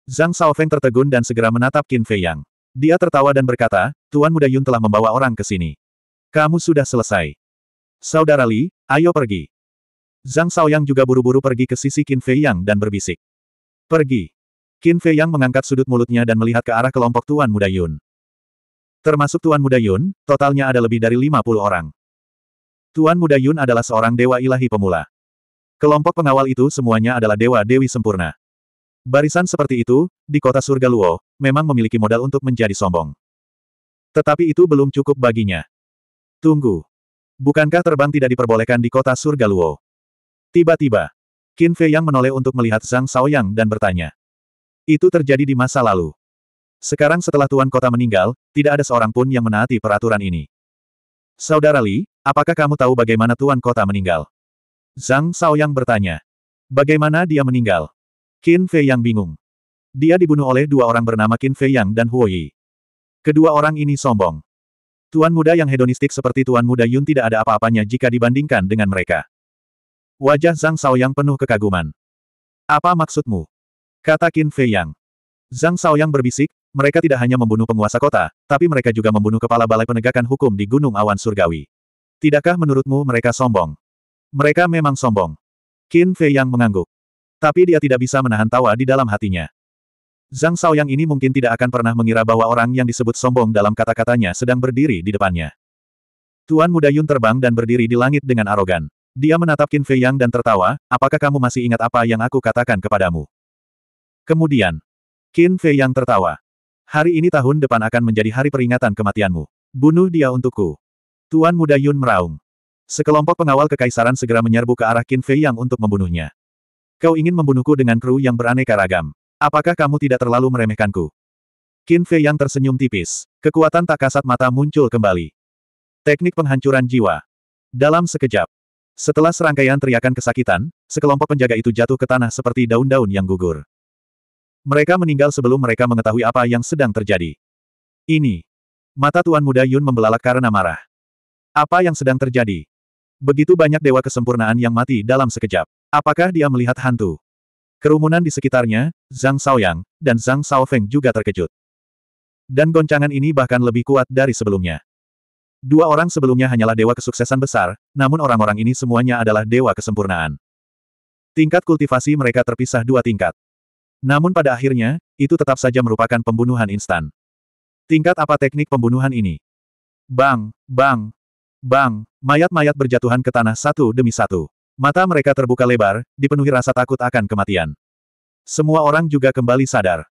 Zhang Shaofeng tertegun dan segera menatap Qin Fei Yang. Dia tertawa dan berkata, Tuan Muda Yun telah membawa orang ke sini. Kamu sudah selesai. Saudara Li, ayo pergi. Zhang Shaoyang juga buru-buru pergi ke sisi Qin Fei Yang dan berbisik. Pergi. Qin Fei Yang mengangkat sudut mulutnya dan melihat ke arah kelompok Tuan Muda Yun. Termasuk Tuan Muda Yun, totalnya ada lebih dari 50 orang. Tuan Muda Yun adalah seorang dewa ilahi pemula. Kelompok pengawal itu semuanya adalah dewa-dewi sempurna. Barisan seperti itu, di kota surga Luo, memang memiliki modal untuk menjadi sombong. Tetapi itu belum cukup baginya. Tunggu. Bukankah terbang tidak diperbolehkan di kota surga Luo? Tiba-tiba, Qin Fei Yang menoleh untuk melihat Zhang Shaoyang dan bertanya. Itu terjadi di masa lalu. Sekarang setelah Tuan Kota meninggal, tidak ada seorang pun yang menaati peraturan ini. Saudara Li, apakah kamu tahu bagaimana Tuan Kota meninggal? Zhang Shaoyang bertanya. Bagaimana dia meninggal? Qin Fei Yang bingung. Dia dibunuh oleh dua orang bernama Qin Fei Yang dan Huo Yi. Kedua orang ini sombong. Tuan muda yang hedonistik seperti tuan muda Yun tidak ada apa-apanya jika dibandingkan dengan mereka. Wajah Zhang Shaoyang penuh kekaguman. Apa maksudmu? Kata Qin Fei Yang. Zhang Shaoyang berbisik, mereka tidak hanya membunuh penguasa kota, tapi mereka juga membunuh kepala balai penegakan hukum di Gunung Awan Surgawi. Tidakkah menurutmu mereka sombong? Mereka memang sombong. Qin Fei Yang mengangguk. Tapi dia tidak bisa menahan tawa di dalam hatinya. Zhang Shaoyang ini mungkin tidak akan pernah mengira bahwa orang yang disebut sombong dalam kata-katanya sedang berdiri di depannya. Tuan muda Yun terbang dan berdiri di langit dengan arogan. Dia menatap Qin Fei Yang dan tertawa, apakah kamu masih ingat apa yang aku katakan kepadamu? Kemudian, Qin Fei Yang tertawa. Hari ini tahun depan akan menjadi hari peringatan kematianmu. Bunuh dia untukku. Tuan muda Yun meraung. Sekelompok pengawal kekaisaran segera menyerbu ke arah Qin Fei Yang untuk membunuhnya. Kau ingin membunuhku dengan kru yang beraneka ragam. Apakah kamu tidak terlalu meremehkanku? Qin Fei Yang tersenyum tipis. Kekuatan tak kasat mata muncul kembali. Teknik penghancuran jiwa. Dalam sekejap, setelah serangkaian teriakan kesakitan, sekelompok penjaga itu jatuh ke tanah seperti daun-daun yang gugur. Mereka meninggal sebelum mereka mengetahui apa yang sedang terjadi. Ini. Mata Tuan Muda Yun membelalak karena marah. Apa yang sedang terjadi? Begitu banyak dewa kesempurnaan yang mati dalam sekejap. Apakah dia melihat hantu? Kerumunan di sekitarnya, Zhang Shaoyang, dan Zhang Shaofeng juga terkejut. Dan goncangan ini bahkan lebih kuat dari sebelumnya. Dua orang sebelumnya hanyalah dewa kesuksesan besar, namun orang-orang ini semuanya adalah dewa kesempurnaan. Tingkat kultivasi mereka terpisah dua tingkat. Namun pada akhirnya, itu tetap saja merupakan pembunuhan instan. Tingkat apa teknik pembunuhan ini? Bang, bang, bang, mayat-mayat berjatuhan ke tanah satu demi satu. Mata mereka terbuka lebar, dipenuhi rasa takut akan kematian. Semua orang juga kembali sadar.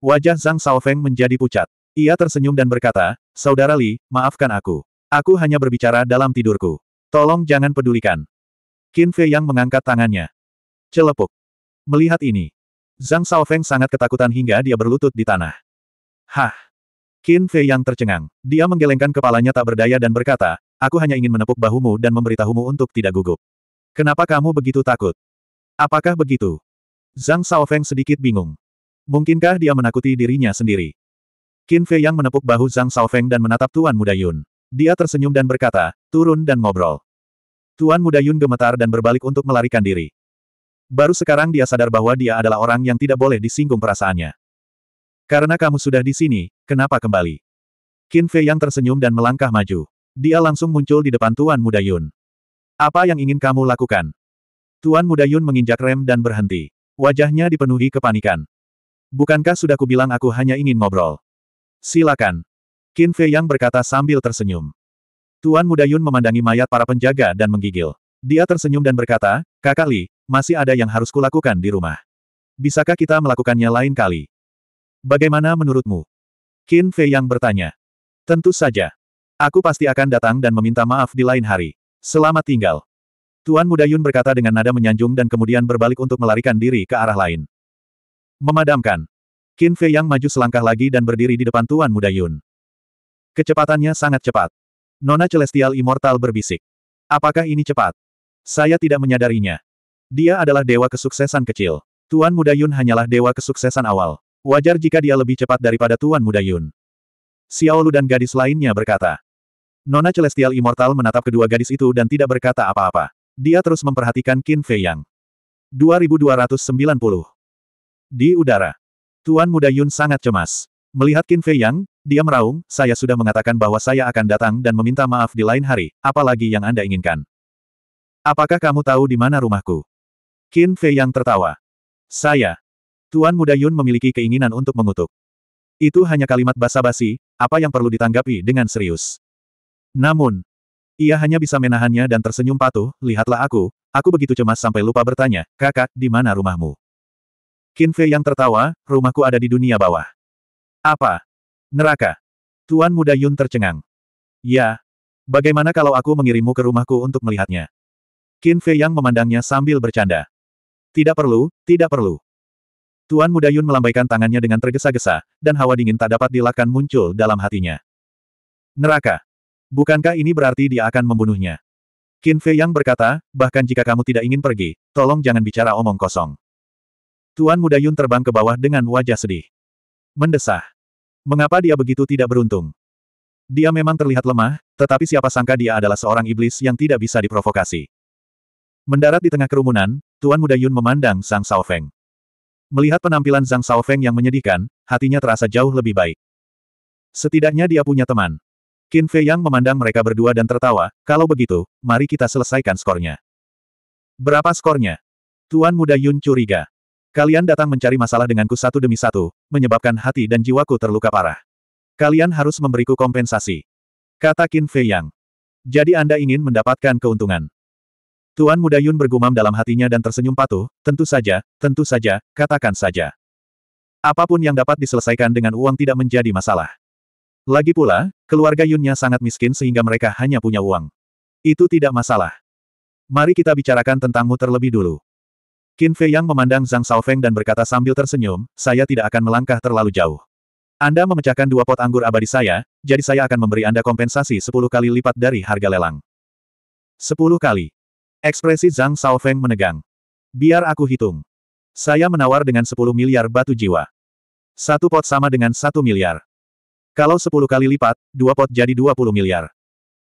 Wajah Zhang Shaofeng menjadi pucat. Ia tersenyum dan berkata, Saudara Li, maafkan aku. Aku hanya berbicara dalam tidurku. Tolong jangan pedulikan. Qin Fei yang mengangkat tangannya. Celepuk. Melihat ini. Zhang Shaofeng sangat ketakutan hingga dia berlutut di tanah. Hah. Qin Fei yang tercengang. Dia menggelengkan kepalanya tak berdaya dan berkata, aku hanya ingin menepuk bahumu dan memberitahumu untuk tidak gugup. Kenapa kamu begitu takut? Apakah begitu? Zhang Shaofeng sedikit bingung. Mungkinkah dia menakuti dirinya sendiri? Qin Fei yang menepuk bahu Zhang Shaofeng dan menatap Tuan Muda Yun. Dia tersenyum dan berkata, turun dan ngobrol. Tuan Muda Yun gemetar dan berbalik untuk melarikan diri. Baru sekarang dia sadar bahwa dia adalah orang yang tidak boleh disinggung perasaannya. Karena kamu sudah di sini, kenapa kembali? Qin Fei yang tersenyum dan melangkah maju. Dia langsung muncul di depan Tuan Muda Yun. Apa yang ingin kamu lakukan? Tuan Muda Yun menginjak rem dan berhenti. Wajahnya dipenuhi kepanikan. Bukankah sudah kubilang aku hanya ingin ngobrol? Silakan. Qin Fei Yang berkata sambil tersenyum. Tuan Muda Yun memandangi mayat para penjaga dan menggigil. Dia tersenyum dan berkata, Kakak Li, masih ada yang harus kulakukan di rumah. Bisakah kita melakukannya lain kali? Bagaimana menurutmu? Qin Fei Yang bertanya. Tentu saja. Aku pasti akan datang dan meminta maaf di lain hari. Selamat tinggal. Tuan Muda Yun berkata dengan nada menyanjung dan kemudian berbalik untuk melarikan diri ke arah lain. Memadamkan. Qin Fei Yang maju selangkah lagi dan berdiri di depan Tuan Muda Yun. Kecepatannya sangat cepat. Nona Celestial Immortal berbisik. Apakah ini cepat? Saya tidak menyadarinya. Dia adalah dewa kesuksesan kecil. Tuan Muda Yun hanyalah dewa kesuksesan awal. Wajar jika dia lebih cepat daripada Tuan Muda Yun. Xiao Lu dan gadis lainnya berkata. Nona Celestial Immortal menatap kedua gadis itu dan tidak berkata apa-apa. Dia terus memperhatikan Qin Fei Yang. 2290. Di udara. Tuan muda Yun sangat cemas. Melihat Qin Fei Yang, dia meraung, saya sudah mengatakan bahwa saya akan datang dan meminta maaf di lain hari, apalagi yang Anda inginkan. Apakah kamu tahu di mana rumahku? Qin Fei Yang tertawa. Saya. Tuan muda Yun memiliki keinginan untuk mengutuk. Itu hanya kalimat basa-basi, apa yang perlu ditanggapi dengan serius. Namun, ia hanya bisa menahannya dan tersenyum patuh, lihatlah aku, aku begitu cemas sampai lupa bertanya, kakak, di mana rumahmu? Qin Fei yang tertawa, rumahku ada di dunia bawah. Apa? Neraka? Tuan muda Yun tercengang. Ya. Bagaimana kalau aku mengirimmu ke rumahku untuk melihatnya? Qin Fei yang memandangnya sambil bercanda. Tidak perlu, tidak perlu. Tuan muda Yun melambaikan tangannya dengan tergesa-gesa, dan hawa dingin tak dapat dilakukan muncul dalam hatinya. Neraka. Bukankah ini berarti dia akan membunuhnya? Qin Fei yang berkata, bahkan jika kamu tidak ingin pergi, tolong jangan bicara omong kosong. Tuan Muda Yun terbang ke bawah dengan wajah sedih. Mendesah. Mengapa dia begitu tidak beruntung? Dia memang terlihat lemah, tetapi siapa sangka dia adalah seorang iblis yang tidak bisa diprovokasi. Mendarat di tengah kerumunan, Tuan Muda Yun memandang Zhang Shaofeng. Melihat penampilan Zhang Shaofeng yang menyedihkan, hatinya terasa jauh lebih baik. Setidaknya dia punya teman. Qin Fei Yang memandang mereka berdua dan tertawa, kalau begitu, mari kita selesaikan skornya. Berapa skornya? Tuan Muda Yun curiga. Kalian datang mencari masalah denganku satu demi satu, menyebabkan hati dan jiwaku terluka parah. Kalian harus memberiku kompensasi. Kata Qin Fei Yang. Jadi Anda ingin mendapatkan keuntungan. Tuan Muda Yun bergumam dalam hatinya dan tersenyum patuh, tentu saja, tentu saja, katakan saja. Apapun yang dapat diselesaikan dengan uang tidak menjadi masalah. Lagi pula, keluarga Yunnya sangat miskin sehingga mereka hanya punya uang. Itu tidak masalah. Mari kita bicarakan tentangmu terlebih dulu. Qin Fei Yang memandang Zhang Shaofeng dan berkata sambil tersenyum, saya tidak akan melangkah terlalu jauh. Anda memecahkan dua pot anggur abadi saya, jadi saya akan memberi Anda kompensasi sepuluh kali lipat dari harga lelang. Sepuluh kali. Ekspresi Zhang Shaofeng menegang. Biar aku hitung. Saya menawar dengan sepuluh miliar batu jiwa. Satu pot sama dengan satu miliar. Kalau sepuluh kali lipat, dua pot jadi dua puluh miliar.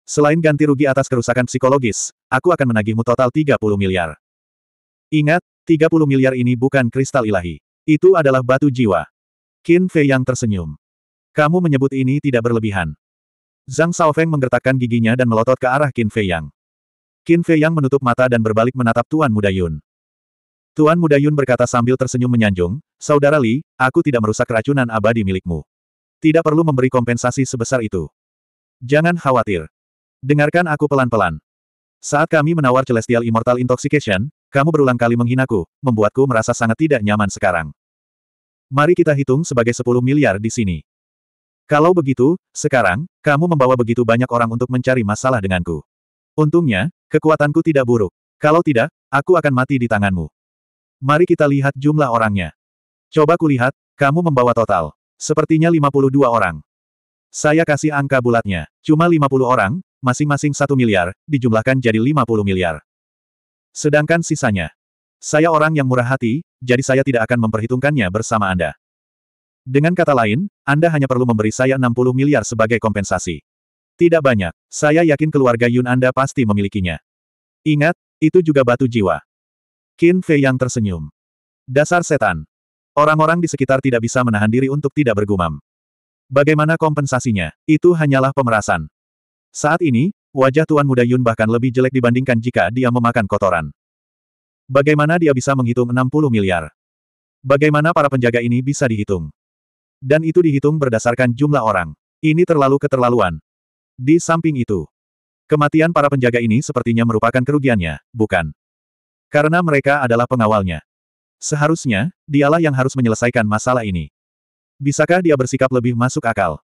Selain ganti rugi atas kerusakan psikologis, aku akan menagihmu total tiga puluh miliar. Ingat, 30 miliar ini bukan kristal ilahi. Itu adalah batu jiwa. Qin Fei yang tersenyum. Kamu menyebut ini tidak berlebihan. Zhang Shaofeng menggertakkan giginya dan melotot ke arah Qin Fei Yang. Qin Fei Yang menutup mata dan berbalik menatap Tuan Muda Yun. Tuan Muda Yun berkata sambil tersenyum menyanjung, Saudara Li, aku tidak merusak keracunan abadi milikmu. Tidak perlu memberi kompensasi sebesar itu. Jangan khawatir. Dengarkan aku pelan-pelan. Saat kami menawar Celestial Immortal Intoxication, kamu berulang kali menghinaku, membuatku merasa sangat tidak nyaman sekarang. Mari kita hitung sebagai 10 miliar di sini. Kalau begitu, sekarang, kamu membawa begitu banyak orang untuk mencari masalah denganku. Untungnya, kekuatanku tidak buruk. Kalau tidak, aku akan mati di tanganmu. Mari kita lihat jumlah orangnya. Coba kulihat, kamu membawa total. Sepertinya 52 orang. Saya kasih angka bulatnya. Cuma 50 orang, masing-masing 1 miliar, dijumlahkan jadi 50 miliar. Sedangkan sisanya. Saya orang yang murah hati, jadi saya tidak akan memperhitungkannya bersama Anda. Dengan kata lain, Anda hanya perlu memberi saya 60 miliar sebagai kompensasi. Tidak banyak, saya yakin keluarga Yun Anda pasti memilikinya. Ingat, itu juga batu jiwa. Qin Fei yang tersenyum. Dasar setan. Orang-orang di sekitar tidak bisa menahan diri untuk tidak bergumam. Bagaimana kompensasinya? Itu hanyalah pemerasan. Saat ini, Wajah Tuan Muda Yun bahkan lebih jelek dibandingkan jika dia memakan kotoran. Bagaimana dia bisa menghitung 60 miliar? Bagaimana para penjaga ini bisa dihitung? Dan itu dihitung berdasarkan jumlah orang. Ini terlalu keterlaluan. Di samping itu, kematian para penjaga ini sepertinya merupakan kerugiannya, bukan? Karena mereka adalah pengawalnya. Seharusnya, dialah yang harus menyelesaikan masalah ini. Bisakah dia bersikap lebih masuk akal?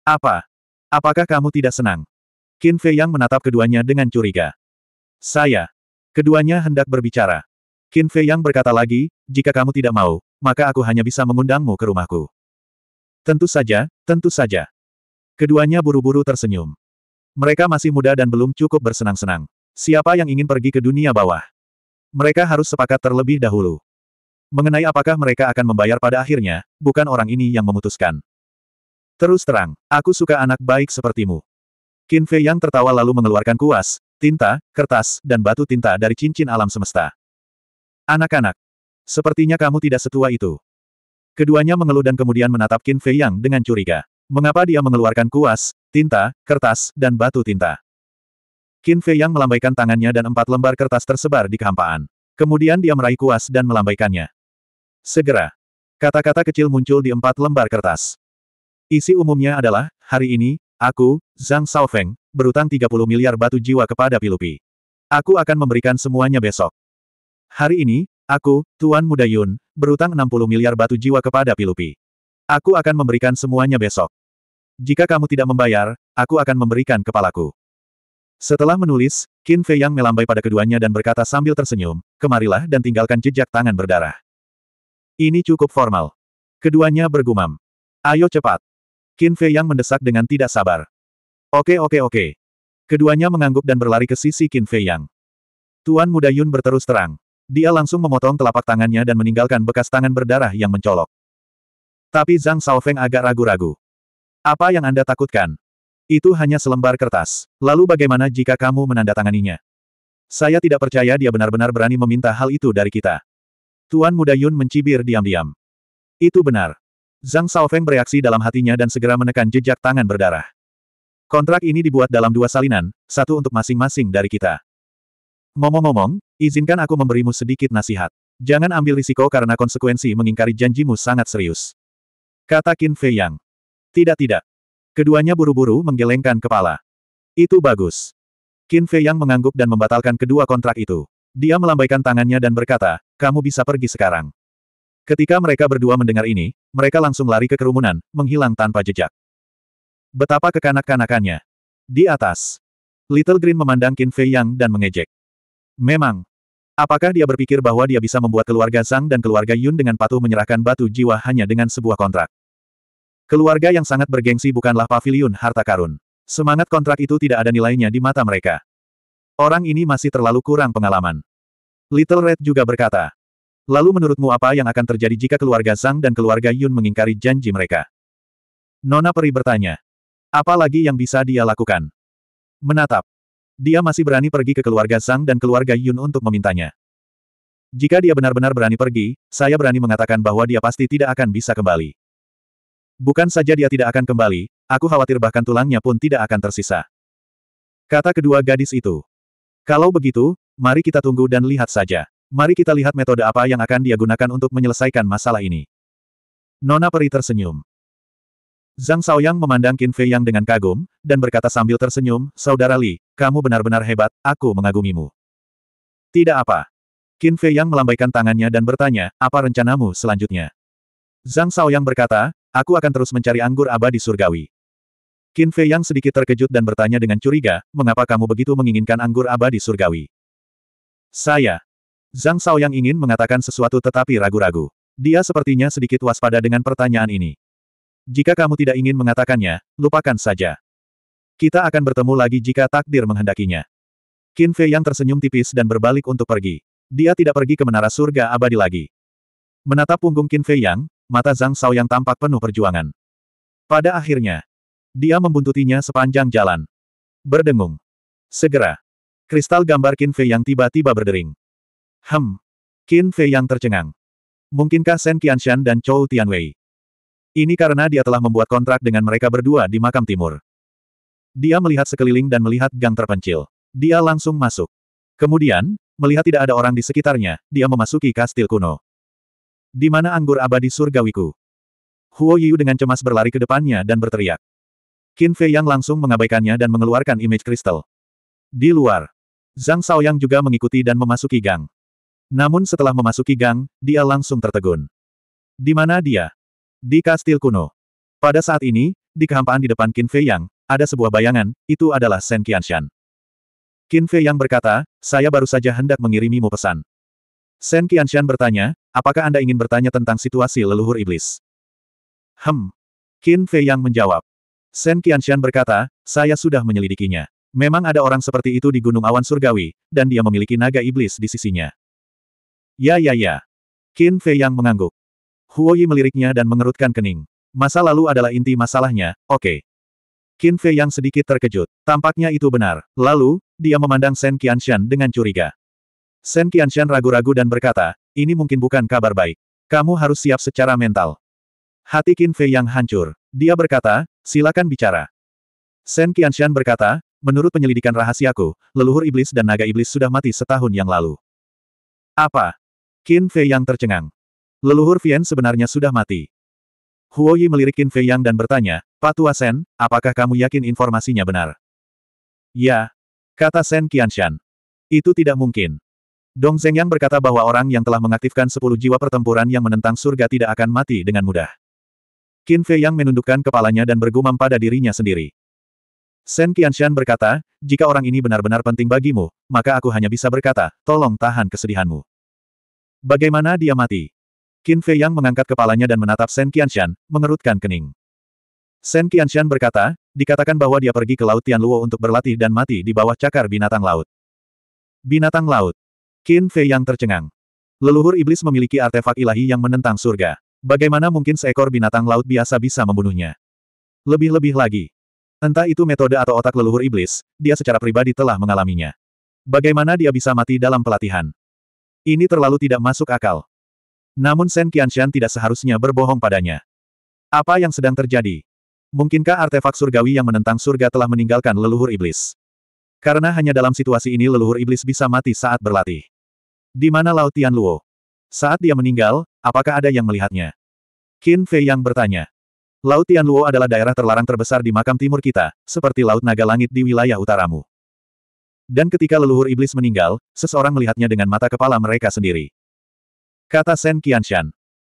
Apa? Apakah kamu tidak senang? Qin Fei Yang menatap keduanya dengan curiga. Saya. Keduanya hendak berbicara. Qin Fei Yang berkata lagi, jika kamu tidak mau, maka aku hanya bisa mengundangmu ke rumahku. Tentu saja, tentu saja. Keduanya buru-buru tersenyum. Mereka masih muda dan belum cukup bersenang-senang. Siapa yang ingin pergi ke dunia bawah? Mereka harus sepakat terlebih dahulu. Mengenai apakah mereka akan membayar pada akhirnya, bukan orang ini yang memutuskan. Terus terang, aku suka anak baik sepertimu. Qin Fei Yang tertawa lalu mengeluarkan kuas, tinta, kertas, dan batu tinta dari cincin alam semesta. Anak-anak, sepertinya kamu tidak setua itu. Keduanya mengeluh dan kemudian menatap Qin Fei Yang dengan curiga. Mengapa dia mengeluarkan kuas, tinta, kertas, dan batu tinta? Qin Fei Yang melambaikan tangannya dan empat lembar kertas tersebar di kehampaan. Kemudian dia meraih kuas dan melambaikannya. Segera, kata-kata kecil muncul di empat lembar kertas. Isi umumnya adalah, hari ini, Aku, Zhang Shaofeng, berutang 30 miliar batu jiwa kepada Pilupi. Aku akan memberikan semuanya besok. Hari ini, aku, Tuan Muda Yun, berutang 60 miliar batu jiwa kepada Pilupi. Aku akan memberikan semuanya besok. Jika kamu tidak membayar, aku akan memberikan kepalaku. Setelah menulis, Qin Fei Yang melambai pada keduanya dan berkata sambil tersenyum, kemarilah dan tinggalkan jejak tangan berdarah. Ini cukup formal. Keduanya bergumam. Ayo cepat. Qin Fei yang mendesak dengan tidak sabar. Oke oke oke. Keduanya mengangguk dan berlari ke sisi Qin Fei yang. Tuan muda Yun berterus terang. Dia langsung memotong telapak tangannya dan meninggalkan bekas tangan berdarah yang mencolok. Tapi Zhang Shaofeng agak ragu-ragu. Apa yang Anda takutkan? Itu hanya selembar kertas. Lalu bagaimana jika kamu menandatanganinya? Saya tidak percaya dia benar-benar berani meminta hal itu dari kita. Tuan Muda Yun mencibir diam-diam. Itu benar. Zhang Shaofeng bereaksi dalam hatinya dan segera menekan jejak tangan berdarah. Kontrak ini dibuat dalam dua salinan, satu untuk masing-masing dari kita. Ngomong-ngomong, izinkan aku memberimu sedikit nasihat. Jangan ambil risiko karena konsekuensi mengingkari janjimu sangat serius. Kata Qin Fei Yang. Tidak-tidak. Keduanya buru-buru menggelengkan kepala. Itu bagus. Qin Fei Yang mengangguk dan membatalkan kedua kontrak itu. Dia melambaikan tangannya dan berkata, kamu bisa pergi sekarang. Ketika mereka berdua mendengar ini, mereka langsung lari ke kerumunan, menghilang tanpa jejak. Betapa kekanak-kanakannya. Di atas. Little Green memandang Qin Fei Yang dan mengejek. Memang. Apakah dia berpikir bahwa dia bisa membuat keluarga Zhang dan keluarga Yun dengan patuh menyerahkan batu jiwa hanya dengan sebuah kontrak? Keluarga yang sangat bergengsi bukanlah pavilion harta karun. Semangat kontrak itu tidak ada nilainya di mata mereka. Orang ini masih terlalu kurang pengalaman. Little Red juga berkata, Lalu menurutmu apa yang akan terjadi jika keluarga Zhang dan keluarga Yun mengingkari janji mereka? Nona Peri bertanya. Apa lagi yang bisa dia lakukan? Menatap. Dia masih berani pergi ke keluarga Zhang dan keluarga Yun untuk memintanya. Jika dia benar-benar berani pergi, saya berani mengatakan bahwa dia pasti tidak akan bisa kembali. Bukan saja dia tidak akan kembali, aku khawatir bahkan tulangnya pun tidak akan tersisa. Kata kedua gadis itu. Kalau begitu, mari kita tunggu dan lihat saja. Mari kita lihat metode apa yang akan dia gunakan untuk menyelesaikan masalah ini. Nona Peri tersenyum. Zhang Shaoyang memandang Qin Fei Yang dengan kagum, dan berkata sambil tersenyum, Saudara Li, kamu benar-benar hebat, aku mengagumimu. Tidak apa. Qin Fei Yang melambaikan tangannya dan bertanya, apa rencanamu selanjutnya? Zhang Shaoyang berkata, aku akan terus mencari anggur abadi surgawi. Qin Fei Yang sedikit terkejut dan bertanya dengan curiga, mengapa kamu begitu menginginkan anggur abadi surgawi? Saya, Zhang Shao yang ingin mengatakan sesuatu tetapi ragu-ragu. Dia sepertinya sedikit waspada dengan pertanyaan ini. Jika kamu tidak ingin mengatakannya, lupakan saja. Kita akan bertemu lagi jika takdir menghendakinya. Qin Fei yang tersenyum tipis dan berbalik untuk pergi. Dia tidak pergi ke menara surga abadi lagi. Menatap punggung Qin Fei Yang, mata Zhang Shao yang tampak penuh perjuangan. Pada akhirnya, dia membuntutinya sepanjang jalan. Berdengung. Segera, kristal gambar Qin Fei yang tiba-tiba berdering. Hem. Qin Fei yang tercengang. Mungkinkah Shen Qianshan dan Chou Tianwei? Ini karena dia telah membuat kontrak dengan mereka berdua di makam timur. Dia melihat sekeliling dan melihat gang terpencil. Dia langsung masuk. Kemudian, melihat tidak ada orang di sekitarnya, dia memasuki kastil kuno. Di mana anggur abadi surgawiku? Huo Yu dengan cemas berlari ke depannya dan berteriak. Qin Fei Yang langsung mengabaikannya dan mengeluarkan image kristal. Di luar, Zhang Shaoyang juga mengikuti dan memasuki gang. Namun setelah memasuki gang, dia langsung tertegun. Di mana dia? Di kastil kuno. Pada saat ini, di kehampaan di depan Qin Fei Yang, ada sebuah bayangan, itu adalah Sen Qianshan. Qin Fei Yang berkata, saya baru saja hendak mengirimimu pesan. Sen Qianshan bertanya, apakah Anda ingin bertanya tentang situasi leluhur iblis? Hem. Qin Fei Yang menjawab. Sen Qianshan berkata, saya sudah menyelidikinya. Memang ada orang seperti itu di Gunung Awan Surgawi, dan dia memiliki naga iblis di sisinya. Ya ya ya. Qin Fei Yang mengangguk. Huoyi meliriknya dan mengerutkan kening. Masa lalu adalah inti masalahnya, oke. Okay. Qin Fei Yang sedikit terkejut. Tampaknya itu benar. Lalu, dia memandang Shen Qianshan dengan curiga. Shen Qianshan ragu-ragu dan berkata, ini mungkin bukan kabar baik. Kamu harus siap secara mental. Hati Qin Fei Yang hancur. Dia berkata, silakan bicara. Shen Qianshan berkata, menurut penyelidikan rahasiaku, leluhur iblis dan naga iblis sudah mati setahun yang lalu. Apa? Qin Fei Yang tercengang. Leluhur Vian sebenarnya sudah mati. Huo Yi melirik Qin Fei Yang dan bertanya, Pak Tua Sen, apakah kamu yakin informasinya benar? Ya, kata Sen Qianshan. Itu tidak mungkin. Dong Zeng Yang berkata bahwa orang yang telah mengaktifkan sepuluh jiwa pertempuran yang menentang surga tidak akan mati dengan mudah. Qin Fei Yang menundukkan kepalanya dan bergumam pada dirinya sendiri. Sen Qianshan berkata, jika orang ini benar-benar penting bagimu, maka aku hanya bisa berkata, tolong tahan kesedihanmu. Bagaimana dia mati? Qin Fei Yang mengangkat kepalanya dan menatap Shen Qianshan, mengerutkan kening. Shen Qianshan berkata, dikatakan bahwa dia pergi ke Laut Tianluo untuk berlatih dan mati di bawah cakar binatang laut. Binatang laut. Qin Fei Yang tercengang. Leluhur iblis memiliki artefak ilahi yang menentang surga. Bagaimana mungkin seekor binatang laut biasa bisa membunuhnya? Lebih-lebih lagi. Entah itu metode atau otak leluhur iblis, dia secara pribadi telah mengalaminya. Bagaimana dia bisa mati dalam pelatihan? Ini terlalu tidak masuk akal. Namun Shen Qianshan tidak seharusnya berbohong padanya. Apa yang sedang terjadi? Mungkinkah artefak surgawi yang menentang surga telah meninggalkan leluhur iblis? Karena hanya dalam situasi ini leluhur iblis bisa mati saat berlatih. Di mana Laut Tian Luo? Saat dia meninggal, apakah ada yang melihatnya? Qin Fei yang bertanya. Laut Tian Luo adalah daerah terlarang terbesar di makam timur kita, seperti Laut Naga Langit di wilayah utaramu. Dan ketika leluhur iblis meninggal, seseorang melihatnya dengan mata kepala mereka sendiri. Kata Sen Qianshan.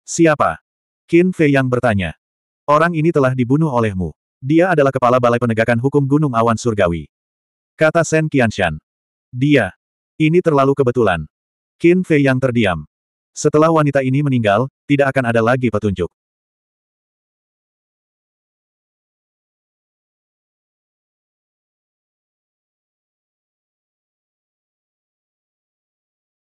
Siapa? Qin Fei yang bertanya. Orang ini telah dibunuh olehmu. Dia adalah kepala Balai Penegakan Hukum Gunung Awan Surgawi. Kata Sen Qianshan. Dia. Ini terlalu kebetulan. Qin Fei yang terdiam. Setelah wanita ini meninggal, tidak akan ada lagi petunjuk.